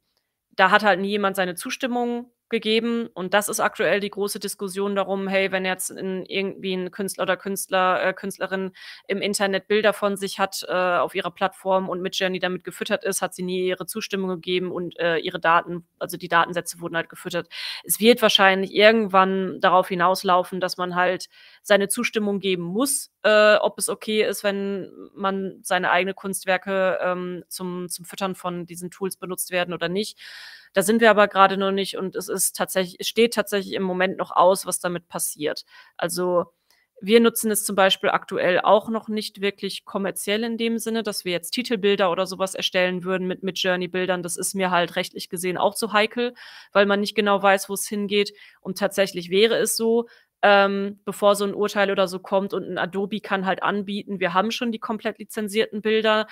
da hat halt nie jemand seine Zustimmung gegeben. Und das ist aktuell die große Diskussion darum, hey, wenn jetzt in, irgendwie ein Künstler oder Künstler, äh, Künstlerin im Internet Bilder von sich hat äh, auf ihrer Plattform und mit Journey damit gefüttert ist, hat sie nie ihre Zustimmung gegeben und äh, ihre Daten, also die Datensätze wurden halt gefüttert. Es wird wahrscheinlich irgendwann darauf hinauslaufen, dass man halt seine Zustimmung geben muss, äh, ob es okay ist, wenn man seine eigenen Kunstwerke ähm, zum, zum Füttern von diesen Tools benutzt werden oder nicht. Da sind wir aber gerade noch nicht und es ist tatsächlich, es steht tatsächlich im Moment noch aus, was damit passiert. Also wir nutzen es zum Beispiel aktuell auch noch nicht wirklich kommerziell in dem Sinne, dass wir jetzt Titelbilder oder sowas erstellen würden mit mit journey bildern Das ist mir halt rechtlich gesehen auch zu heikel, weil man nicht genau weiß, wo es hingeht. Und tatsächlich wäre es so, ähm, bevor so ein Urteil oder so kommt und ein Adobe kann halt anbieten, wir haben schon die komplett lizenzierten Bilder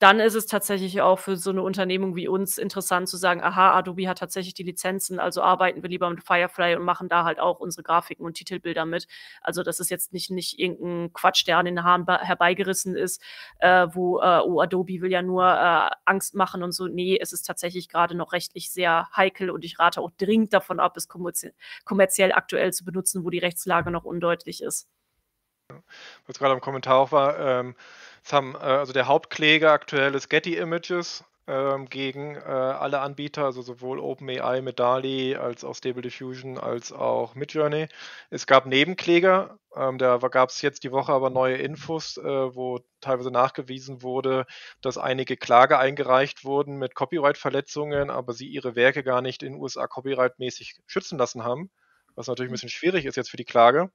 dann ist es tatsächlich auch für so eine Unternehmung wie uns interessant zu sagen, aha, Adobe hat tatsächlich die Lizenzen, also arbeiten wir lieber mit Firefly und machen da halt auch unsere Grafiken und Titelbilder mit. Also das ist jetzt nicht, nicht irgendein Quatsch, der an den Haaren herbeigerissen ist, äh, wo, äh, oh, Adobe will ja nur äh, Angst machen und so. Nee, es ist tatsächlich gerade noch rechtlich sehr heikel und ich rate auch dringend davon ab, es kommerziell aktuell zu benutzen, wo die Rechtslage noch undeutlich ist. Was gerade im Kommentar auch war, ähm es haben, äh, also der Hauptkläger aktuell ist Getty Images ähm, gegen äh, alle Anbieter, also sowohl OpenAI mit DALI als auch Stable Diffusion als auch Midjourney. Es gab Nebenkläger, ähm, da gab es jetzt die Woche aber neue Infos, äh, wo teilweise nachgewiesen wurde, dass einige Klage eingereicht wurden mit Copyright-Verletzungen, aber sie ihre Werke gar nicht in USA copyrightmäßig schützen lassen haben was natürlich ein mhm. bisschen schwierig ist jetzt für die Klage.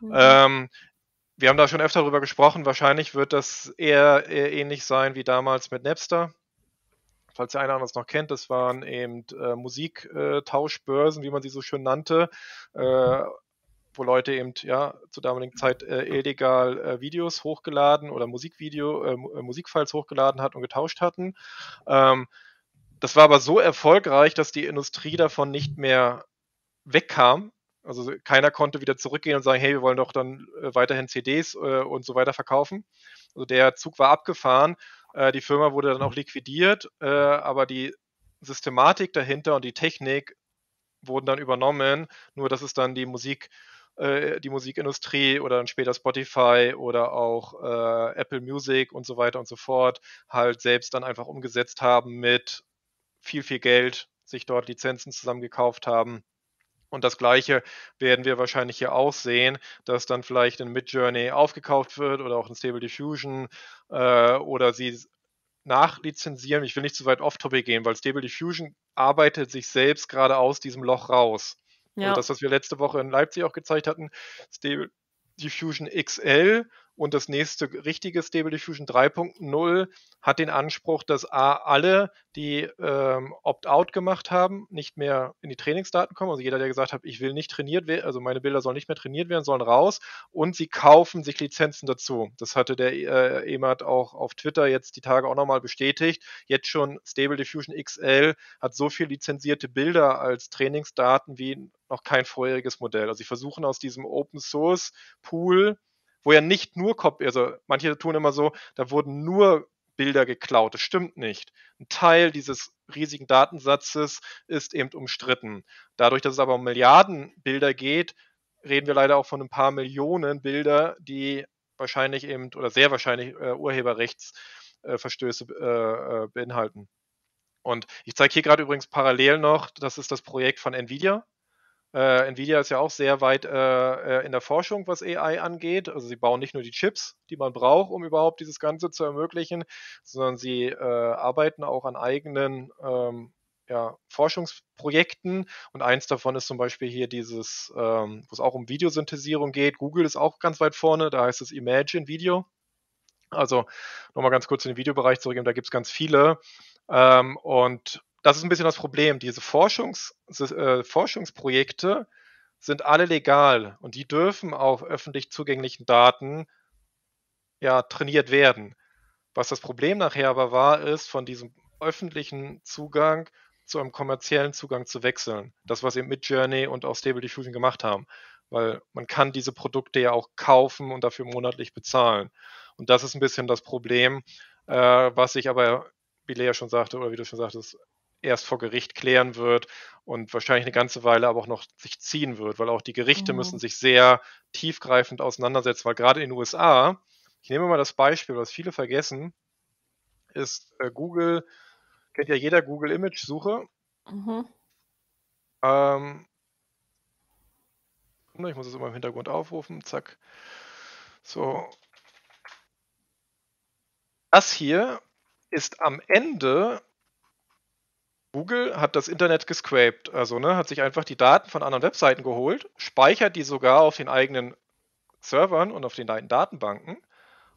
Mhm. Ähm, wir haben da schon öfter darüber gesprochen. Wahrscheinlich wird das eher, eher ähnlich sein wie damals mit Napster. Falls ihr eine oder noch kennt, das waren eben äh, Musiktauschbörsen, äh, wie man sie so schön nannte, äh, wo Leute eben ja zur damaligen Zeit äh, illegal äh, Videos hochgeladen oder Musikvideo, äh, Musikfiles hochgeladen hat und getauscht hatten. Ähm, das war aber so erfolgreich, dass die Industrie davon nicht mehr wegkam also keiner konnte wieder zurückgehen und sagen, hey, wir wollen doch dann äh, weiterhin CDs äh, und so weiter verkaufen. Also der Zug war abgefahren. Äh, die Firma wurde dann auch liquidiert, aber die Systematik dahinter und die Technik wurden dann übernommen. Nur dass es dann die Musik, die Musikindustrie oder dann später Spotify oder auch Apple Music und so weiter und so fort halt selbst dann einfach umgesetzt haben mit viel, viel Geld, sich dort Lizenzen zusammengekauft haben und das Gleiche werden wir wahrscheinlich hier auch sehen, dass dann vielleicht ein Midjourney aufgekauft wird oder auch ein Stable Diffusion äh, oder sie nachlizenzieren. Ich will nicht zu weit off-topic gehen, weil Stable Diffusion arbeitet sich selbst gerade aus diesem Loch raus. Ja. Also das, was wir letzte Woche in Leipzig auch gezeigt hatten, Stable Diffusion XL und das nächste richtige Stable Diffusion 3.0 hat den Anspruch, dass A, alle, die ähm, Opt-out gemacht haben, nicht mehr in die Trainingsdaten kommen. Also jeder, der gesagt hat, ich will nicht trainiert werden, also meine Bilder sollen nicht mehr trainiert werden, sollen raus. Und sie kaufen sich Lizenzen dazu. Das hatte der äh, EMAT auch auf Twitter jetzt die Tage auch nochmal bestätigt. Jetzt schon Stable Diffusion XL hat so viel lizenzierte Bilder als Trainingsdaten wie noch kein vorheriges Modell. Also sie versuchen aus diesem Open Source Pool wo ja nicht nur Copy, also manche tun immer so, da wurden nur Bilder geklaut. Das stimmt nicht. Ein Teil dieses riesigen Datensatzes ist eben umstritten. Dadurch, dass es aber um Milliarden Bilder geht, reden wir leider auch von ein paar Millionen Bilder, die wahrscheinlich eben oder sehr wahrscheinlich äh, Urheberrechtsverstöße äh, äh, beinhalten. Und ich zeige hier gerade übrigens parallel noch, das ist das Projekt von Nvidia, äh, Nvidia ist ja auch sehr weit äh, äh in der Forschung, was AI angeht. Also sie bauen nicht nur die Chips, die man braucht, um überhaupt dieses Ganze zu ermöglichen, sondern sie äh, arbeiten auch an eigenen ähm, ja, Forschungsprojekten und eins davon ist zum Beispiel hier dieses, ähm, wo es auch um Videosynthesierung geht. Google ist auch ganz weit vorne, da heißt es Imagine Video. Also nochmal ganz kurz in den Videobereich zurückgehen, da gibt es ganz viele. Ähm, und das ist ein bisschen das Problem. Diese Forschungs, äh, Forschungsprojekte sind alle legal und die dürfen auf öffentlich zugänglichen Daten ja, trainiert werden. Was das Problem nachher aber war, ist, von diesem öffentlichen Zugang zu einem kommerziellen Zugang zu wechseln. Das, was eben mit Journey und auch Stable Diffusion gemacht haben. Weil man kann diese Produkte ja auch kaufen und dafür monatlich bezahlen. Und das ist ein bisschen das Problem, äh, was sich aber wie Lea schon sagte oder wie du schon sagtest, erst vor Gericht klären wird und wahrscheinlich eine ganze Weile aber auch noch sich ziehen wird, weil auch die Gerichte mhm. müssen sich sehr tiefgreifend auseinandersetzen, weil gerade in den USA, ich nehme mal das Beispiel, was viele vergessen, ist äh, Google, kennt ja jeder Google Image Suche. Mhm. Ähm, ne, ich muss es immer im Hintergrund aufrufen, zack. So. Das hier ist am Ende Google hat das Internet gescraped, also ne, hat sich einfach die Daten von anderen Webseiten geholt, speichert die sogar auf den eigenen Servern und auf den eigenen Datenbanken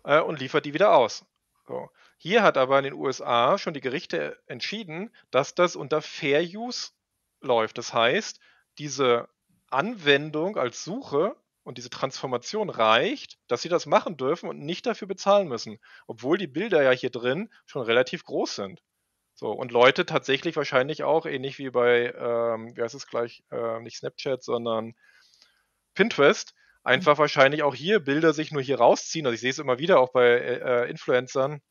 äh, und liefert die wieder aus. So. Hier hat aber in den USA schon die Gerichte entschieden, dass das unter Fair Use läuft. Das heißt, diese Anwendung als Suche und diese Transformation reicht, dass sie das machen dürfen und nicht dafür bezahlen müssen, obwohl die Bilder ja hier drin schon relativ groß sind. So, und Leute tatsächlich wahrscheinlich auch, ähnlich wie bei, ähm, wie heißt es gleich, äh, nicht Snapchat, sondern Pinterest, mhm. einfach mhm. wahrscheinlich auch hier Bilder sich nur hier rausziehen. Also ich sehe es immer wieder auch bei äh, äh, Influencern,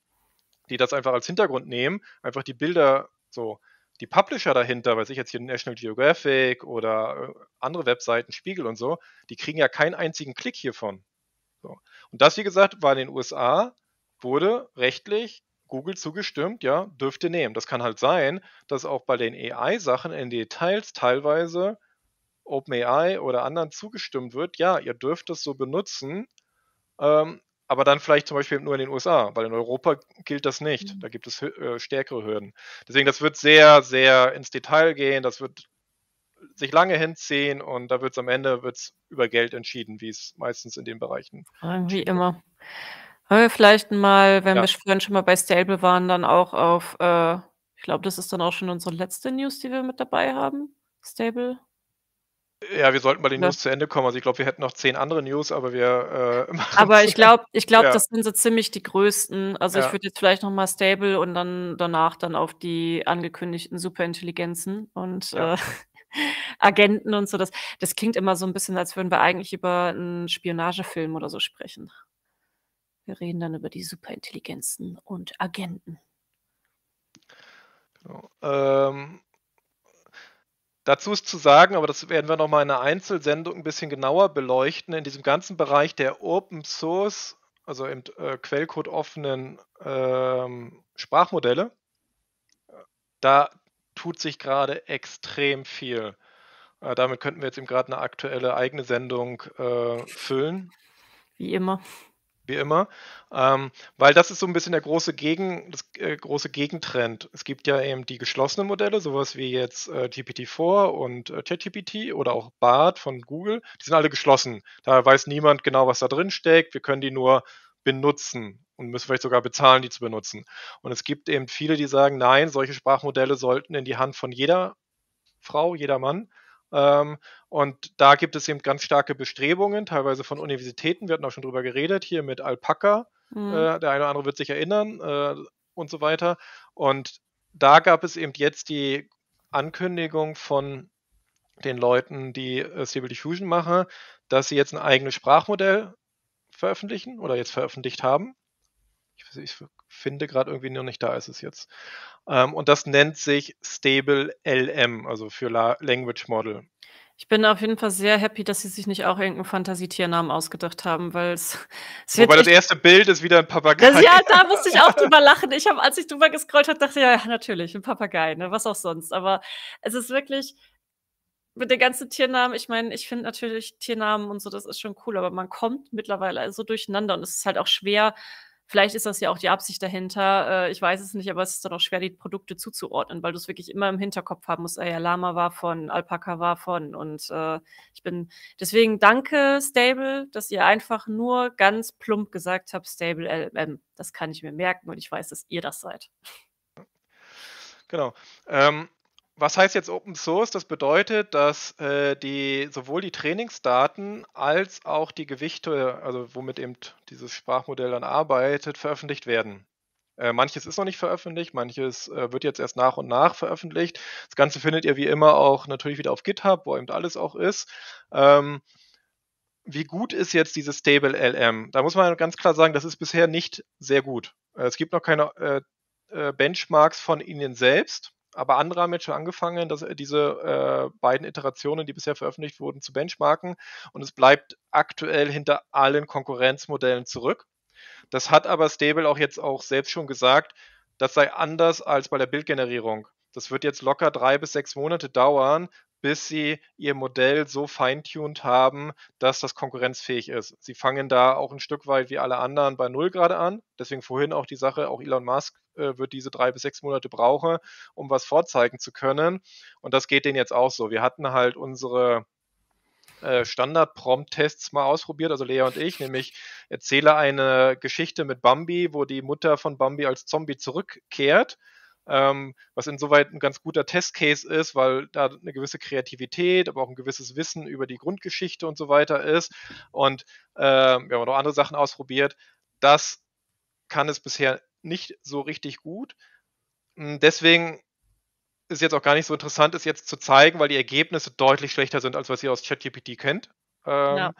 die das einfach als Hintergrund nehmen, einfach die Bilder so. Die Publisher dahinter, weiß ich jetzt hier National Geographic oder äh, andere Webseiten, Spiegel und so, die kriegen ja keinen einzigen Klick hiervon. So. Und das, wie gesagt, war in den USA, wurde rechtlich Google zugestimmt, ja, dürft ihr nehmen. Das kann halt sein, dass auch bei den AI-Sachen in Details teilweise OpenAI oder anderen zugestimmt wird, ja, ihr dürft das so benutzen, ähm, aber dann vielleicht zum Beispiel nur in den USA, weil in Europa gilt das nicht. Mhm. Da gibt es äh, stärkere Hürden. Deswegen, das wird sehr, sehr ins Detail gehen, das wird sich lange hinziehen und da wird es am Ende wird's über Geld entschieden, wie es meistens in den Bereichen. Wie immer. Wird. Haben wir vielleicht mal, wenn Ja. wir vorhin schon mal bei Stable waren, dann auch auf, äh ich glaube, das ist dann auch schon unsere letzte News, die wir mit dabei haben. Stable? Ja, wir sollten bei den Ne? News zu Ende kommen. Also ich glaube, wir hätten noch zehn andere News, aber wir, äh, machen's Aber ich glaube ich glaube, Ja. das sind so ziemlich die größten. Also, ich würde jetzt vielleicht noch mal Stable und dann danach dann auf die angekündigten Superintelligenzen und, Ja. äh, Agenten und so. Das das klingt immer so ein bisschen, als würden wir eigentlich über einen Spionagefilm oder so sprechen. Wir reden dann über die Superintelligenzen und Agenten. Genau. Ähm, dazu ist zu sagen, aber das werden wir nochmal in einer Einzelsendung ein bisschen genauer beleuchten, in diesem ganzen Bereich der Open Source, also im äh, Quellcode offenen ähm, Sprachmodelle, da tut sich gerade extrem viel. Äh, damit könnten wir jetzt eben gerade eine aktuelle eigene Sendung äh, füllen. Wie immer wie immer, ähm, weil das ist so ein bisschen der große, Gegen, das, äh, große Gegentrend. Es gibt ja eben die geschlossenen Modelle, sowas wie jetzt äh, GPT-4 und äh, ChatGPT oder auch BART von Google, die sind alle geschlossen. Da weiß niemand genau, was da drin steckt. Wir können die nur benutzen und müssen vielleicht sogar bezahlen, die zu benutzen. Und es gibt eben viele, die sagen, nein, solche Sprachmodelle sollten in die Hand von jeder Frau, jeder Mann ähm, und da gibt es eben ganz starke Bestrebungen, teilweise von Universitäten. Wir hatten auch schon drüber geredet, hier mit Alpaka. Mhm. Äh, der eine oder andere wird sich erinnern äh, und so weiter. Und da gab es eben jetzt die Ankündigung von den Leuten, die äh, Stable Diffusion machen, dass sie jetzt ein eigenes Sprachmodell veröffentlichen oder jetzt veröffentlicht haben. Ich, ich finde gerade irgendwie noch nicht, da ist es jetzt. Ähm, und das nennt sich Stable LM, also für La Language Model. Ich bin auf jeden Fall sehr happy, dass sie sich nicht auch irgendeinen Fantasietiernamen ausgedacht haben, weil es, es Wobei das erste Bild ist wieder ein Papagei. Das, ja, da musste ich auch drüber lachen. Ich habe, als ich drüber gescrollt habe, dachte ich, ja, natürlich, ein Papagei, ne, was auch sonst. Aber es ist wirklich mit den ganzen Tiernamen. Ich meine, ich finde natürlich Tiernamen und so, das ist schon cool, aber man kommt mittlerweile so durcheinander und es ist halt auch schwer, Vielleicht ist das ja auch die Absicht dahinter. Äh, ich weiß es nicht, aber es ist dann auch schwer, die Produkte zuzuordnen, weil du es wirklich immer im Hinterkopf haben musst. Ey, ja, Lama war von, Alpaka war von. Und äh, ich bin deswegen danke, Stable, dass ihr einfach nur ganz plump gesagt habt, Stable LM. Das kann ich mir merken und ich weiß, dass ihr das seid. Genau. Ähm, was heißt jetzt Open Source? Das bedeutet, dass äh, die, sowohl die Trainingsdaten als auch die Gewichte, also womit eben dieses Sprachmodell dann arbeitet, veröffentlicht werden. Äh, manches ist noch nicht veröffentlicht, manches äh, wird jetzt erst nach und nach veröffentlicht. Das Ganze findet ihr wie immer auch natürlich wieder auf GitHub, wo eben alles auch ist. Ähm, wie gut ist jetzt dieses Stable LM? Da muss man ganz klar sagen, das ist bisher nicht sehr gut. Äh, es gibt noch keine äh, äh, Benchmarks von ihnen selbst aber andere haben jetzt schon angefangen, dass, äh, diese äh, beiden Iterationen, die bisher veröffentlicht wurden, zu benchmarken und es bleibt aktuell hinter allen Konkurrenzmodellen zurück. Das hat aber Stable auch jetzt auch selbst schon gesagt, das sei anders als bei der Bildgenerierung. Das wird jetzt locker drei bis sechs Monate dauern, bis sie ihr Modell so feintuned haben, dass das konkurrenzfähig ist. Sie fangen da auch ein Stück weit wie alle anderen bei Null gerade an. Deswegen vorhin auch die Sache, auch Elon Musk äh, wird diese drei bis sechs Monate brauchen, um was vorzeigen zu können. Und das geht denen jetzt auch so. Wir hatten halt unsere äh, Standard-Prompt-Tests mal ausprobiert, also Lea und ich, nämlich erzähle eine Geschichte mit Bambi, wo die Mutter von Bambi als Zombie zurückkehrt. Ähm, was insoweit ein ganz guter Testcase ist, weil da eine gewisse Kreativität, aber auch ein gewisses Wissen über die Grundgeschichte und so weiter ist. Und äh, wir haben noch andere Sachen ausprobiert. Das kann es bisher nicht so richtig gut. Hm, deswegen ist jetzt auch gar nicht so interessant, es jetzt zu zeigen, weil die Ergebnisse deutlich schlechter sind, als was ihr aus ChatGPT kennt. Ähm, ja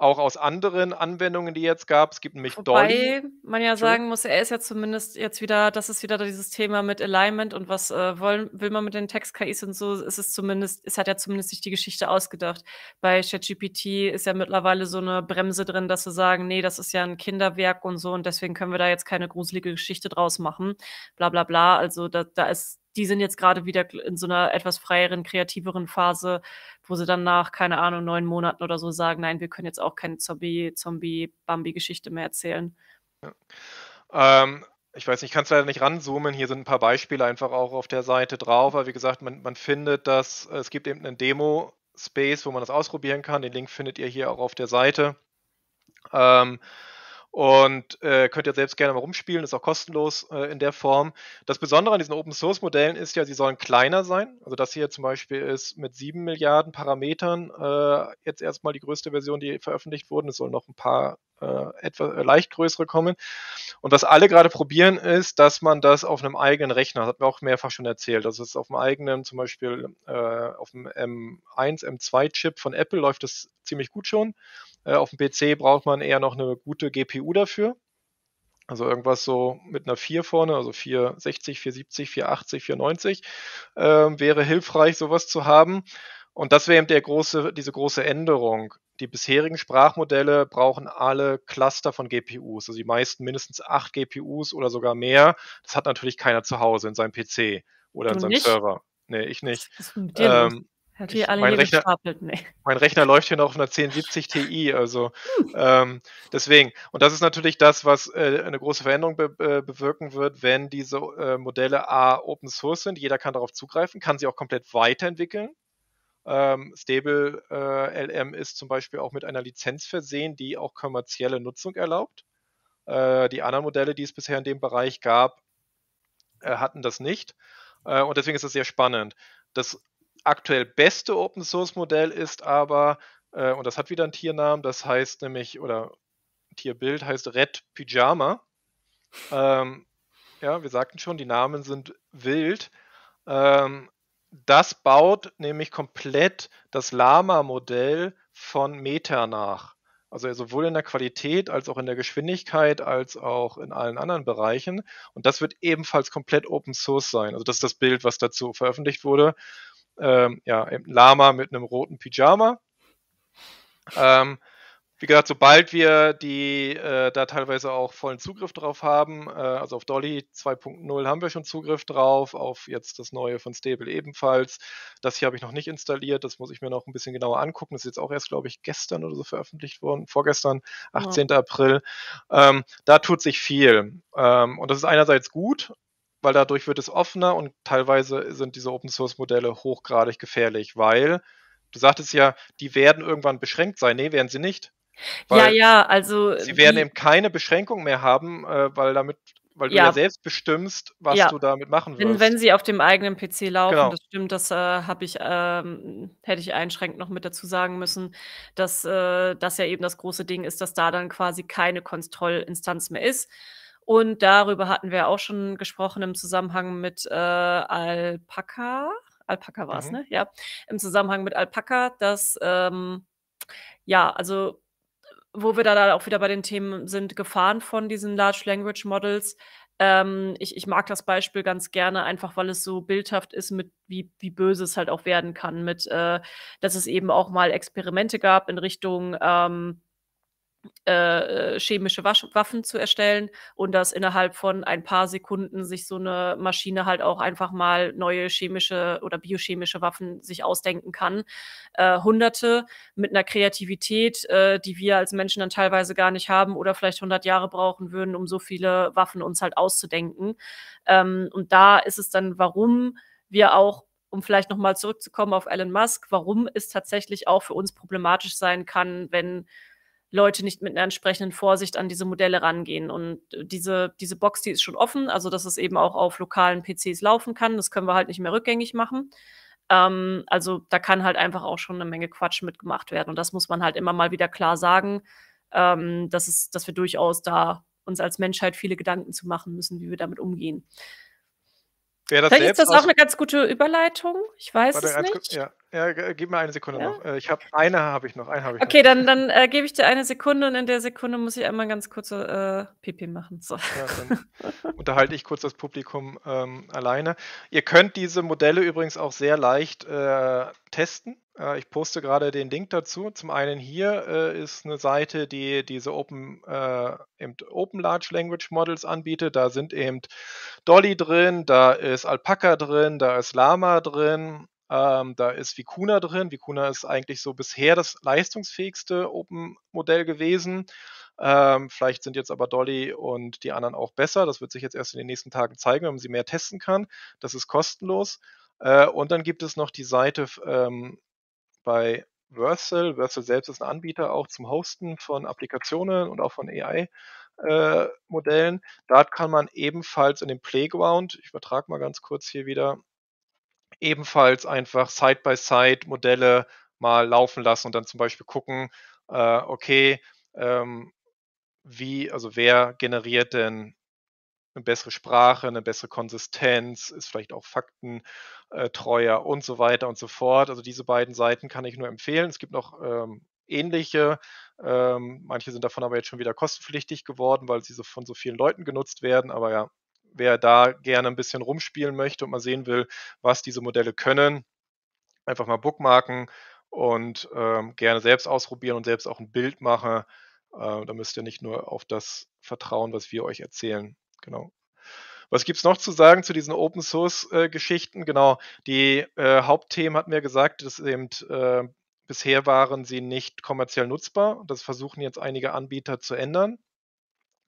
auch aus anderen Anwendungen, die jetzt gab. Es gibt nämlich Wobei Dolly. man ja sagen muss, er ist ja zumindest jetzt wieder, das ist wieder dieses Thema mit Alignment und was äh, wollen, will man mit den Text-KIs und so, ist es zumindest, es hat ja zumindest sich die Geschichte ausgedacht. Bei ChatGPT ist ja mittlerweile so eine Bremse drin, dass sie sagen, nee, das ist ja ein Kinderwerk und so und deswegen können wir da jetzt keine gruselige Geschichte draus machen. Bla bla bla. Also da, da ist die sind jetzt gerade wieder in so einer etwas freieren, kreativeren Phase, wo sie dann nach, keine Ahnung, neun Monaten oder so sagen, nein, wir können jetzt auch keine Zombie-Bambi-Geschichte zombie mehr erzählen. Ja. Ähm, ich weiß nicht, ich kann es leider nicht ranzoomen. Hier sind ein paar Beispiele einfach auch auf der Seite drauf. Aber wie gesagt, man, man findet das, es gibt eben einen Demo-Space, wo man das ausprobieren kann. Den Link findet ihr hier auch auf der Seite. Ähm, und äh, könnt ihr selbst gerne mal rumspielen, ist auch kostenlos äh, in der Form. Das Besondere an diesen Open Source Modellen ist ja, sie sollen kleiner sein. Also das hier zum Beispiel ist mit sieben Milliarden Parametern äh, jetzt erstmal die größte Version, die veröffentlicht wurde. Es sollen noch ein paar äh, etwas äh, leicht größere kommen. Und was alle gerade probieren, ist, dass man das auf einem eigenen Rechner, das hat mir auch mehrfach schon erzählt, also es auf einem eigenen, zum Beispiel äh, auf dem M1, M2-Chip von Apple läuft das ziemlich gut schon. Äh, auf dem PC braucht man eher noch eine gute GPU dafür. Also irgendwas so mit einer 4 vorne, also 460, 470, 480, 490 äh, wäre hilfreich, sowas zu haben. Und das wäre eben der große, diese große Änderung. Die bisherigen Sprachmodelle brauchen alle Cluster von GPUs, also die meisten mindestens acht GPUs oder sogar mehr. Das hat natürlich keiner zu Hause in seinem PC oder du in seinem nicht? Server. Nee, ich nicht. ist mit Ähm, hat ich, alle mein, Rechner, nee. mein Rechner läuft hier noch auf einer 1070 Ti, also ähm, deswegen. Und das ist natürlich das, was äh, eine große Veränderung be äh, bewirken wird, wenn diese äh, Modelle A Open Source sind, jeder kann darauf zugreifen, kann sie auch komplett weiterentwickeln. Ähm, Stable äh, LM ist zum Beispiel auch mit einer Lizenz versehen, die auch kommerzielle Nutzung erlaubt. Äh, die anderen Modelle, die es bisher in dem Bereich gab, hatten das nicht. und deswegen ist das sehr spannend. Das aktuell beste Open Source Modell ist aber, äh, und das hat wieder einen Tiernamen, das heißt nämlich, oder Tierbild heißt Red Pyjama. Ähm, ja, wir sagten schon, die Namen sind wild. Ähm, das baut nämlich komplett das Lama-Modell von Meta nach. Also sowohl in der Qualität als auch in der Geschwindigkeit als auch in allen anderen Bereichen. Und das wird ebenfalls komplett Open Source sein. Also das ist das Bild, was dazu veröffentlicht wurde ähm, ja, Lama mit einem roten Pyjama. Ähm, wie gesagt, sobald wir die äh, da teilweise auch vollen Zugriff drauf haben, äh, also auf Dolly 2.0 haben wir schon Zugriff drauf, auf jetzt das neue von Stable ebenfalls. Das hier habe ich noch nicht installiert, das muss ich mir noch ein bisschen genauer angucken. Das ist jetzt auch erst, glaube ich, gestern oder so veröffentlicht worden, vorgestern, 18. Ja. April. Ähm, da tut sich viel. Ähm, und das ist einerseits gut, weil dadurch wird es offener und teilweise sind diese Open-Source-Modelle hochgradig gefährlich, weil du sagtest ja, die werden irgendwann beschränkt sein. Nee, werden sie nicht. ja, ja, also. Sie werden eben keine Beschränkung mehr haben, äh, weil damit weil du ja, ja selbst bestimmst, was ja. du damit machen willst. Wenn, wenn sie auf dem eigenen PC laufen, genau. das stimmt, das äh, habe ich, ähm, hätte ich einschränkend noch mit dazu sagen müssen, dass äh, das ja eben das große Ding ist, dass da dann quasi keine Kontrollinstanz mehr ist, und darüber hatten wir auch schon gesprochen im Zusammenhang mit äh, Alpaka. Alpaka war es, mhm. ne? Ja. Im Zusammenhang mit Alpaka, dass, ähm, ja, also wo wir da auch wieder bei den Themen sind, Gefahren von diesen Large Language Models. Ähm, ich, ich, mag das Beispiel ganz gerne, einfach weil es so bildhaft ist, mit wie, wie böse es halt auch werden kann, mit äh, dass es eben auch mal Experimente gab in Richtung ähm, äh, äh, chemische Waffen zu erstellen und dass innerhalb von ein paar Sekunden sich so eine Maschine halt auch einfach mal neue chemische oder biochemische Waffen sich ausdenken kann. Äh, Hunderte mit einer Kreativität, äh, die wir als Menschen dann teilweise gar nicht haben oder vielleicht 100 Jahre brauchen würden, um so viele Waffen uns halt auszudenken. Ähm, und da ist es dann, warum wir auch um vielleicht nochmal zurückzukommen auf Elon Musk, warum es tatsächlich auch für uns problematisch sein kann, wenn Leute nicht mit einer entsprechenden Vorsicht an diese Modelle rangehen. Und äh, diese, diese Box, die ist schon offen, also dass es eben auch auf lokalen PCs laufen kann. Das können wir halt nicht mehr rückgängig machen. Ähm, also da kann halt einfach auch schon eine Menge Quatsch mitgemacht werden. Und das muss man halt immer mal wieder klar sagen, ähm, dass, es, dass wir durchaus da uns als Menschheit viele Gedanken zu machen müssen, wie wir damit umgehen. Vielleicht ist das auch eine ganz gute Überleitung. Ich weiß es nicht. Ja. Ja, äh, gib mir eine Sekunde ja? noch. Äh, ich habe eine habe ich noch. Eine hab ich okay, noch. dann, dann äh, gebe ich dir eine Sekunde und in der Sekunde muss ich einmal ganz kurze äh, Pipi machen. So. Ja, dann unterhalte ich kurz das Publikum ähm, alleine. Ihr könnt diese Modelle übrigens auch sehr leicht äh, testen. Äh, ich poste gerade den Link dazu. Zum einen hier ist eine Seite, die diese Open, Open Large Language Models anbietet. Da sind eben Dolly drin, da ist Alpaka drin, da ist Lama drin ähm, da ist Vicuna drin. Vicuna ist eigentlich so bisher das leistungsfähigste Open-Modell gewesen. Ähm, vielleicht sind jetzt aber Dolly und die anderen auch besser. Das wird sich jetzt erst in den nächsten Tagen zeigen, wenn man sie mehr testen kann. Das ist kostenlos. Äh, und dann gibt es noch die Seite ähm, bei Versal. Versal selbst ist ein Anbieter auch zum Hosten von Applikationen und auch von AI. Äh, Modellen. Da kann man ebenfalls in den Playground, ich übertrage mal ganz kurz hier wieder ebenfalls einfach Side-by-Side-Modelle mal laufen lassen und dann zum Beispiel gucken, äh, okay, ähm, wie, also wer generiert denn eine bessere Sprache, eine bessere Konsistenz, ist vielleicht auch faktentreuer äh, und so weiter und so fort. Also diese beiden Seiten kann ich nur empfehlen. Es gibt noch ähm, ähnliche. Ähm, manche sind davon aber jetzt schon wieder kostenpflichtig geworden, weil sie so von so vielen Leuten genutzt werden. Aber ja, wer da gerne ein bisschen rumspielen möchte und mal sehen will, was diese Modelle können, einfach mal bookmarken und ähm, gerne selbst ausprobieren und selbst auch ein Bild machen. Äh, da müsst ihr nicht nur auf das vertrauen, was wir euch erzählen. Genau. Was gibt es noch zu sagen zu diesen Open Source äh, Geschichten? Genau, die äh, Hauptthemen hatten wir gesagt, dass eben äh, bisher waren sie nicht kommerziell nutzbar. Das versuchen jetzt einige Anbieter zu ändern.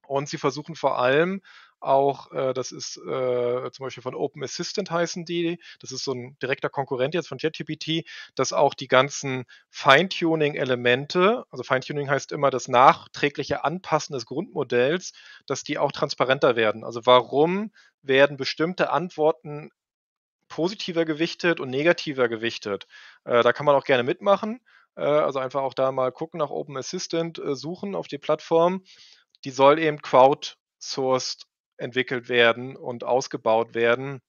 Und sie versuchen vor allem auch, äh, das ist äh, zum Beispiel von Open Assistant heißen die, das ist so ein direkter Konkurrent jetzt von JetGPT, dass auch die ganzen Feintuning-Elemente, also Feintuning heißt immer das nachträgliche Anpassen des Grundmodells, dass die auch transparenter werden. Also warum werden bestimmte Antworten positiver gewichtet und negativer gewichtet? Äh, da kann man auch gerne mitmachen. Äh, Also einfach auch da mal gucken nach Open Assistant, äh, suchen auf die Plattform. Die soll eben crowdsourced entwickelt werden und ausgebaut werden,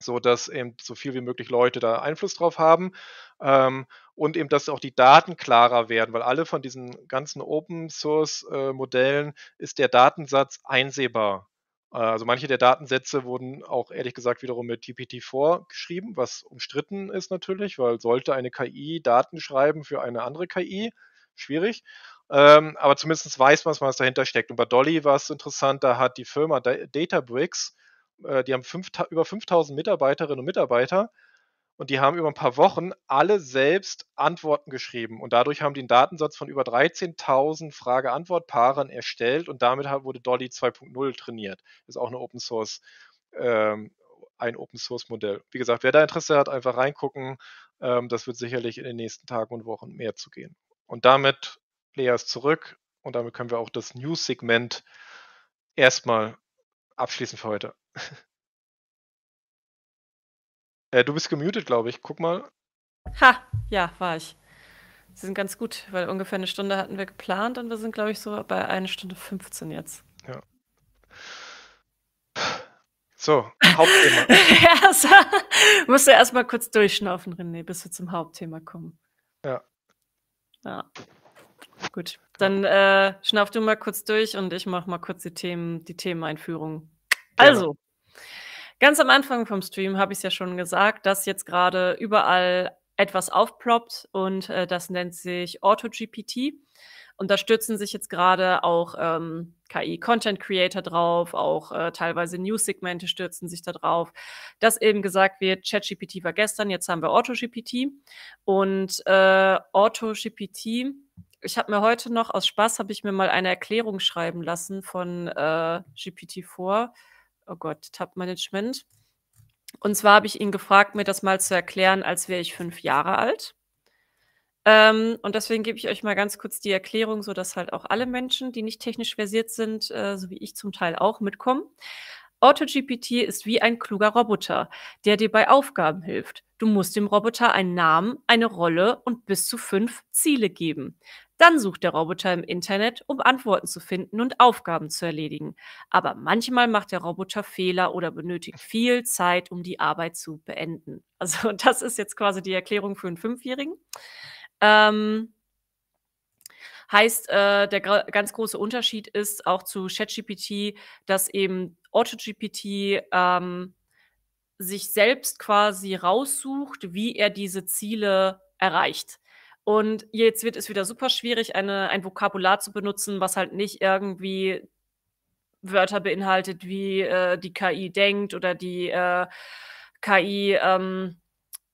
so dass eben so viel wie möglich Leute da Einfluss drauf haben ähm, und eben, dass auch die Daten klarer werden, weil alle von diesen ganzen Open Source äh, Modellen ist der Datensatz einsehbar. Äh, also manche der Datensätze wurden auch ehrlich gesagt wiederum mit GPT-4 geschrieben, was umstritten ist natürlich, weil sollte eine KI Daten schreiben für eine andere KI? Schwierig. Ähm, aber zumindest weiß man, was dahinter steckt. Und bei Dolly war es interessant, da hat die Firma Databricks, äh, die haben fünf, über 5000 Mitarbeiterinnen und Mitarbeiter und die haben über ein paar Wochen alle selbst Antworten geschrieben. Und dadurch haben die einen Datensatz von über 13.000 Frage-Antwort-Paaren erstellt und damit wurde Dolly 2.0 trainiert. ist auch eine Open Source. Ähm, ein Open Source Modell. Wie gesagt, wer da Interesse hat, einfach reingucken. Ähm, das wird sicherlich in den nächsten Tagen und Wochen mehr zu gehen. Und damit Players zurück und damit können wir auch das News-Segment erstmal abschließen für heute. äh, du bist gemutet, glaube ich. Guck mal. Ha, ja, war ich. Sie sind ganz gut, weil ungefähr eine Stunde hatten wir geplant und wir sind, glaube ich, so bei einer Stunde 15 jetzt. Ja. So, Hauptthema. also, musst du erstmal kurz durchschnaufen, René, bis wir zum Hauptthema kommen. Ja. Ja. Gut, dann äh, schnauf du mal kurz durch und ich mache mal kurz die, Themen, die Themeneinführung. Also, ganz am Anfang vom Stream habe ich es ja schon gesagt, dass jetzt gerade überall etwas aufploppt und äh, das nennt sich AutoGPT. Und da stürzen sich jetzt gerade auch ähm, KI-Content-Creator drauf, auch äh, teilweise News-Segmente stürzen sich da drauf. Dass eben gesagt wird, ChatGPT war gestern, jetzt haben wir AutoGPT. Und äh, AutoGPT ich habe mir heute noch aus Spaß habe ich mir mal eine Erklärung schreiben lassen von äh, GPT-4. Oh Gott, Tab Management. Und zwar habe ich ihn gefragt, mir das mal zu erklären, als wäre ich fünf Jahre alt. Ähm, und deswegen gebe ich euch mal ganz kurz die Erklärung, so dass halt auch alle Menschen, die nicht technisch versiert sind, äh, so wie ich zum Teil auch, mitkommen. AutoGPT ist wie ein kluger Roboter, der dir bei Aufgaben hilft. Du musst dem Roboter einen Namen, eine Rolle und bis zu fünf Ziele geben. Dann sucht der Roboter im Internet, um Antworten zu finden und Aufgaben zu erledigen. Aber manchmal macht der Roboter Fehler oder benötigt viel Zeit, um die Arbeit zu beenden. Also das ist jetzt quasi die Erklärung für einen Fünfjährigen. Ähm, heißt, äh, der ganz große Unterschied ist auch zu ChatGPT, dass eben AutoGPT ähm, sich selbst quasi raussucht, wie er diese Ziele erreicht. Und jetzt wird es wieder super schwierig, eine, ein Vokabular zu benutzen, was halt nicht irgendwie Wörter beinhaltet, wie äh, die KI denkt oder die äh, KI ähm,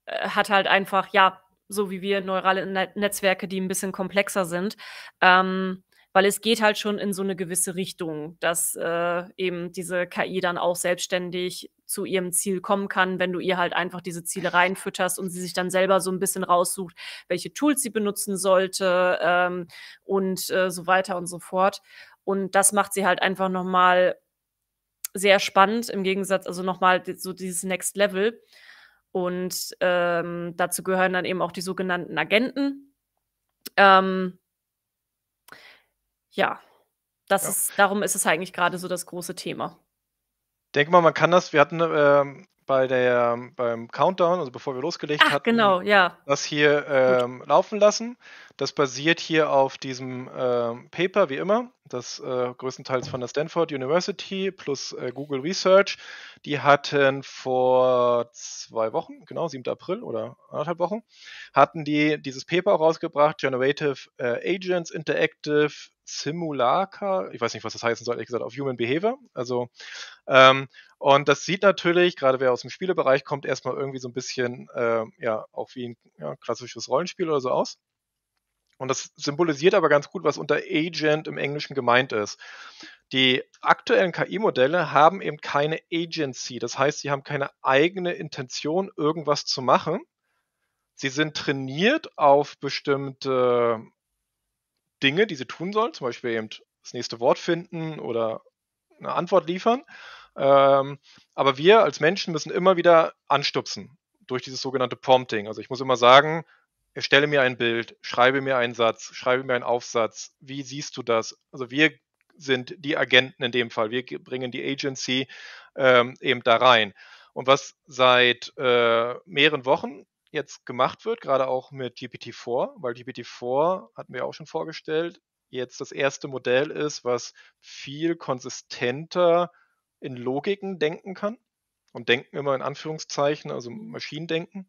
äh, hat halt einfach, ja, so wie wir neurale Netzwerke, die ein bisschen komplexer sind. Ähm, weil es geht halt schon in so eine gewisse Richtung, dass äh, eben diese KI dann auch selbstständig zu ihrem Ziel kommen kann, wenn du ihr halt einfach diese Ziele reinfütterst und sie sich dann selber so ein bisschen raussucht, welche Tools sie benutzen sollte ähm, und äh, so weiter und so fort. Und das macht sie halt einfach nochmal sehr spannend, im Gegensatz, also nochmal so dieses Next Level. Und ähm, dazu gehören dann eben auch die sogenannten Agenten. Ähm, ja, das ja. ist, darum ist es eigentlich gerade so das große Thema. Denke mal, man kann das, wir hatten äh, bei der, beim Countdown, also bevor wir losgelegt Ach, hatten, genau, ja. das hier ähm, laufen lassen. Das basiert hier auf diesem ähm, Paper, wie immer, das äh, größtenteils von der Stanford University plus äh, Google Research. Die hatten vor zwei Wochen, genau, 7. April oder anderthalb Wochen, hatten die dieses Paper auch rausgebracht, Generative äh, Agents Interactive Simulacra, ich weiß nicht, was das heißen soll, ehrlich gesagt, auf Human Behavior. Also ähm, und das sieht natürlich, gerade wer aus dem Spielebereich kommt, erstmal irgendwie so ein bisschen, äh, ja, auch wie ein ja, klassisches Rollenspiel oder so aus. Und das symbolisiert aber ganz gut, was unter Agent im Englischen gemeint ist. Die aktuellen KI-Modelle haben eben keine Agency, das heißt, sie haben keine eigene Intention, irgendwas zu machen. Sie sind trainiert auf bestimmte Dinge, die sie tun sollen, zum Beispiel eben das nächste Wort finden oder eine Antwort liefern. Ähm, aber wir als Menschen müssen immer wieder anstupsen durch dieses sogenannte Prompting. Also ich muss immer sagen, erstelle mir ein Bild, schreibe mir einen Satz, schreibe mir einen Aufsatz, wie siehst du das? Also wir sind die Agenten in dem Fall, wir bringen die Agency ähm, eben da rein. Und was seit äh, mehreren Wochen jetzt gemacht wird, gerade auch mit GPT-4, weil GPT-4 hatten wir auch schon vorgestellt, jetzt das erste Modell ist, was viel konsistenter in Logiken denken kann und denken immer in Anführungszeichen, also Maschinendenken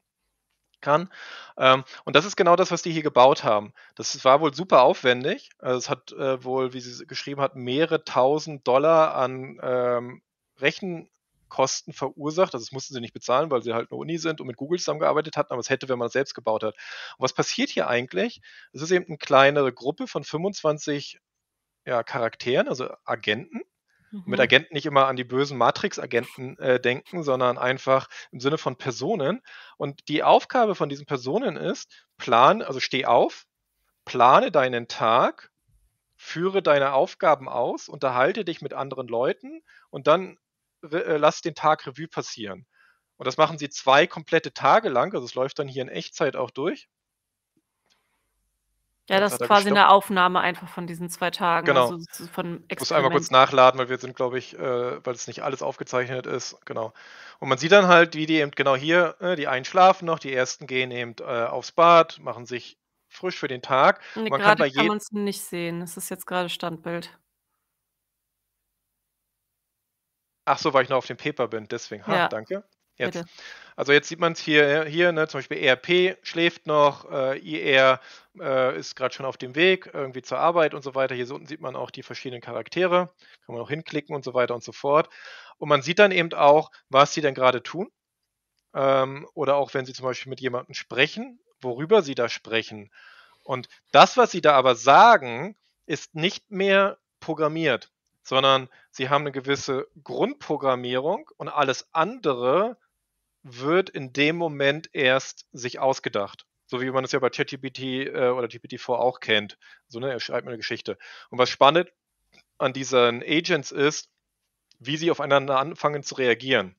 kann. Ähm, und das ist genau das, was die hier gebaut haben. Das war wohl super aufwendig. Also es hat äh, wohl, wie sie geschrieben hat, mehrere tausend Dollar an ähm, Rechenkosten verursacht. Also das mussten sie nicht bezahlen, weil sie halt eine Uni sind und mit Google zusammengearbeitet hatten, aber es hätte, wenn man es selbst gebaut hat. Und was passiert hier eigentlich? Es ist eben eine kleinere Gruppe von 25 ja, Charakteren, also Agenten, Mhm. Mit Agenten nicht immer an die bösen Matrix-Agenten äh, denken, sondern einfach im Sinne von Personen. Und die Aufgabe von diesen Personen ist, plan, also steh auf, plane deinen Tag, führe deine Aufgaben aus, unterhalte dich mit anderen Leuten und dann äh, lass den Tag Revue passieren. Und das machen sie zwei komplette Tage lang, also es läuft dann hier in Echtzeit auch durch. Ja, das ist quasi gestoppt. eine Aufnahme einfach von diesen zwei Tagen. Genau. Also ich muss einmal kurz nachladen, weil wir sind, glaube ich, äh, weil es nicht alles aufgezeichnet ist. Genau. Und man sieht dann halt, wie die eben genau hier, äh, die einen schlafen noch, die ersten gehen eben äh, aufs Bad, machen sich frisch für den Tag. Nee, man gerade kann, kann man es nicht sehen. Das ist jetzt gerade Standbild. Ach so, weil ich noch auf dem Paper bin, deswegen. Ha, ja. danke. Jetzt. Bitte. Also jetzt sieht man es hier, hier ne, zum Beispiel ERP schläft noch, äh, IR äh, ist gerade schon auf dem Weg irgendwie zur Arbeit und so weiter. Hier unten sieht man auch die verschiedenen Charaktere, kann man auch hinklicken und so weiter und so fort. Und man sieht dann eben auch, was sie denn gerade tun. Ähm, oder auch wenn sie zum Beispiel mit jemandem sprechen, worüber sie da sprechen. Und das, was sie da aber sagen, ist nicht mehr programmiert, sondern sie haben eine gewisse Grundprogrammierung und alles andere wird in dem Moment erst sich ausgedacht. So wie man es ja bei ChatGPT äh, oder GPT-4 auch kennt. So, ne, er schreibt mir eine Geschichte. Und was spannend an diesen Agents ist, wie sie aufeinander anfangen zu reagieren.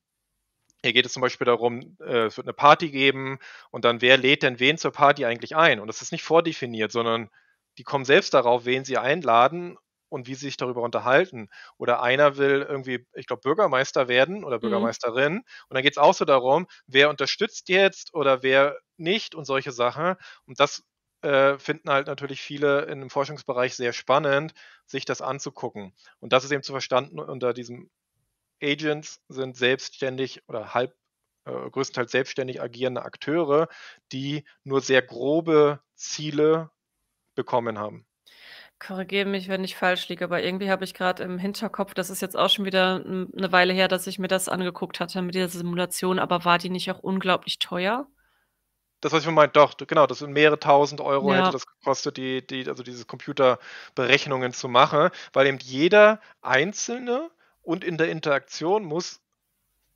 Hier geht es zum Beispiel darum, äh, es wird eine Party geben und dann wer lädt denn wen zur Party eigentlich ein? Und das ist nicht vordefiniert, sondern die kommen selbst darauf, wen sie einladen und wie sie sich darüber unterhalten. Oder einer will irgendwie, ich glaube, Bürgermeister werden oder mhm. Bürgermeisterin. Mhm. Und dann geht es auch so darum, wer unterstützt jetzt oder wer nicht und solche Sachen. Und das äh, finden halt natürlich viele in dem Forschungsbereich sehr spannend, sich das anzugucken. Und das ist eben zu verstanden unter diesem Agents sind selbstständig oder halb äh, größtenteils selbstständig agierende Akteure, die nur sehr grobe Ziele bekommen haben korrigiere mich, wenn ich falsch liege, aber irgendwie habe ich gerade im Hinterkopf, das ist jetzt auch schon wieder eine Weile her, dass ich mir das angeguckt hatte mit dieser Simulation, aber war die nicht auch unglaublich teuer? Das, was ich meinte, doch, genau, das sind mehrere tausend Euro ja. hätte das gekostet, die, die, also diese Computerberechnungen zu machen, weil eben jeder Einzelne und in der Interaktion muss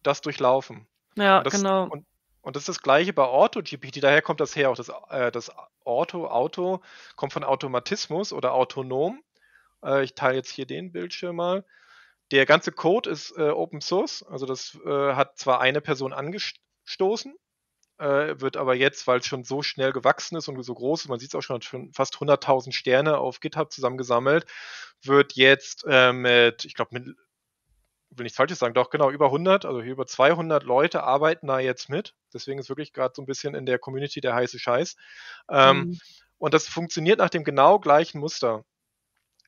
das durchlaufen. Ja, und das, genau. Und und das ist das gleiche bei AutoGPT, daher kommt das her, auch das, äh, das Auto, Auto kommt von Automatismus oder autonom. Äh, ich teile jetzt hier den Bildschirm mal. Der ganze Code ist äh, Open Source, also das äh, hat zwar eine Person angestoßen, äh, wird aber jetzt, weil es schon so schnell gewachsen ist und so groß ist, man sieht es auch schon, schon fast 100.000 Sterne auf GitHub zusammengesammelt, wird jetzt äh, mit, ich glaube, mit will nichts Falsches sagen, doch genau über 100, also hier über 200 Leute arbeiten da jetzt mit. Deswegen ist wirklich gerade so ein bisschen in der Community der heiße Scheiß. Ähm, mhm. Und das funktioniert nach dem genau gleichen Muster.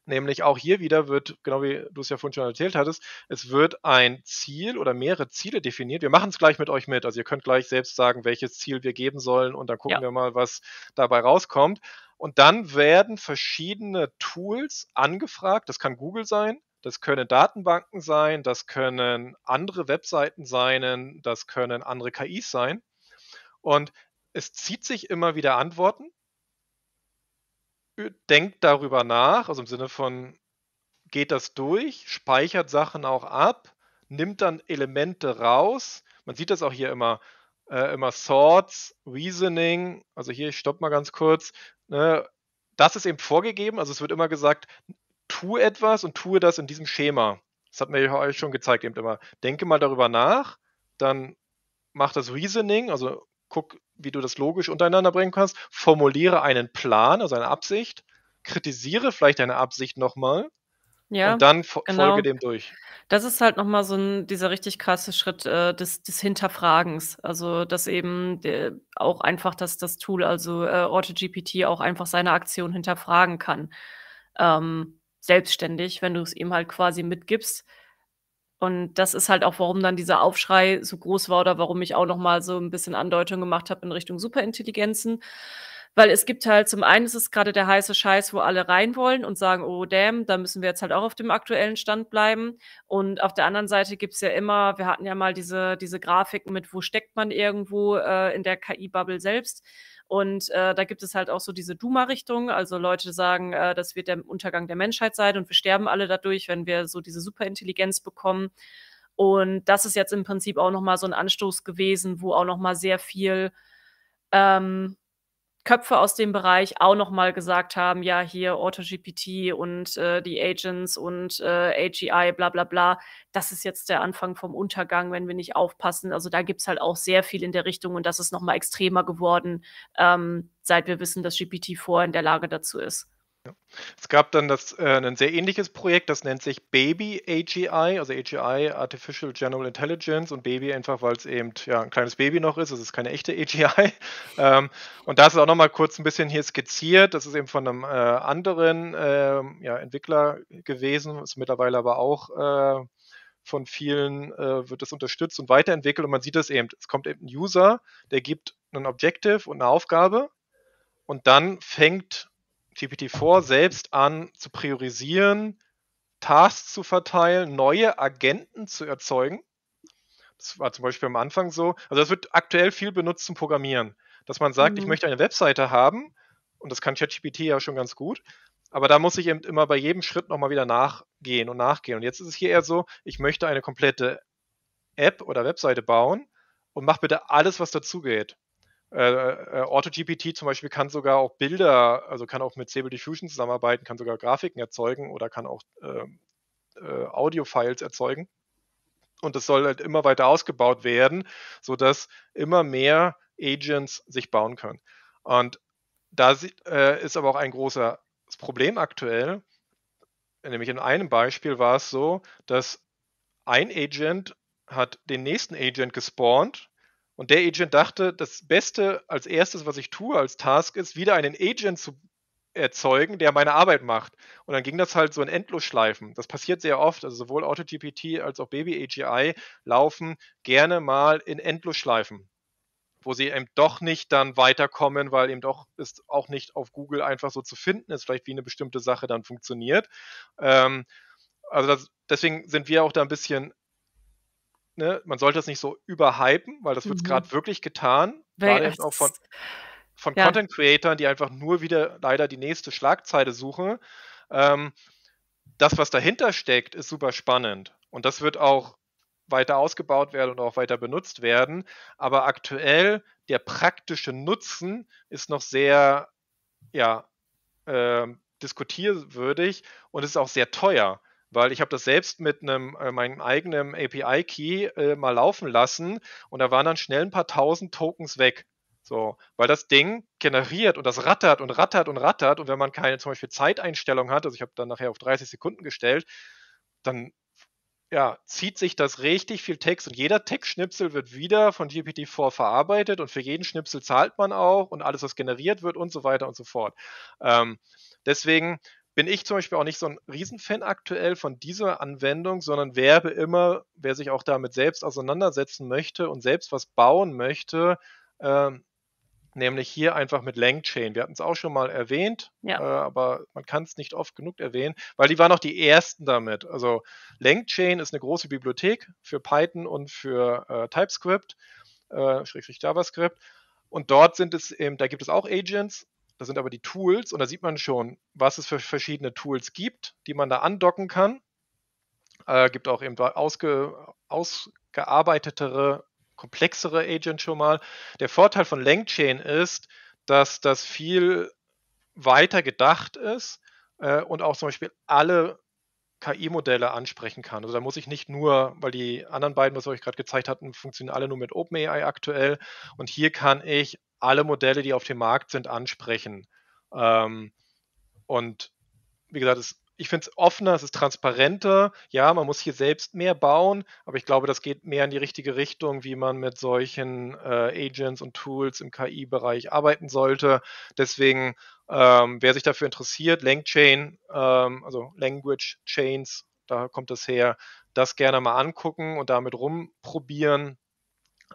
Nämlich auch hier wieder wird, genau wie du es ja vorhin schon erzählt hattest, es wird ein Ziel oder mehrere Ziele definiert. Wir machen es gleich mit euch mit. Also ihr könnt gleich selbst sagen, welches Ziel wir geben sollen und dann gucken ja. wir mal, was dabei rauskommt. Und dann werden verschiedene Tools angefragt. Das kann Google sein, das können Datenbanken sein, das können andere Webseiten sein, das können andere KIs sein. Und es zieht sich immer wieder Antworten. Denkt darüber nach, also im Sinne von, geht das durch, speichert Sachen auch ab, nimmt dann Elemente raus. Man sieht das auch hier immer, äh, immer Sorts, Reasoning. Also hier, ich stopp mal ganz kurz. Ne? Das ist eben vorgegeben. Also es wird immer gesagt, tu etwas und tue das in diesem Schema. Das hat mir euch schon gezeigt, eben immer. Denke mal darüber nach, dann mach das Reasoning, also guck, wie du das logisch untereinander bringen kannst, formuliere einen Plan, also eine Absicht, kritisiere vielleicht deine Absicht nochmal. Ja, und dann fo genau. folge dem durch. Das ist halt nochmal so ein, dieser richtig krasse Schritt äh, des, des Hinterfragens. Also, dass eben äh, auch einfach, dass das Tool, also äh, AutoGPT, auch einfach seine Aktion hinterfragen kann. Ähm, selbstständig, wenn du es ihm halt quasi mitgibst. Und das ist halt auch, warum dann dieser Aufschrei so groß war oder warum ich auch noch mal so ein bisschen Andeutung gemacht habe in Richtung Superintelligenzen. Weil es gibt halt zum einen ist es gerade der heiße Scheiß, wo alle rein wollen und sagen, oh damn, da müssen wir jetzt halt auch auf dem aktuellen Stand bleiben. Und auf der anderen Seite gibt es ja immer, wir hatten ja mal diese, diese Grafiken mit, wo steckt man irgendwo äh, in der KI-Bubble selbst. Und äh, da gibt es halt auch so diese Duma-Richtung. Also Leute sagen, äh, das wird der Untergang der Menschheit sein und wir sterben alle dadurch, wenn wir so diese Superintelligenz bekommen. Und das ist jetzt im Prinzip auch nochmal so ein Anstoß gewesen, wo auch nochmal sehr viel ähm, Köpfe aus dem Bereich auch nochmal gesagt haben, ja, hier AutoGPT und äh, die Agents und äh, AGI, bla bla bla, das ist jetzt der Anfang vom Untergang, wenn wir nicht aufpassen. Also da gibt es halt auch sehr viel in der Richtung und das ist nochmal extremer geworden, ähm, seit wir wissen, dass gpt vorher in der Lage dazu ist. Es gab dann das, äh, ein sehr ähnliches Projekt, das nennt sich Baby AGI, also AGI Artificial General Intelligence und Baby einfach, weil es eben ja, ein kleines Baby noch ist, es ist keine echte AGI. Ähm, und das ist auch nochmal kurz ein bisschen hier skizziert, das ist eben von einem äh, anderen äh, ja, Entwickler gewesen, ist mittlerweile aber auch äh, von vielen, äh, wird das unterstützt und weiterentwickelt und man sieht das eben, es kommt eben ein User, der gibt ein Objective und eine Aufgabe und dann fängt GPT-4 selbst an, zu priorisieren, Tasks zu verteilen, neue Agenten zu erzeugen. Das war zum Beispiel am Anfang so. Also das wird aktuell viel benutzt zum Programmieren, dass man sagt, mhm. ich möchte eine Webseite haben und das kann ChatGPT ja schon ganz gut. Aber da muss ich eben immer bei jedem Schritt nochmal wieder nachgehen und nachgehen. Und jetzt ist es hier eher so, ich möchte eine komplette App oder Webseite bauen und mach bitte alles, was dazugeht. Äh, äh AutoGPT zum Beispiel kann sogar auch Bilder, also kann auch mit Stable Diffusion zusammenarbeiten, kann sogar Grafiken erzeugen oder kann auch ähm, äh, äh, Audio-Files erzeugen. Und das soll halt immer weiter ausgebaut werden, sodass immer mehr Agents sich bauen können. Und da äh, ist aber auch ein großes Problem aktuell. Nämlich in einem Beispiel war es so, dass ein Agent hat den nächsten Agent gespawnt und der Agent dachte, das Beste als erstes, was ich tue als Task, ist, wieder einen Agent zu erzeugen, der meine Arbeit macht. Und dann ging das halt so in Endlosschleifen. Das passiert sehr oft. Also sowohl AutoGPT als auch Baby AGI laufen gerne mal in Endlosschleifen, wo sie eben doch nicht dann weiterkommen, weil eben doch ist auch nicht auf Google einfach so zu finden ist, vielleicht wie eine bestimmte Sache dann funktioniert. Ähm, also das, deswegen sind wir auch da ein bisschen ne, man sollte es nicht so überhypen, weil das wird mhm. gerade wirklich getan. Weil gerade auch von, von ja. Content-Creatern, die einfach nur wieder leider die nächste Schlagzeile suchen. Ähm, das, was dahinter steckt, ist super spannend. Und das wird auch weiter ausgebaut werden und auch weiter benutzt werden. Aber aktuell der praktische Nutzen ist noch sehr ja, äh, diskutierwürdig und ist auch sehr teuer weil ich habe das selbst mit einem äh, meinem eigenen API-Key äh, mal laufen lassen und da waren dann schnell ein paar tausend Tokens weg. So, weil das Ding generiert und das rattert und rattert und rattert und wenn man keine zum Beispiel Zeiteinstellung hat, also ich habe dann nachher auf 30 Sekunden gestellt, dann ja, zieht sich das richtig viel Text und jeder Textschnipsel wird wieder von GPT-4 verarbeitet und für jeden Schnipsel zahlt man auch und alles, was generiert wird und so weiter und so fort. Ähm, deswegen bin ich zum Beispiel auch nicht so ein Riesenfan aktuell von dieser Anwendung, sondern werbe immer, wer sich auch damit selbst auseinandersetzen möchte und selbst was bauen möchte, äh, nämlich hier einfach mit Langchain. Wir hatten es auch schon mal erwähnt, ja. äh, aber man kann es nicht oft genug erwähnen, weil die waren auch die ersten damit. Also Langchain ist eine große Bibliothek für Python und für äh, TypeScript, äh, JavaScript. Und dort sind es eben, da gibt es auch Agents das sind aber die Tools und da sieht man schon, was es für verschiedene Tools gibt, die man da andocken kann. Äh, gibt auch eben ausge, ausgearbeitetere, komplexere Agent schon mal. Der Vorteil von Langchain ist, dass das viel weiter gedacht ist äh, und auch zum Beispiel alle KI-Modelle ansprechen kann. Also da muss ich nicht nur, weil die anderen beiden, was wir euch gerade gezeigt hatten, funktionieren alle nur mit OpenAI aktuell. Und hier kann ich alle Modelle, die auf dem Markt sind, ansprechen. Ähm, und wie gesagt, es, ich finde es offener, es ist transparenter. Ja, man muss hier selbst mehr bauen, aber ich glaube, das geht mehr in die richtige Richtung, wie man mit solchen äh, Agents und Tools im KI-Bereich arbeiten sollte. Deswegen, ähm, wer sich dafür interessiert, Langchain, ähm, also Language Chains, da kommt das her, das gerne mal angucken und damit rumprobieren.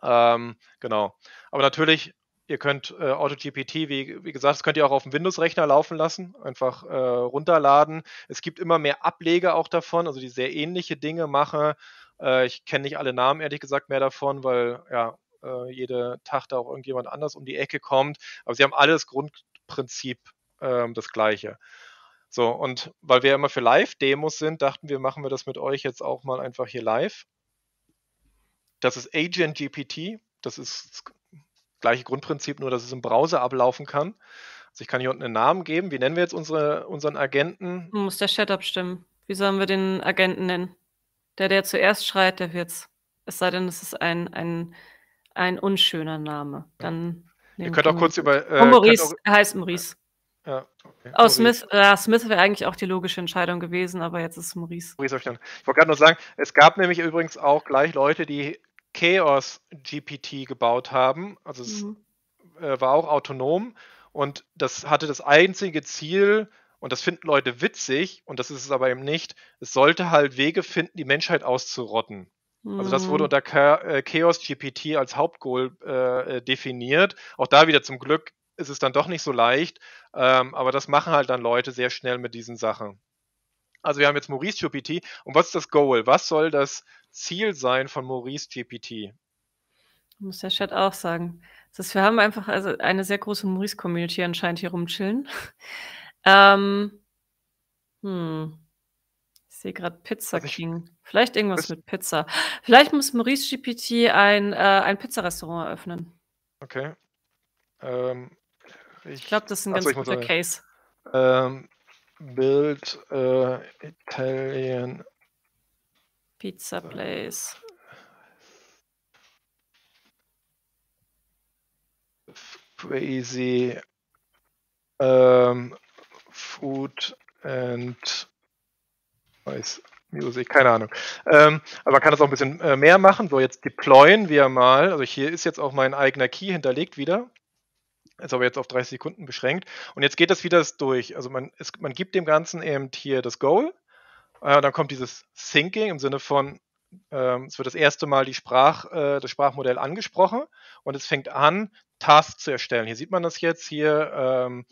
Ähm, genau. Aber natürlich Ihr könnt äh, AutoGPT, wie, wie gesagt, das könnt ihr auch auf dem Windows-Rechner laufen lassen, einfach äh, runterladen. Es gibt immer mehr Ableger auch davon, also die sehr ähnliche Dinge machen. Äh, ich kenne nicht alle Namen, ehrlich gesagt, mehr davon, weil ja, äh, jede Tag da auch irgendjemand anders um die Ecke kommt. Aber sie haben alle das Grundprinzip äh, das gleiche. So, und weil wir immer für Live-Demos sind, dachten wir, machen wir das mit euch jetzt auch mal einfach hier live. Das ist Agent GPT. Das ist gleiche Grundprinzip, nur dass es im Browser ablaufen kann. Also ich kann hier unten einen Namen geben. Wie nennen wir jetzt unsere, unseren Agenten? Muss der Chat abstimmen. Wie sollen wir den Agenten nennen? Der, der zuerst schreit, der wird's. Es sei denn, es ist ein, ein, ein unschöner Name. Dann Ihr könnt auch kurz über. Äh, oh, Maurice, auch, er heißt Maurice. Ja, okay. Oh, Smith, äh, Smith wäre eigentlich auch die logische Entscheidung gewesen, aber jetzt ist es Maurice. Maurice ich, ich wollte gerade nur sagen, es gab nämlich übrigens auch gleich Leute, die Chaos GPT gebaut haben. Also es mhm. äh, war auch autonom und das hatte das einzige Ziel, und das finden Leute witzig, und das ist es aber eben nicht, es sollte halt Wege finden, die Menschheit auszurotten. Also das wurde mhm. unter äh, Chaos GPT als Hauptgoal äh, definiert. Auch da wieder zum Glück ist es dann doch nicht so leicht, ähm, aber das machen halt dann Leute sehr schnell mit diesen Sachen. Also wir haben jetzt Maurice GPT. Und was ist das Goal? Was soll das Ziel sein von Maurice TPT. Muss der Chat auch sagen. Das heißt, wir haben einfach also eine sehr große Maurice-Community anscheinend hier rumchillen. ähm, hm. Ich sehe gerade Pizza also King. Vielleicht irgendwas mit Pizza. Vielleicht muss Maurice GPT ein, äh, ein Pizzarestaurant eröffnen. Okay. Ähm, ich, ich glaube, das ist ein ganz guter Case. Ähm, Bild äh, Italian Pizza Place. Crazy ähm, Food and Nice Music, keine Ahnung. Ähm, aber man kann das auch ein bisschen äh, mehr machen. So, jetzt deployen wir mal. Also hier ist jetzt auch mein eigener Key hinterlegt wieder. Ist aber jetzt auf 30 Sekunden beschränkt. Und jetzt geht das wieder durch. Also man, es, man gibt dem Ganzen eben hier das Goal. Äh, dann kommt dieses Thinking im Sinne von, ähm, es wird das erste Mal die Sprach, äh, das Sprachmodell angesprochen und es fängt an, Tasks zu erstellen. Hier sieht man das jetzt hier. Ähm,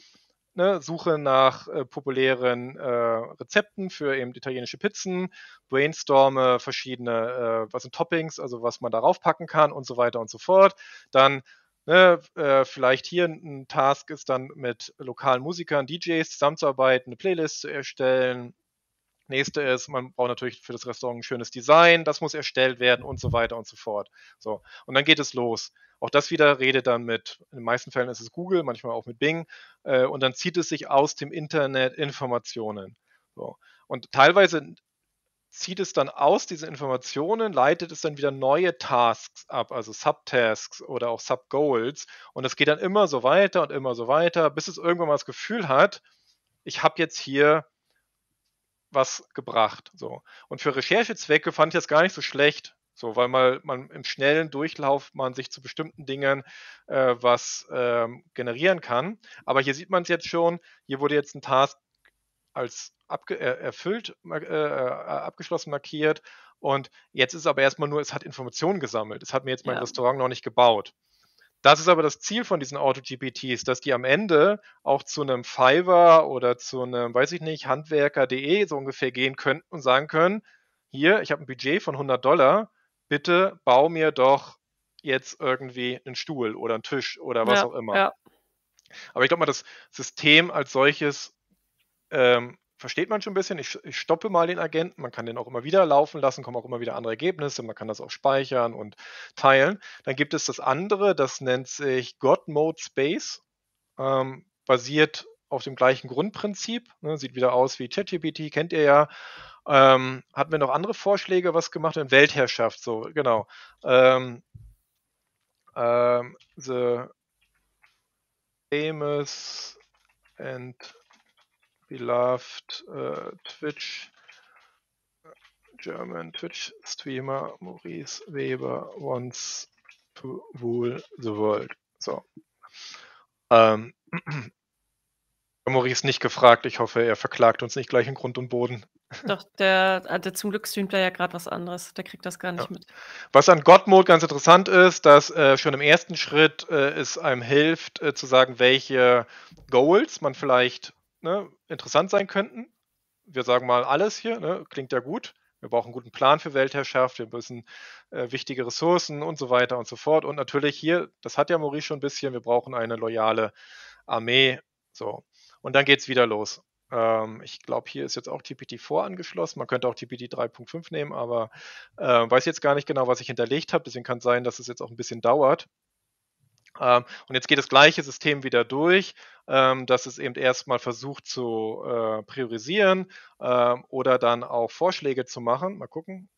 ne, Suche nach äh, populären äh, Rezepten für eben italienische Pizzen, brainstorme verschiedene, äh, was sind Toppings, also was man darauf packen kann und so weiter und so fort. Dann ne, äh, vielleicht hier ein Task ist dann mit lokalen Musikern, DJs zusammenzuarbeiten, eine Playlist zu erstellen, nächste ist, man braucht natürlich für das Restaurant ein schönes Design, das muss erstellt werden und so weiter und so fort. So. Und dann geht es los. Auch das wieder redet dann mit, in den meisten Fällen ist es Google, manchmal auch mit Bing. Äh, und dann zieht es sich aus dem Internet Informationen. So. Und teilweise zieht es dann aus diese Informationen, leitet es dann wieder neue Tasks ab, also Subtasks oder auch Subgoals. Und es geht dann immer so weiter und immer so weiter, bis es irgendwann mal das Gefühl hat, ich habe jetzt hier was gebracht. So. Und für Recherchezwecke fand ich das gar nicht so schlecht. So, weil man, man im schnellen Durchlauf man sich zu bestimmten Dingen äh, was ähm, generieren kann. Aber hier sieht man es jetzt schon, hier wurde jetzt ein Task als äh, erfüllt, äh, äh, abgeschlossen markiert. Und jetzt ist aber erstmal nur, es hat Informationen gesammelt. Es hat mir jetzt mein ja. Restaurant noch nicht gebaut. Das ist aber das Ziel von diesen Auto-GPTs, dass die am Ende auch zu einem Fiverr oder zu einem, weiß ich nicht, Handwerker.de so ungefähr gehen könnten und sagen können, hier, ich habe ein Budget von 100 Dollar, bitte bau mir doch jetzt irgendwie einen Stuhl oder einen Tisch oder was ja, auch immer. Ja. Aber ich glaube mal, das System als solches ähm, versteht man schon ein bisschen. Ich, ich, stoppe mal den Agenten, man kann den auch immer wieder laufen lassen, kommen auch immer wieder andere Ergebnisse, man kann das auch speichern und teilen. Dann gibt es das andere, das nennt sich God Mode Space, ähm, basiert auf dem gleichen Grundprinzip, ne, sieht wieder aus wie ChatGPT, kennt ihr ja. Ähm, hatten wir noch andere Vorschläge, was gemacht in Weltherrschaft, so, genau. Ähm, ähm, the famous and beloved uh, Twitch äh, German Twitch streamer Maurice Weber wants to rule the world. So. Ähm. Maurice nicht gefragt. Ich hoffe, er verklagt uns nicht gleich in Grund und Boden. Doch, der, der also zum Glück streamt er ja gerade was anderes. Der kriegt das gar nicht ja. mit. Was an Godmode ganz interessant ist, dass äh, schon im ersten Schritt äh, es einem hilft, äh, zu sagen, welche Goals man vielleicht ne, interessant sein könnten. Wir sagen mal alles hier, ne, klingt ja gut. Wir brauchen einen guten Plan für Weltherrschaft, wir müssen äh, wichtige Ressourcen und so weiter und so fort. Und natürlich hier, das hat ja Maurice schon ein bisschen, wir brauchen eine loyale Armee. So. Und dann geht es wieder los. Ähm, ich glaube, hier ist jetzt auch TPT-4 angeschlossen. Man könnte auch TPT 3.5 nehmen, aber äh, weiß jetzt gar nicht genau, was ich hinterlegt habe. Deswegen kann es sein, dass es jetzt auch ein bisschen dauert. Ähm, und jetzt geht das gleiche System wieder durch, ähm, dass es eben erstmal versucht zu äh, priorisieren ähm, oder dann auch Vorschläge zu machen. Mal gucken.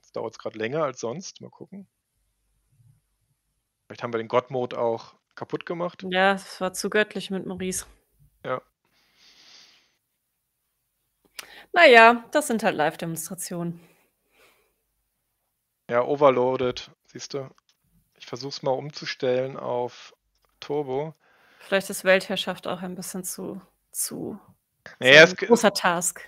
Jetzt dauert es gerade länger als sonst. Mal gucken. Vielleicht haben wir den God-Mode auch kaputt gemacht. Ja, es war zu göttlich mit Maurice. Ja. Naja, das sind halt Live-Demonstrationen. Ja, overloaded, siehst du. Ich versuche es mal umzustellen auf Turbo. Vielleicht ist Weltherrschaft auch ein bisschen zu, zu naja, so ein großer Task.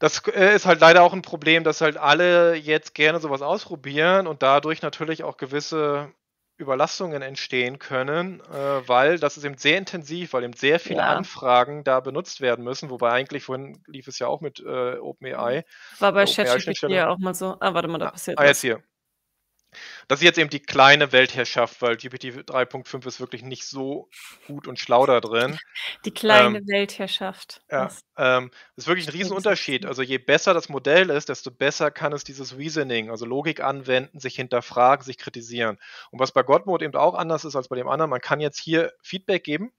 Das äh, ist halt leider auch ein Problem, dass halt alle jetzt gerne sowas ausprobieren und dadurch natürlich auch gewisse Überlastungen entstehen können, äh, weil das ist eben sehr intensiv, weil eben sehr viele ja. Anfragen da benutzt werden müssen, wobei eigentlich vorhin lief es ja auch mit äh, OpenAI. War bei äh, ChatGPT ja auch mal so. Ah, warte mal, da ah, passiert. Ah, jetzt hier. Das ist jetzt eben die kleine Weltherrschaft, weil GPT 3.5 ist wirklich nicht so gut und schlau da drin. Die kleine ähm, Weltherrschaft. Ja, ähm, ist wirklich ein Riesenunterschied. Also je besser das Modell ist, desto besser kann es dieses Reasoning, also Logik anwenden, sich hinterfragen, sich kritisieren. Und was bei Godmode eben auch anders ist als bei dem anderen, man kann jetzt hier Feedback geben,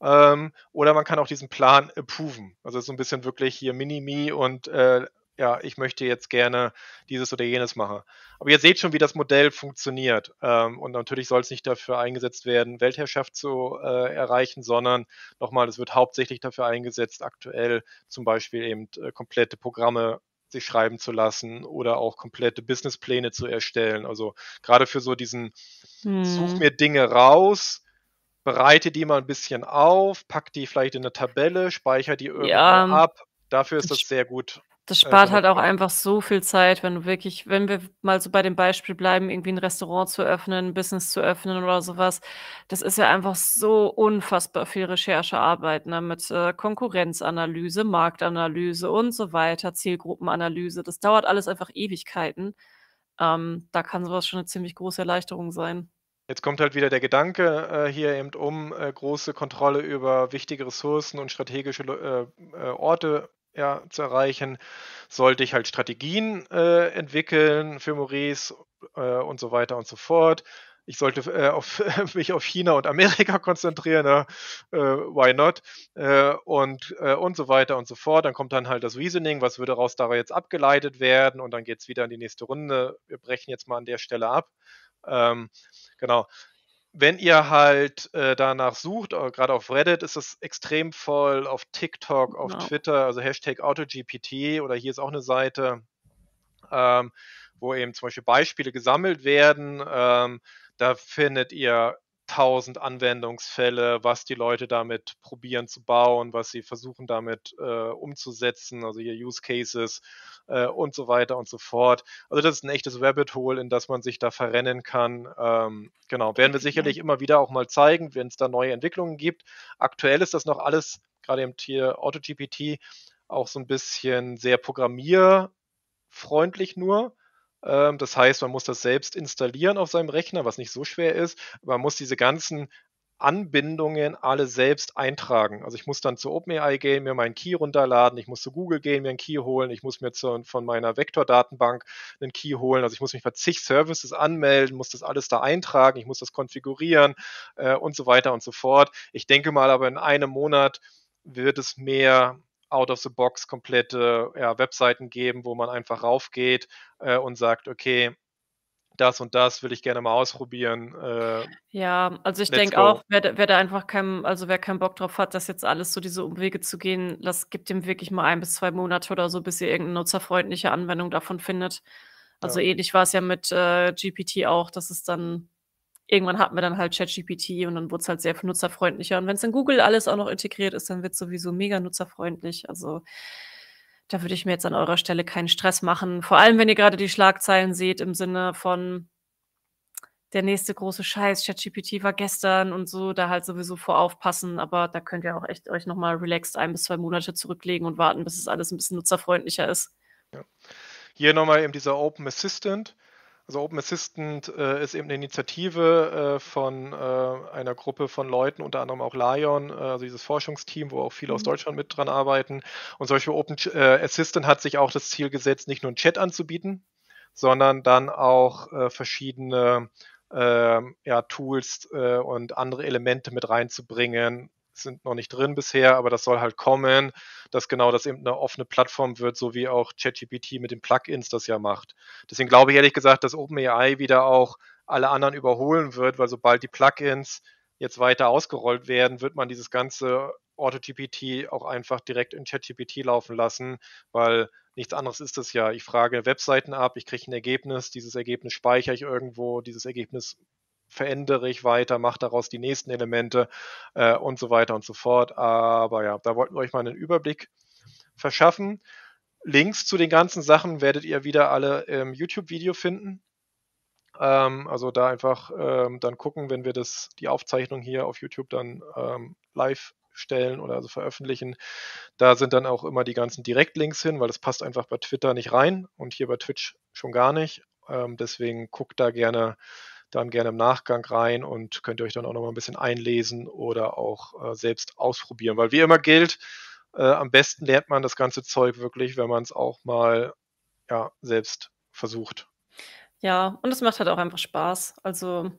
ähm, oder man kann auch diesen Plan approven. Also so ein bisschen wirklich hier mini Minimi und äh, ja, ich möchte jetzt gerne dieses oder jenes machen. Aber ihr seht schon, wie das Modell funktioniert. Ähm, und natürlich soll es nicht dafür eingesetzt werden, Weltherrschaft zu äh, erreichen, sondern nochmal, es wird hauptsächlich dafür eingesetzt, aktuell zum Beispiel eben äh, komplette Programme sich schreiben zu lassen oder auch komplette Businesspläne zu erstellen. Also gerade für so diesen, hm. such mir Dinge raus, bereite die mal ein bisschen auf, pack die vielleicht in eine Tabelle, speicher die irgendwo ja. ab. Dafür ist das sehr gut das also spart äh, halt auch einfach so viel Zeit, wenn du wirklich, wenn wir mal so bei dem Beispiel bleiben, irgendwie ein Restaurant zu öffnen, ein Business zu öffnen oder sowas. Das ist ja einfach so unfassbar viel Recherchearbeit ne? mit äh, Konkurrenzanalyse, Marktanalyse und so weiter, Zielgruppenanalyse. Das dauert alles einfach Ewigkeiten. Ähm, da kann sowas schon eine ziemlich große Erleichterung sein. Jetzt kommt halt wieder der Gedanke äh, hier eben um äh, große Kontrolle über wichtige Ressourcen und strategische äh, äh Orte ja, zu erreichen, sollte ich halt Strategien äh, entwickeln für Maurice äh, und so weiter und so fort. Ich sollte äh, auf, mich auf China und Amerika konzentrieren, ja, äh, why not? Äh, und, äh, und so weiter und so fort. Dann kommt dann halt das Reasoning, was würde daraus da jetzt abgeleitet werden? Und dann geht es wieder in die nächste Runde. Wir brechen jetzt mal an der Stelle ab. Ähm, genau wenn ihr halt äh, danach sucht, äh, gerade auf Reddit ist es extrem voll, auf TikTok, auf genau. Twitter, also Hashtag AutoGPT oder hier ist auch eine Seite, ähm, wo eben zum Beispiel Beispiele gesammelt werden. Ähm, da findet ihr tausend Anwendungsfälle, was die Leute damit probieren zu bauen, was sie versuchen damit äh, umzusetzen, also hier Use Cases äh, und so weiter und so fort. Also das ist ein echtes Rabbit Hole, in das man sich da verrennen kann. Ähm, genau, werden wir sicherlich immer wieder auch mal zeigen, wenn es da neue Entwicklungen gibt. Aktuell ist das noch alles, gerade im Tier AutoGPT, auch so ein bisschen sehr programmierfreundlich nur. Ähm, das heißt, man muss das selbst installieren auf seinem Rechner, was nicht so schwer ist. Man muss diese ganzen Anbindungen alle selbst eintragen. Also ich muss dann zu OpenAI gehen, mir meinen Key runterladen, ich muss zu Google gehen, mir einen Key holen, ich muss mir zu, von meiner Vektordatenbank einen Key holen, also ich muss mich bei zig Services anmelden, muss das alles da eintragen, ich muss das konfigurieren äh, und so weiter und so fort. Ich denke mal, aber in einem Monat wird es mehr out of the box komplette ja, Webseiten geben, wo man einfach raufgeht äh, und sagt, okay, das und das will ich gerne mal ausprobieren. Äh, ja, also ich denke auch, wer, wer, da einfach kein, also wer keinen Bock drauf hat, das jetzt alles so diese Umwege zu gehen, das gibt ihm wirklich mal ein bis zwei Monate oder so, bis ihr irgendeine nutzerfreundliche Anwendung davon findet. Also ja. ähnlich war es ja mit äh, GPT auch, dass es dann irgendwann hatten wir dann halt ChatGPT und dann wurde es halt sehr nutzerfreundlicher. Und wenn es in Google alles auch noch integriert ist, dann wird es sowieso mega nutzerfreundlich. Also da würde ich mir jetzt an eurer Stelle keinen Stress machen. Vor allem, wenn ihr gerade die Schlagzeilen seht im Sinne von der nächste große Scheiß, ChatGPT war gestern und so, da halt sowieso vor aufpassen, aber da könnt ihr auch echt euch nochmal relaxed ein bis zwei Monate zurücklegen und warten, bis es alles ein bisschen nutzerfreundlicher ist. Ja. Hier nochmal eben dieser Open Assistant also Open Assistant äh, ist eben eine Initiative äh, von äh, einer Gruppe von Leuten, unter anderem auch Lion, äh, also dieses Forschungsteam, wo auch viele mhm. aus Deutschland mit dran arbeiten. Und solche Open äh, Assistant hat sich auch das Ziel gesetzt, nicht nur einen Chat anzubieten, sondern dann auch äh, verschiedene ähm, ja, Tools und andere Elemente mit reinzubringen, sind noch nicht drin bisher, aber das soll halt kommen, dass genau das eben eine offene Plattform wird, so wie auch ChatGPT mit den Plugins das ja macht. Deswegen glaube ich ehrlich gesagt, dass OpenAI wieder auch alle anderen überholen wird, weil sobald die Plugins jetzt weiter ausgerollt werden, wird man dieses ganze AutoGPT auch einfach direkt in ChatGPT laufen lassen, weil nichts anderes ist es ja. Ich frage Webseiten ab, ich kriege ein Ergebnis, dieses Ergebnis speichere ich irgendwo, dieses Ergebnis verändere ich weiter, mache daraus die nächsten Elemente äh, und so weiter und so fort. Aber ja, da wollten wir euch mal einen Überblick verschaffen. Links zu den ganzen Sachen werdet ihr wieder alle im YouTube-Video finden. Ähm, also da einfach ähm, dann gucken, wenn wir das, die Aufzeichnung hier auf YouTube dann ähm, live stellen oder also veröffentlichen. Da sind dann auch immer die ganzen Direktlinks hin, weil das passt einfach bei Twitter nicht rein und hier bei Twitch schon gar nicht. Ähm, deswegen guckt da gerne dann gerne im Nachgang rein und könnt ihr euch dann auch nochmal ein bisschen einlesen oder auch äh, selbst ausprobieren. Weil wie immer gilt, äh, am besten lernt man das ganze Zeug wirklich, wenn man es auch mal ja, selbst versucht. Ja, und es macht halt auch einfach Spaß. Also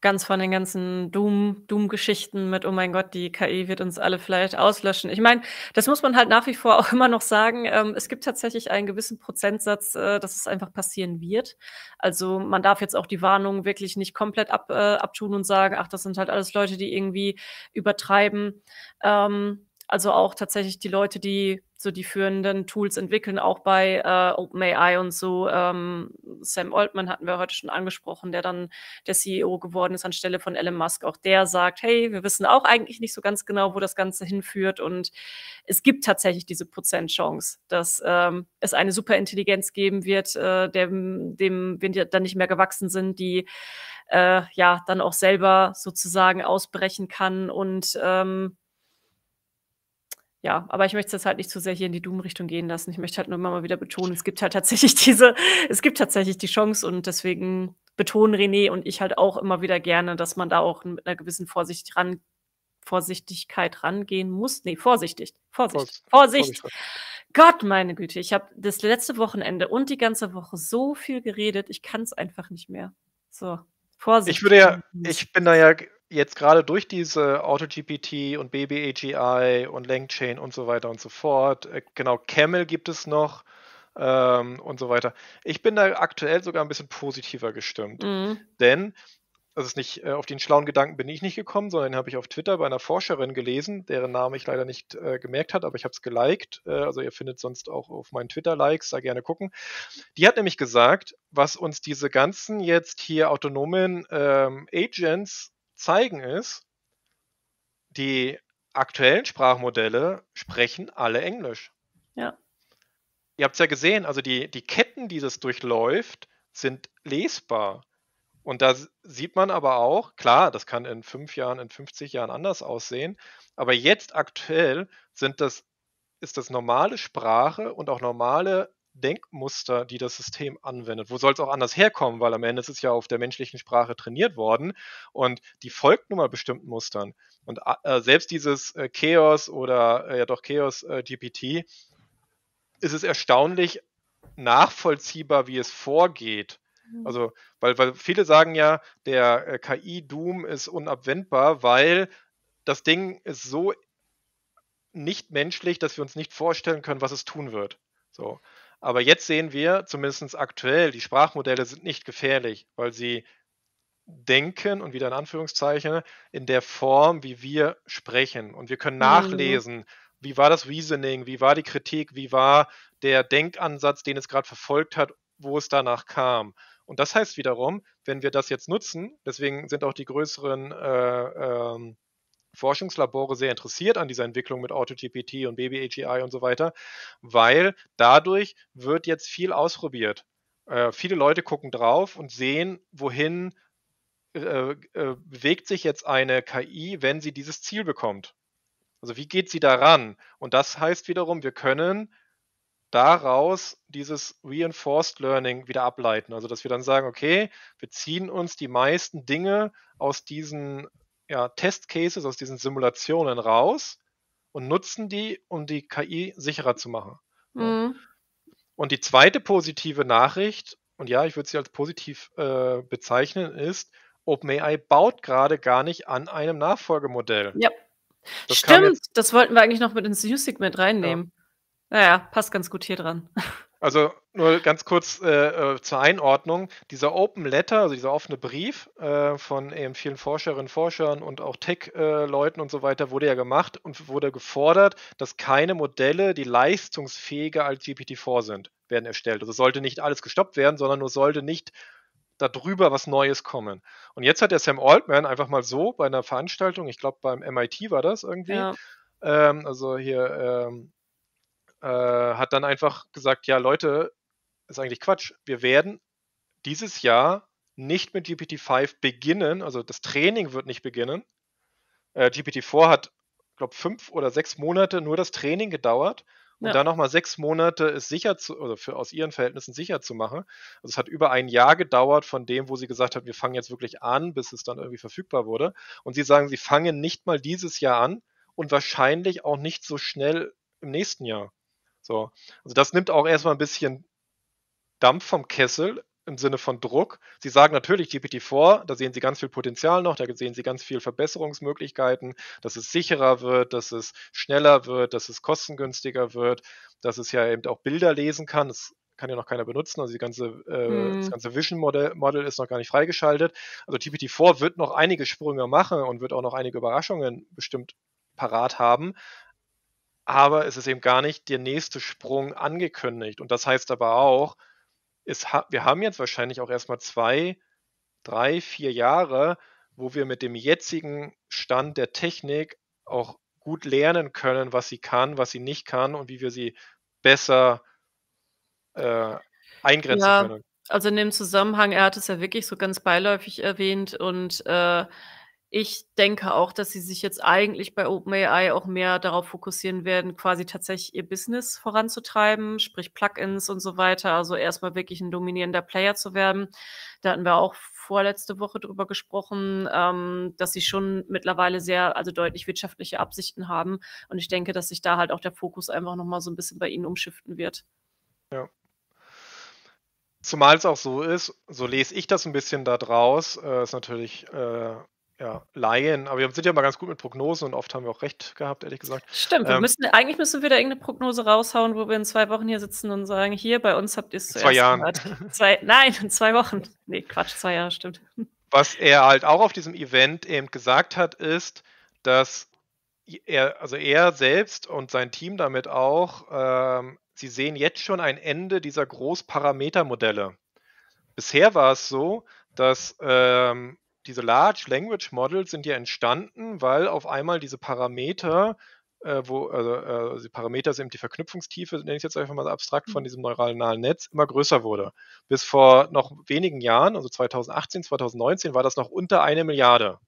ganz von den ganzen Doom-Geschichten Doom mit, oh mein Gott, die KI wird uns alle vielleicht auslöschen. Ich meine, das muss man halt nach wie vor auch immer noch sagen. Ähm, es gibt tatsächlich einen gewissen Prozentsatz, äh, dass es einfach passieren wird. Also man darf jetzt auch die Warnung wirklich nicht komplett ab, äh, abtun und sagen, ach, das sind halt alles Leute, die irgendwie übertreiben. Ähm, also auch tatsächlich die Leute, die so die führenden Tools entwickeln, auch bei äh, OpenAI und so. Ähm, Sam Altman hatten wir heute schon angesprochen, der dann der CEO geworden ist anstelle von Elon Musk. Auch der sagt, hey, wir wissen auch eigentlich nicht so ganz genau, wo das Ganze hinführt. Und es gibt tatsächlich diese Prozentchance, dass ähm, es eine Superintelligenz geben wird, äh, dem, dem wir dann nicht mehr gewachsen sind, die äh, ja dann auch selber sozusagen ausbrechen kann und ähm, ja, aber ich möchte es halt nicht zu sehr hier in die Doom-Richtung gehen lassen. Ich möchte halt nur immer mal wieder betonen, es gibt halt tatsächlich diese, es gibt tatsächlich die Chance und deswegen betonen René und ich halt auch immer wieder gerne, dass man da auch mit einer gewissen Vorsicht ran, Vorsichtigkeit rangehen muss. Nee, vorsichtig. Vorsicht. Vorsicht. Vorsicht. Gott, meine Güte, ich habe das letzte Wochenende und die ganze Woche so viel geredet, ich kann es einfach nicht mehr. So, Vorsicht. Ich würde ja, hm. ich bin da ja jetzt gerade durch diese AutoGPT und BBAGI und LangChain und so weiter und so fort, äh, genau, Camel gibt es noch ähm, und so weiter. Ich bin da aktuell sogar ein bisschen positiver gestimmt, mhm. denn das ist nicht, äh, auf den schlauen Gedanken bin ich nicht gekommen, sondern habe ich auf Twitter bei einer Forscherin gelesen, deren Name ich leider nicht äh, gemerkt habe, aber ich habe es geliked. Äh, also ihr findet sonst auch auf meinen Twitter-Likes, da gerne gucken. Die hat nämlich gesagt, was uns diese ganzen jetzt hier autonomen ähm, Agents zeigen ist, die aktuellen Sprachmodelle sprechen alle Englisch. Ja. Ihr habt es ja gesehen, also die, die Ketten, die das durchläuft, sind lesbar. Und da sieht man aber auch, klar, das kann in fünf Jahren, in 50 Jahren anders aussehen, aber jetzt aktuell sind das, ist das normale Sprache und auch normale Denkmuster, die das System anwendet. Wo soll es auch anders herkommen? Weil am Ende ist es ja auf der menschlichen Sprache trainiert worden und die folgt nun mal bestimmten Mustern. Und äh, äh selbst dieses äh, Chaos oder äh, ja doch Chaos äh, GPT ist es erstaunlich nachvollziehbar, wie es vorgeht. Mhm. Also, weil, weil viele sagen ja, der KI-Doom ist unabwendbar, weil das Ding ist so nicht menschlich, dass wir uns nicht vorstellen können, was es tun wird. So. Aber jetzt sehen wir, zumindest aktuell, die Sprachmodelle sind nicht gefährlich, weil sie denken und wieder in Anführungszeichen in der Form, wie wir sprechen. Und wir können mhm. nachlesen, mhm. wie war das Reasoning, wie war die Kritik, wie war der Denkansatz, den es gerade verfolgt hat, wo es danach kam. Und das heißt wiederum, wenn wir das jetzt nutzen, deswegen sind auch die größeren äh, ähm, Forschungslabore sehr interessiert an dieser Entwicklung mit AutoGPT und Baby-AGI und so weiter, weil dadurch wird jetzt viel ausprobiert. Äh, viele Leute gucken drauf und sehen, wohin äh, äh, bewegt sich jetzt eine KI, wenn sie dieses Ziel bekommt. Also wie geht sie daran? Und das heißt wiederum, wir können daraus dieses Reinforced Learning wieder ableiten. Also dass wir dann sagen, okay, wir ziehen uns die meisten Dinge aus diesen ja, Testcases, aus diesen Simulationen raus und nutzen die, um die KI sicherer zu machen. Mhm. Und die zweite positive Nachricht, und ja, ich würde sie als positiv äh, bezeichnen, ist, OpenAI baut gerade gar nicht an einem Nachfolgemodell. Ja. Das Stimmt, das wollten wir eigentlich noch mit ins News-Segment reinnehmen. Ja. Naja, passt ganz gut hier dran. Also nur ganz kurz äh, äh, zur Einordnung. Dieser Open Letter, also dieser offene Brief äh, von eben vielen Forscherinnen, und Forschern und auch Tech-Leuten und so weiter, wurde ja gemacht und wurde gefordert, dass keine Modelle, die leistungsfähiger als GPT-4 sind, werden erstellt. Also sollte nicht alles gestoppt werden, sondern nur sollte nicht darüber was Neues kommen. Und jetzt hat der Sam Altman einfach mal so bei einer Veranstaltung, ich glaube beim MIT war das irgendwie, ja. ähm, also hier ähm, äh, hat dann einfach gesagt, ja Leute, ist eigentlich Quatsch. Wir werden dieses Jahr nicht mit GPT-5 beginnen, also das Training wird nicht beginnen. Äh, GPT-4 hat, glaube fünf oder sechs Monate nur das Training gedauert und ja. dann nochmal sechs Monate es sicher zu, also für, aus ihren Verhältnissen sicher zu machen. Also es hat über ein Jahr gedauert von dem, wo sie gesagt hat, wir fangen jetzt wirklich an, bis es dann irgendwie verfügbar wurde. Und sie sagen, sie fangen nicht mal dieses Jahr an und wahrscheinlich auch nicht so schnell im nächsten Jahr. So. Also das nimmt auch erstmal ein bisschen Dampf vom Kessel im Sinne von Druck. Sie sagen natürlich GPT-4, da sehen Sie ganz viel Potenzial noch, da sehen Sie ganz viel Verbesserungsmöglichkeiten, dass es sicherer wird, dass es schneller wird, dass es kostengünstiger wird, dass es ja eben auch Bilder lesen kann. Das kann ja noch keiner benutzen, also ganze, äh, mm. das ganze Vision Model, Model ist noch gar nicht freigeschaltet. Also GPT-4 wird noch einige Sprünge machen und wird auch noch einige Überraschungen bestimmt parat haben aber es ist eben gar nicht der nächste Sprung angekündigt. Und das heißt aber auch, ha wir haben jetzt wahrscheinlich auch erstmal zwei, drei, vier Jahre, wo wir mit dem jetzigen Stand der Technik auch gut lernen können, was sie kann, was sie nicht kann und wie wir sie besser äh, eingrenzen ja, können. Also in dem Zusammenhang, er hat es ja wirklich so ganz beiläufig erwähnt und äh, ich denke auch, dass sie sich jetzt eigentlich bei OpenAI auch mehr darauf fokussieren werden, quasi tatsächlich ihr Business voranzutreiben, sprich Plugins und so weiter. Also erstmal wirklich ein dominierender Player zu werden. Da hatten wir auch vorletzte Woche drüber gesprochen, ähm, dass sie schon mittlerweile sehr, also deutlich wirtschaftliche Absichten haben. Und ich denke, dass sich da halt auch der Fokus einfach nochmal so ein bisschen bei ihnen umschiften wird. Ja. Zumal es auch so ist, so lese ich das ein bisschen da draus, äh, ist natürlich äh, ja, Laien, aber wir sind ja mal ganz gut mit Prognosen und oft haben wir auch recht gehabt, ehrlich gesagt. Stimmt, wir ähm, müssen, eigentlich müssen wir da irgendeine Prognose raushauen, wo wir in zwei Wochen hier sitzen und sagen, hier, bei uns habt ihr es zuerst Zwei Jahren. Zwei, nein, in zwei Wochen. Nee, Quatsch, zwei Jahre, stimmt. Was er halt auch auf diesem Event eben gesagt hat, ist, dass er, also er selbst und sein Team damit auch, ähm, sie sehen jetzt schon ein Ende dieser Großparametermodelle. Bisher war es so, dass ähm, diese Large Language Models sind ja entstanden, weil auf einmal diese Parameter, äh, wo, also, äh, die Parameter sind die Verknüpfungstiefe, nenne ich jetzt einfach mal abstrakt, von mhm. diesem neuronalen Netz immer größer wurde. Bis vor noch wenigen Jahren, also 2018, 2019, war das noch unter eine Milliarde.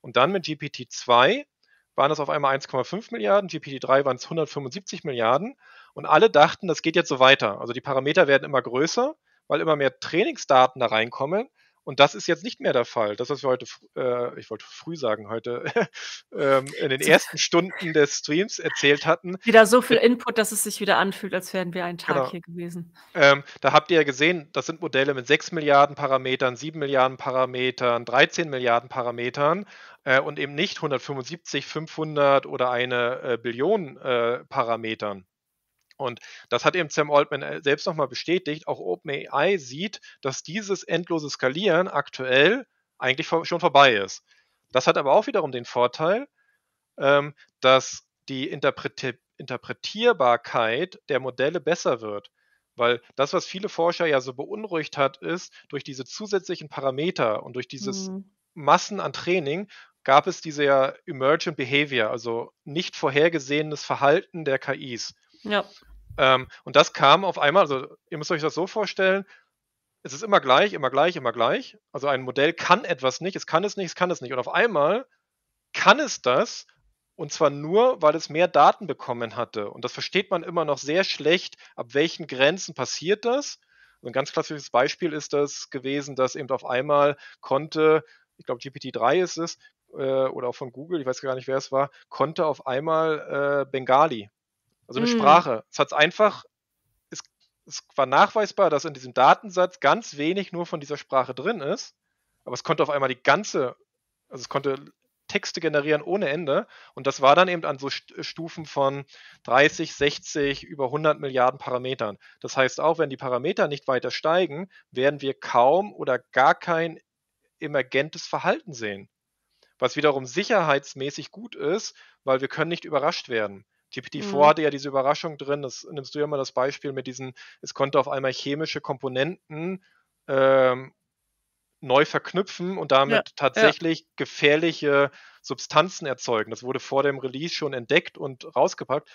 Und dann mit GPT-2 waren das auf einmal 1,5 Milliarden, GPT-3 waren es 175 Milliarden und alle dachten, das geht jetzt so weiter. Also die Parameter werden immer größer, weil immer mehr Trainingsdaten da reinkommen und das ist jetzt nicht mehr der Fall. Das, was wir heute, äh, ich wollte früh sagen, heute ähm, in den ersten Stunden des Streams erzählt hatten. Wieder so viel äh, Input, dass es sich wieder anfühlt, als wären wir einen Tag genau. hier gewesen. Ähm, da habt ihr ja gesehen, das sind Modelle mit 6 Milliarden Parametern, 7 Milliarden Parametern, 13 Milliarden Parametern äh, und eben nicht 175, 500 oder eine äh, Billion äh, Parametern. Und das hat eben Sam Altman äh, selbst nochmal bestätigt. Auch OpenAI sieht, dass dieses endlose Skalieren aktuell eigentlich schon vorbei ist. Das hat aber auch wiederum den Vorteil, ähm, dass die Interpretierbarkeit der Modelle besser wird. Weil das, was viele Forscher ja so beunruhigt hat, ist, durch diese zusätzlichen Parameter und durch dieses mhm. Massen an Training gab es diese ja Emergent Behavior, also nicht vorhergesehenes Verhalten der KIs. Ja. Ähm, und das kam auf einmal, also ihr müsst euch das so vorstellen, es ist immer gleich, immer gleich, immer gleich. Also ein Modell kann etwas nicht, es kann es nicht, es kann es nicht. Und auf einmal kann es das, und zwar nur, weil es mehr Daten bekommen hatte. Und das versteht man immer noch sehr schlecht, ab welchen Grenzen passiert das. ein ganz klassisches Beispiel ist das gewesen, dass eben auf einmal konnte, ich glaube GPT-3 ist es, äh, oder auch von Google, ich weiß gar nicht, wer es war, konnte auf einmal äh, Bengali. Also eine mhm. Sprache. Es hat es einfach, es, es war nachweisbar, dass in diesem Datensatz ganz wenig nur von dieser Sprache drin ist, aber es konnte auf einmal die ganze, also es konnte Texte generieren ohne Ende. Und das war dann eben an so äh, Stufen von 30, 60, über 100 Milliarden Parametern. Das heißt, auch wenn die Parameter nicht weiter steigen, werden wir kaum oder gar kein emergentes Verhalten sehen. Was wiederum sicherheitsmäßig gut ist, weil wir können nicht überrascht werden. GPT-4 mhm. hatte ja diese Überraschung drin, das nimmst du ja mal das Beispiel mit diesen, es konnte auf einmal chemische Komponenten ähm, neu verknüpfen und damit ja, tatsächlich ja. gefährliche Substanzen erzeugen. Das wurde vor dem Release schon entdeckt und rausgepackt.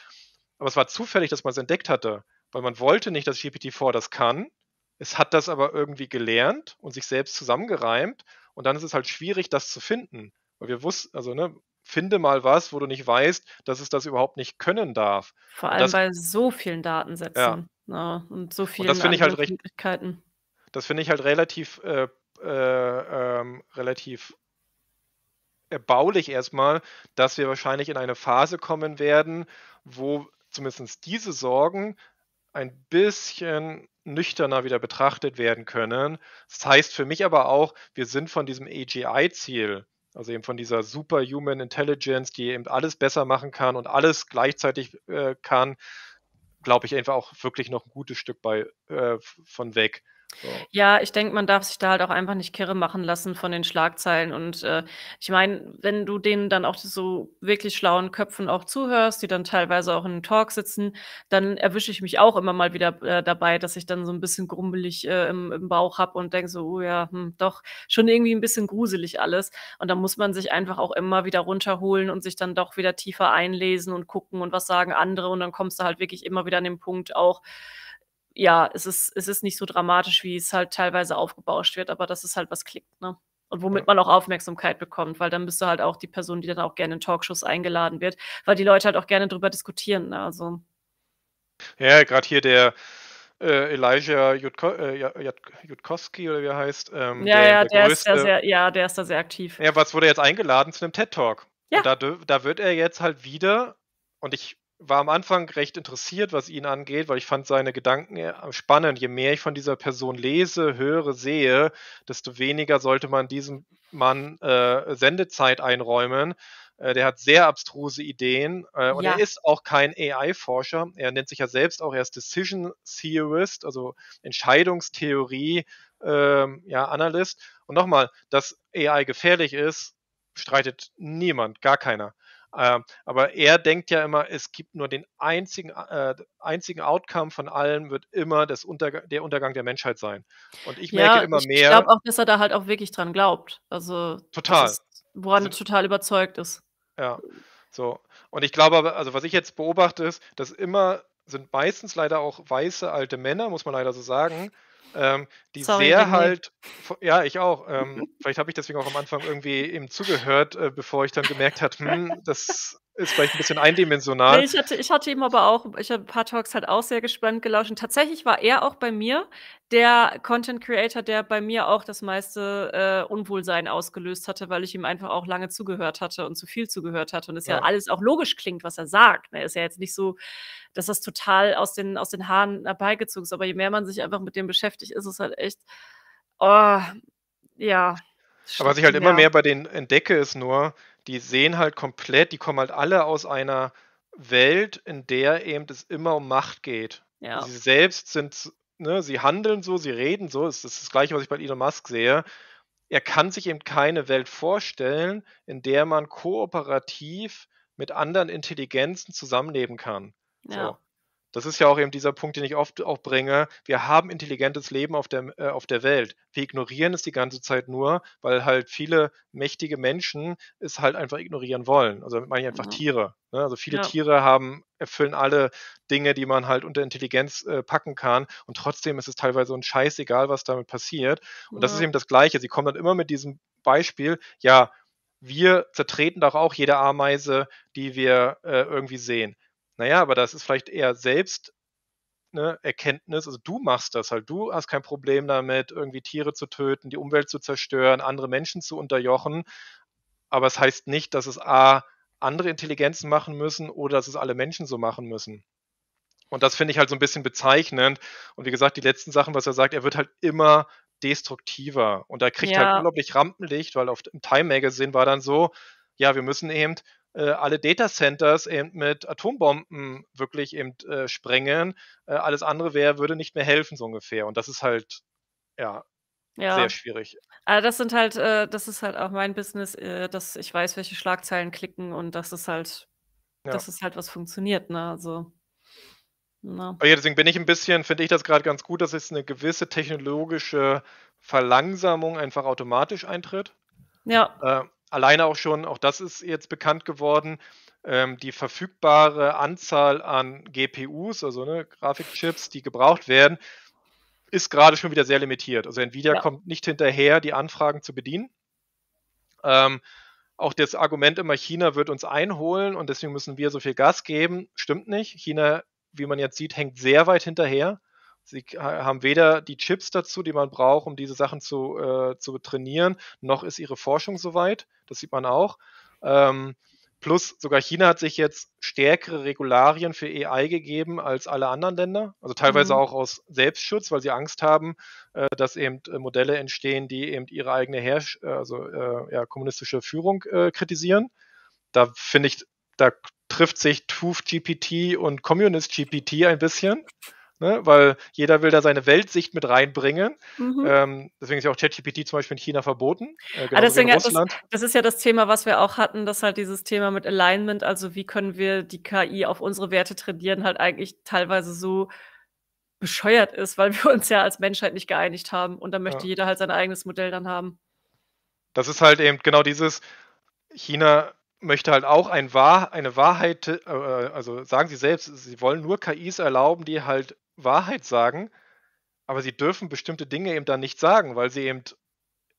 Aber es war zufällig, dass man es entdeckt hatte, weil man wollte nicht, dass GPT-4 das kann. Es hat das aber irgendwie gelernt und sich selbst zusammengereimt. Und dann ist es halt schwierig, das zu finden. Weil wir wussten, also ne, finde mal was, wo du nicht weißt, dass es das überhaupt nicht können darf. Vor allem das, bei so vielen Datensätzen ja. Ne, und so vielen und das halt recht, Möglichkeiten. Das finde ich halt relativ, äh, äh, ähm, relativ erbaulich erstmal, dass wir wahrscheinlich in eine Phase kommen werden, wo zumindest diese Sorgen ein bisschen nüchterner wieder betrachtet werden können. Das heißt für mich aber auch, wir sind von diesem AGI-Ziel, also eben von dieser Superhuman Intelligence, die eben alles besser machen kann und alles gleichzeitig äh, kann, glaube ich einfach auch wirklich noch ein gutes Stück bei, äh, von weg. So. Ja, ich denke, man darf sich da halt auch einfach nicht kirre machen lassen von den Schlagzeilen. Und äh, ich meine, wenn du denen dann auch so wirklich schlauen Köpfen auch zuhörst, die dann teilweise auch in einem Talk sitzen, dann erwische ich mich auch immer mal wieder äh, dabei, dass ich dann so ein bisschen grummelig äh, im, im, Bauch habe und denke so, oh ja, hm, doch, schon irgendwie ein bisschen gruselig alles. Und da muss man sich einfach auch immer wieder runterholen und sich dann doch wieder tiefer einlesen und gucken und was sagen andere. Und dann kommst du halt wirklich immer wieder an den Punkt auch, ja, es ist, es ist nicht so dramatisch, wie es halt teilweise aufgebauscht wird, aber das ist halt, was klickt, ne? Und womit ja. man auch Aufmerksamkeit bekommt, weil dann bist du halt auch die Person, die dann auch gerne in Talkshows eingeladen wird, weil die Leute halt auch gerne drüber diskutieren, ne? Also. Ja, gerade hier der, äh, Elijah Jutko, äh, Jutkowski oder wie er heißt. Ähm, ja, der, ja, der, der größte, ist da sehr, ja, der ist da sehr aktiv. Ja, was wurde jetzt eingeladen zu einem TED Talk? Ja. Da, da, wird er jetzt halt wieder, und ich war am Anfang recht interessiert, was ihn angeht, weil ich fand seine Gedanken äh, spannend. Je mehr ich von dieser Person lese, höre, sehe, desto weniger sollte man diesem Mann äh, Sendezeit einräumen. Äh, der hat sehr abstruse Ideen äh, und ja. er ist auch kein AI-Forscher. Er nennt sich ja selbst auch erst Decision Theorist, also Entscheidungstheorie. Ähm, ja, Analyst. Und nochmal, dass AI gefährlich ist, streitet niemand, gar keiner. Ähm, aber er denkt ja immer, es gibt nur den einzigen, äh, einzigen Outcome von allen, wird immer das Unterg der Untergang der Menschheit sein. Und ich merke ja, immer ich mehr. Ich glaube auch, dass er da halt auch wirklich dran glaubt. Also total. Ist, woran also, er total überzeugt ist. Ja. So. Und ich glaube aber, also was ich jetzt beobachte, ist, dass immer sind meistens leider auch weiße alte Männer, muss man leider so sagen, ähm, die Sorry, sehr halt, ja, ich auch. Ähm, vielleicht habe ich deswegen auch am Anfang irgendwie eben zugehört, äh, bevor ich dann gemerkt habe, hm, das ist vielleicht ein bisschen eindimensional. Ich hatte, ich hatte ihm aber auch, ich habe ein paar Talks halt auch sehr gespannt gelauscht. Und tatsächlich war er auch bei mir der Content Creator, der bei mir auch das meiste äh, Unwohlsein ausgelöst hatte, weil ich ihm einfach auch lange zugehört hatte und zu viel zugehört hatte. Und es ja. ja, alles auch logisch klingt, was er sagt. Ne? Ist ja jetzt nicht so, dass das total aus den, aus den Haaren herbeigezogen ist. Aber je mehr man sich einfach mit dem beschäftigt, ist es halt echt, oh, ja. Aber was ich halt ja. immer mehr bei denen entdecke, ist nur, die sehen halt komplett, die kommen halt alle aus einer Welt, in der eben es immer um Macht geht. Ja. Sie selbst sind, ne, sie handeln so, sie reden so, das ist das gleiche, was ich bei Elon Musk sehe. Er kann sich eben keine Welt vorstellen, in der man kooperativ mit anderen Intelligenzen zusammenleben kann. Ja. So. Das ist ja auch eben dieser Punkt, den ich oft auch bringe. Wir haben intelligentes Leben auf der, äh, auf der Welt. Wir ignorieren es die ganze Zeit nur, weil halt viele mächtige Menschen es halt einfach ignorieren wollen. Also damit meine ich einfach mhm. Tiere. Ne? Also viele ja. Tiere haben, erfüllen alle Dinge, die man halt unter Intelligenz äh, packen kann. Und trotzdem ist es teilweise ein Scheiß, egal was damit passiert. Und ja. das ist eben das Gleiche. Sie kommen dann immer mit diesem Beispiel, ja, wir zertreten doch auch jede Ameise, die wir äh, irgendwie sehen. Naja, aber das ist vielleicht eher selbst eine Erkenntnis. Also du machst das halt. Du hast kein Problem damit, irgendwie Tiere zu töten, die Umwelt zu zerstören, andere Menschen zu unterjochen. Aber es heißt nicht, dass es A, andere Intelligenzen machen müssen oder dass es alle Menschen so machen müssen. Und das finde ich halt so ein bisschen bezeichnend. Und wie gesagt, die letzten Sachen, was er sagt, er wird halt immer destruktiver. Und da kriegt halt ja. halt unglaublich Rampenlicht, weil auf, dem Time Magazine war dann so, ja, wir müssen eben äh, alle Datacenters eben mit Atombomben wirklich eben äh, sprengen. Äh, alles andere wäre, würde nicht mehr helfen, so ungefähr. Und das ist halt, ja, ja. sehr schwierig. Aber ah, das sind halt, äh, das ist halt auch mein Business, äh, dass ich weiß, welche Schlagzeilen klicken und das ist halt, ja. das ist halt, was funktioniert, ne? Also. No. Ne? Oh ja, deswegen bin ich ein bisschen, finde ich das gerade ganz gut, dass jetzt eine gewisse technologische Verlangsamung einfach automatisch eintritt. Ja. Äh, alleine auch schon, auch das ist jetzt bekannt geworden, ähm, die verfügbare Anzahl an GPUs, also ne, Grafikchips, die gebraucht werden, ist gerade schon wieder sehr limitiert. Also Nvidia ja. kommt nicht hinterher, die Anfragen zu bedienen. Ähm, auch das Argument immer, China wird uns einholen und deswegen müssen wir so viel Gas geben, stimmt nicht. China, wie man jetzt sieht, hängt sehr weit hinterher. Sie haben weder die Chips dazu, die man braucht, um diese Sachen zu, äh, zu trainieren, noch ist ihre Forschung soweit. Das sieht man auch. Ähm, plus sogar China hat sich jetzt stärkere Regularien für AI gegeben als alle anderen Länder. Also teilweise mhm. auch aus Selbstschutz, weil sie Angst haben, äh, dass eben äh, Modelle entstehen, die eben ihre eigene Herrsch äh, also, äh, ja, kommunistische Führung äh, kritisieren. Da finde ich, da trifft sich TUF GPT und Communist GPT ein bisschen ne? weil jeder will da seine Weltsicht mit reinbringen. Mhm. Ähm, deswegen ist ja auch ChatGPT zum Beispiel in China verboten. Äh, ah, deswegen in Russland. Das, das, ist ja das Thema, was wir auch hatten, dass halt dieses Thema mit Alignment, also wie können wir die KI auf unsere Werte trainieren, halt eigentlich teilweise so bescheuert ist, weil wir uns ja als Menschheit nicht geeinigt haben und dann möchte ja. jeder halt sein eigenes Modell dann haben. Das ist halt eben genau dieses, China möchte halt auch ein Wahr, eine Wahrheit, äh, also sagen sie selbst, sie wollen nur KIs erlauben, die halt Wahrheit sagen, aber sie dürfen bestimmte Dinge eben dann nicht sagen, weil sie eben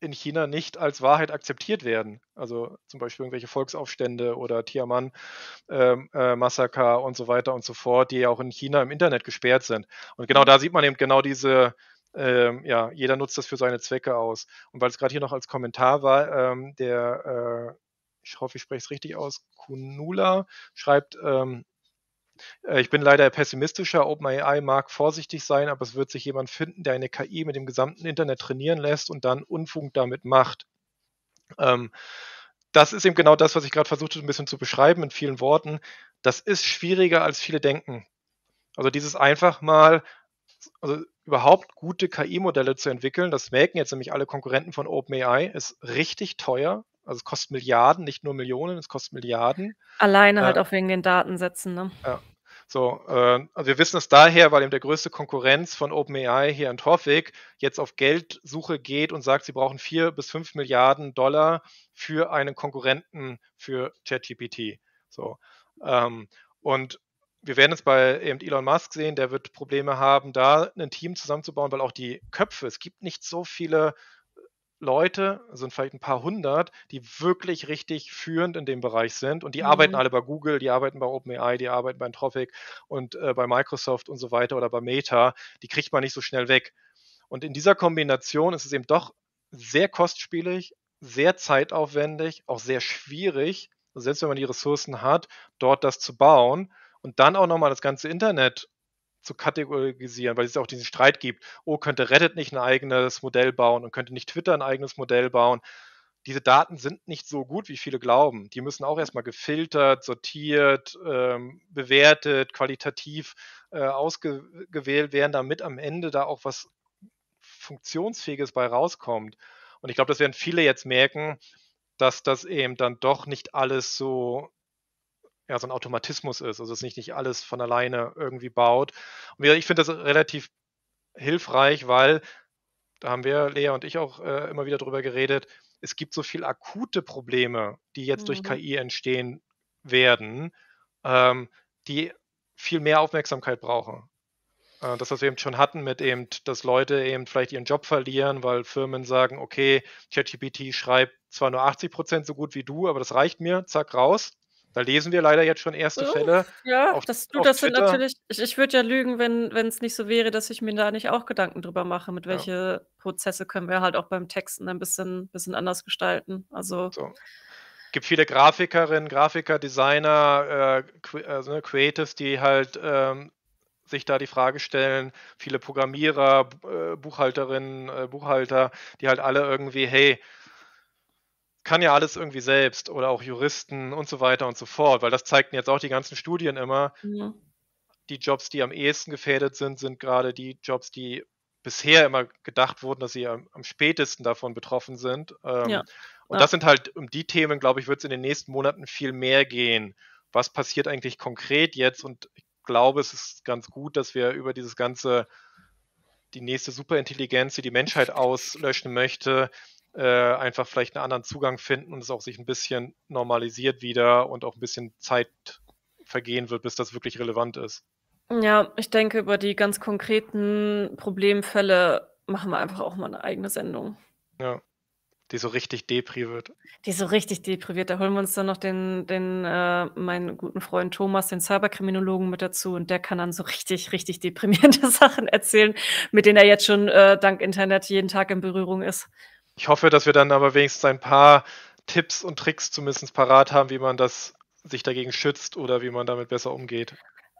in China nicht als Wahrheit akzeptiert werden. Also zum Beispiel irgendwelche Volksaufstände oder Tiaman-Massaker ähm, äh, und so weiter und so fort, die ja auch in China im Internet gesperrt sind. Und genau mhm. da sieht man eben genau diese, ähm, ja, jeder nutzt das für seine Zwecke aus. Und weil es gerade hier noch als Kommentar war, ähm, der, äh, ich hoffe, ich spreche es richtig aus, Kunula schreibt, ähm, äh, ich bin leider pessimistischer. OpenAI mag vorsichtig sein, aber es wird sich jemand finden, der eine KI mit dem gesamten Internet trainieren lässt und dann Unfug damit macht. Ähm, das ist eben genau das, was ich gerade versucht habe, ein bisschen zu beschreiben in vielen Worten. Das ist schwieriger, als viele denken. Also dieses einfach mal, also überhaupt gute KI-Modelle zu entwickeln, das merken jetzt nämlich alle Konkurrenten von OpenAI, ist richtig teuer. Also es kostet Milliarden, nicht nur Millionen, es kostet Milliarden. Alleine halt äh, halt auch wegen den Datensätzen, ne? Ja. So, äh, also wir wissen es daher, weil eben der größte Konkurrenz von OpenAI hier in Torfig jetzt auf Geldsuche geht und sagt, sie brauchen vier bis fünf Milliarden Dollar für einen Konkurrenten für ChatGPT. So. Ähm, und wir werden es bei eben Elon Musk sehen, der wird Probleme haben, da ein Team zusammenzubauen, weil auch die Köpfe, es gibt nicht so viele Leute, sind vielleicht ein paar hundert, die wirklich richtig führend in dem Bereich sind. Und die mhm. arbeiten alle bei Google, die arbeiten bei OpenAI, die arbeiten bei Anthropic und äh, bei Microsoft und so weiter oder bei Meta. Die kriegt man nicht so schnell weg. Und in dieser Kombination ist es eben doch sehr kostspielig, sehr zeitaufwendig, auch sehr schwierig, selbst wenn man die Ressourcen hat, dort das zu bauen und dann auch nochmal das ganze Internet zu kategorisieren, weil es auch diesen Streit gibt, oh, könnte Reddit nicht ein eigenes Modell bauen und könnte nicht Twitter ein eigenes Modell bauen. Diese Daten sind nicht so gut, wie viele glauben. Die müssen auch erstmal gefiltert, sortiert, ähm, bewertet, qualitativ äh, ausgewählt werden, damit am Ende da auch was Funktionsfähiges bei rauskommt. Und ich glaube, das werden viele jetzt merken, dass das eben dann doch nicht alles so ja, so ein Automatismus ist, also dass nicht, nicht alles von alleine irgendwie baut. Und ich finde das relativ hilfreich, weil da haben wir, Lea und ich auch äh, immer wieder drüber geredet, es gibt so viel akute Probleme, die jetzt mhm. durch KI entstehen werden, ähm, die viel mehr Aufmerksamkeit brauchen. Äh, das, was wir eben schon hatten mit eben, dass Leute eben vielleicht ihren Job verlieren, weil Firmen sagen, okay, ChatGPT schreibt zwar nur 80 Prozent so gut wie du, aber das reicht mir, zack, raus. Da lesen wir leider jetzt schon erste Fälle. Ja, auf, das, du, das sind natürlich, ich, ich würde ja lügen, wenn es nicht so wäre, dass ich mir da nicht auch Gedanken drüber mache, mit welche ja. Prozesse können wir halt auch beim Texten ein bisschen, bisschen anders gestalten. Also. So. gibt viele Grafikerinnen, Grafiker, Designer, äh, Qu also ne, Creatives, die halt ähm, sich da die Frage stellen, viele Programmierer, äh, Buchhalterinnen, äh, Buchhalter, die halt alle irgendwie, hey, kann ja alles irgendwie selbst oder auch Juristen und so weiter und so fort, weil das zeigten jetzt auch die ganzen Studien immer. Ja. Die Jobs, die am ehesten gefährdet sind, sind gerade die Jobs, die bisher immer gedacht wurden, dass sie am, am spätesten davon betroffen sind. Ähm, ja. Und ja. das sind halt um die Themen, glaube ich, wird es in den nächsten Monaten viel mehr gehen. Was passiert eigentlich konkret jetzt? Und ich glaube, es ist ganz gut, dass wir über dieses ganze, die nächste Superintelligenz, die die Menschheit auslöschen möchte, äh, einfach vielleicht einen anderen Zugang finden und es auch sich ein bisschen normalisiert wieder und auch ein bisschen Zeit vergehen wird, bis das wirklich relevant ist. Ja, ich denke, über die ganz konkreten Problemfälle machen wir einfach auch mal eine eigene Sendung. Ja. Die so richtig depriviert. Die so richtig depriviert. Da holen wir uns dann noch den, den äh, meinen guten Freund Thomas, den Cyberkriminologen, mit dazu. Und der kann dann so richtig, richtig deprimierende Sachen erzählen, mit denen er jetzt schon äh, dank Internet jeden Tag in Berührung ist. Ich hoffe, dass wir dann aber wenigstens ein paar Tipps und Tricks zumindest parat haben, wie man das sich dagegen schützt oder wie man damit besser umgeht.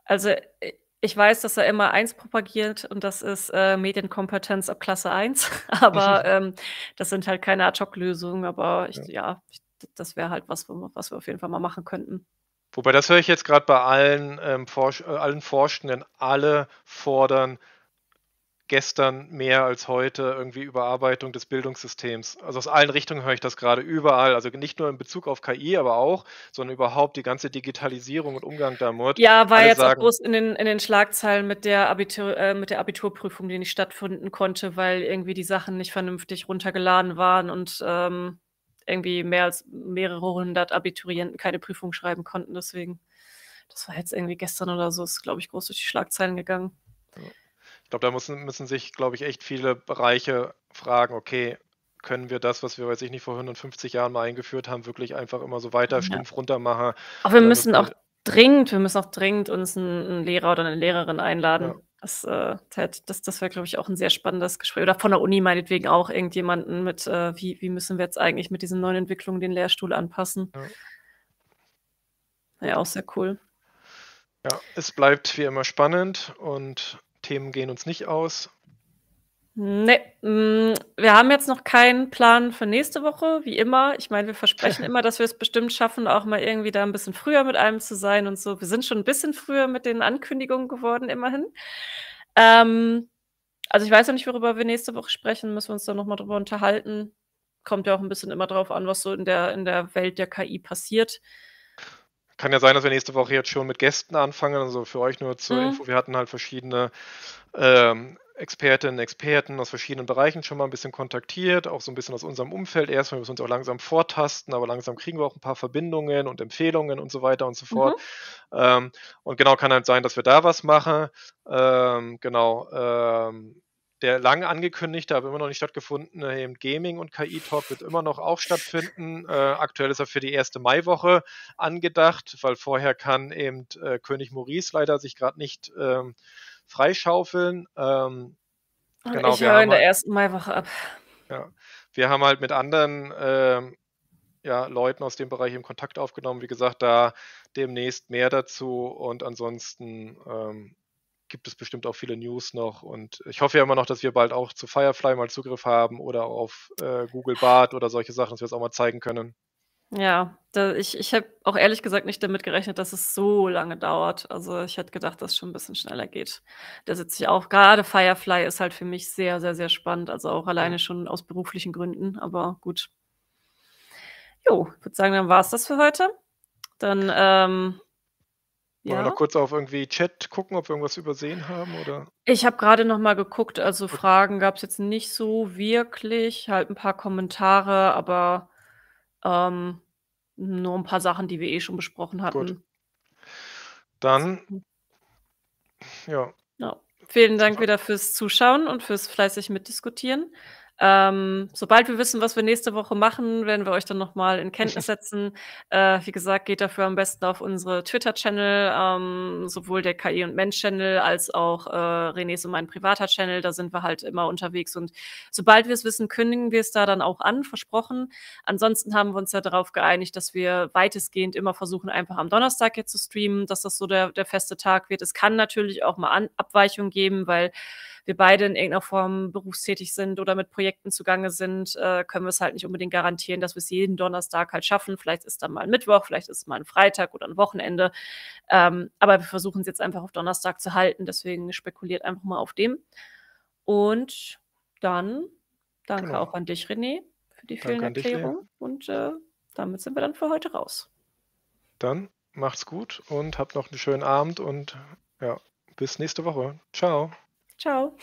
Also äh, ich weiß, dass er immer eins propagiert und das ist äh, Medienkompetenz ab Klasse 1. aber mhm. ähm, das sind halt keine Ad-Hoc-Lösungen, aber ich, ja, ja ich, das wäre halt was, was wir auf jeden Fall mal machen könnten. Wobei, das höre ich jetzt gerade bei allen, ähm, Forsch äh, allen Forschenden, alle fordern, gestern mehr als heute irgendwie Überarbeitung des Bildungssystems. Also aus allen Richtungen höre ich das gerade überall. Also nicht nur in Bezug auf KI, aber auch, sondern überhaupt die ganze Digitalisierung und Umgang damit. Ja, war Alle jetzt sagen, auch groß in den, in den Schlagzeilen mit der, Abitur, äh, mit der Abiturprüfung, die nicht stattfinden konnte, weil irgendwie die Sachen nicht vernünftig runtergeladen waren und ähm, irgendwie mehr als mehrere hundert Abiturienten keine Prüfung schreiben konnten. Deswegen, das war jetzt irgendwie gestern oder so, ist, glaube ich, groß durch die Schlagzeilen gegangen. Ja ich glaube, da müssen, müssen sich, glaube ich, echt viele Bereiche fragen, okay, können wir das, was wir, weiß ich nicht, vor 150 Jahren mal eingeführt haben, wirklich einfach immer so weiter stumpf ja. runter machen. Aber wir müssen auch dringend, wir müssen auch dringend uns einen, einen Lehrer oder eine Lehrerin einladen. Ja. Das, äh, das, das wäre, glaube ich, auch ein sehr spannendes Gespräch. Oder von der Uni meinetwegen auch irgendjemanden mit, äh, wie, wie müssen wir jetzt eigentlich mit diesen neuen Entwicklungen den Lehrstuhl anpassen. Ja, ja auch sehr cool. Ja, es bleibt wie immer spannend und Themen gehen uns nicht aus. Nee, mm, wir haben jetzt noch keinen Plan für nächste Woche, wie immer. Ich meine, wir versprechen immer, dass wir es bestimmt schaffen, auch mal irgendwie da ein bisschen früher mit einem zu sein und so. Wir sind schon ein bisschen früher mit den Ankündigungen geworden, immerhin. Ähm, also ich weiß noch nicht, worüber wir nächste Woche sprechen, müssen wir uns da nochmal drüber unterhalten. Kommt ja auch ein bisschen immer drauf an, was so in der, in der Welt der KI passiert. Kann ja sein, dass wir nächste Woche jetzt schon mit Gästen anfangen. Also für euch nur zur mhm. Info. Wir hatten halt verschiedene ähm, Expertinnen, Experten aus verschiedenen Bereichen schon mal ein bisschen kontaktiert, auch so ein bisschen aus unserem Umfeld erstmal. Wir müssen uns auch langsam vortasten, aber langsam kriegen wir auch ein paar Verbindungen und Empfehlungen und so weiter und so fort. Mhm. Ähm, und genau, kann halt sein, dass wir da was machen. Ähm, genau. Ähm, der lang angekündigte, aber immer noch nicht stattgefundene Gaming und KI-Talk wird immer noch auch stattfinden. Äh, aktuell ist er für die erste Maiwoche angedacht, weil vorher kann eben äh, König Maurice leider sich gerade nicht ähm, freischaufeln. Ähm, genau, ich höre in der halt, ersten Maiwoche ab. Ja, wir haben halt mit anderen ähm, ja, Leuten aus dem Bereich im Kontakt aufgenommen. Wie gesagt, da demnächst mehr dazu und ansonsten ähm, gibt es bestimmt auch viele News noch. Und ich hoffe ja immer noch, dass wir bald auch zu Firefly mal Zugriff haben oder auf äh, Google Bart oder solche Sachen, dass wir es das auch mal zeigen können. Ja, da, ich, ich habe auch ehrlich gesagt nicht damit gerechnet, dass es so lange dauert. Also ich hätte gedacht, dass es schon ein bisschen schneller geht. Da sitze ich auch. Gerade Firefly ist halt für mich sehr, sehr, sehr spannend. Also auch alleine schon aus beruflichen Gründen. Aber gut. Jo, ich würde sagen, dann war es das für heute. Dann ähm, wollen wir noch kurz auf irgendwie Chat gucken, ob wir irgendwas übersehen haben oder? Ich habe gerade noch mal geguckt, also Fragen gab es jetzt nicht so wirklich, halt ein paar Kommentare, aber, ähm, nur ein paar Sachen, die wir eh schon besprochen hatten. Gut. Dann mhm. ja. Ja. Vielen Dank wieder fürs Zuschauen und fürs fleißig mitdiskutieren. Ähm, sobald wir wissen, was wir nächste Woche machen, werden wir euch dann nochmal in Kenntnis setzen. äh, wie gesagt, geht dafür am besten auf unsere Twitter-Channel, ähm, sowohl der KI und Mensch-Channel als auch äh, Renés und mein privater Channel. Da sind wir halt immer unterwegs und sobald wir es wissen, kündigen wir es da dann auch an, versprochen. Ansonsten haben wir uns ja darauf geeinigt, dass wir weitestgehend immer versuchen, einfach am Donnerstag jetzt zu streamen, dass das so der, der feste Tag wird. Es kann natürlich auch mal an Abweichungen geben, weil wir beide in irgendeiner Form berufstätig sind oder mit Projekten zugange sind, äh, können wir es halt nicht unbedingt garantieren, dass wir es jeden Donnerstag halt schaffen. Vielleicht ist dann mal ein Mittwoch, vielleicht ist es mal ein Freitag oder ein Wochenende. Ähm, aber wir versuchen es jetzt einfach auf Donnerstag zu halten. Deswegen spekuliert einfach mal auf dem. Und dann danke genau. auch an dich, René, für die vielen Erklärungen. Und äh, damit sind wir dann für heute raus. Dann macht's gut und habt noch einen schönen Abend und ja, bis nächste Woche. Ciao. Tchau.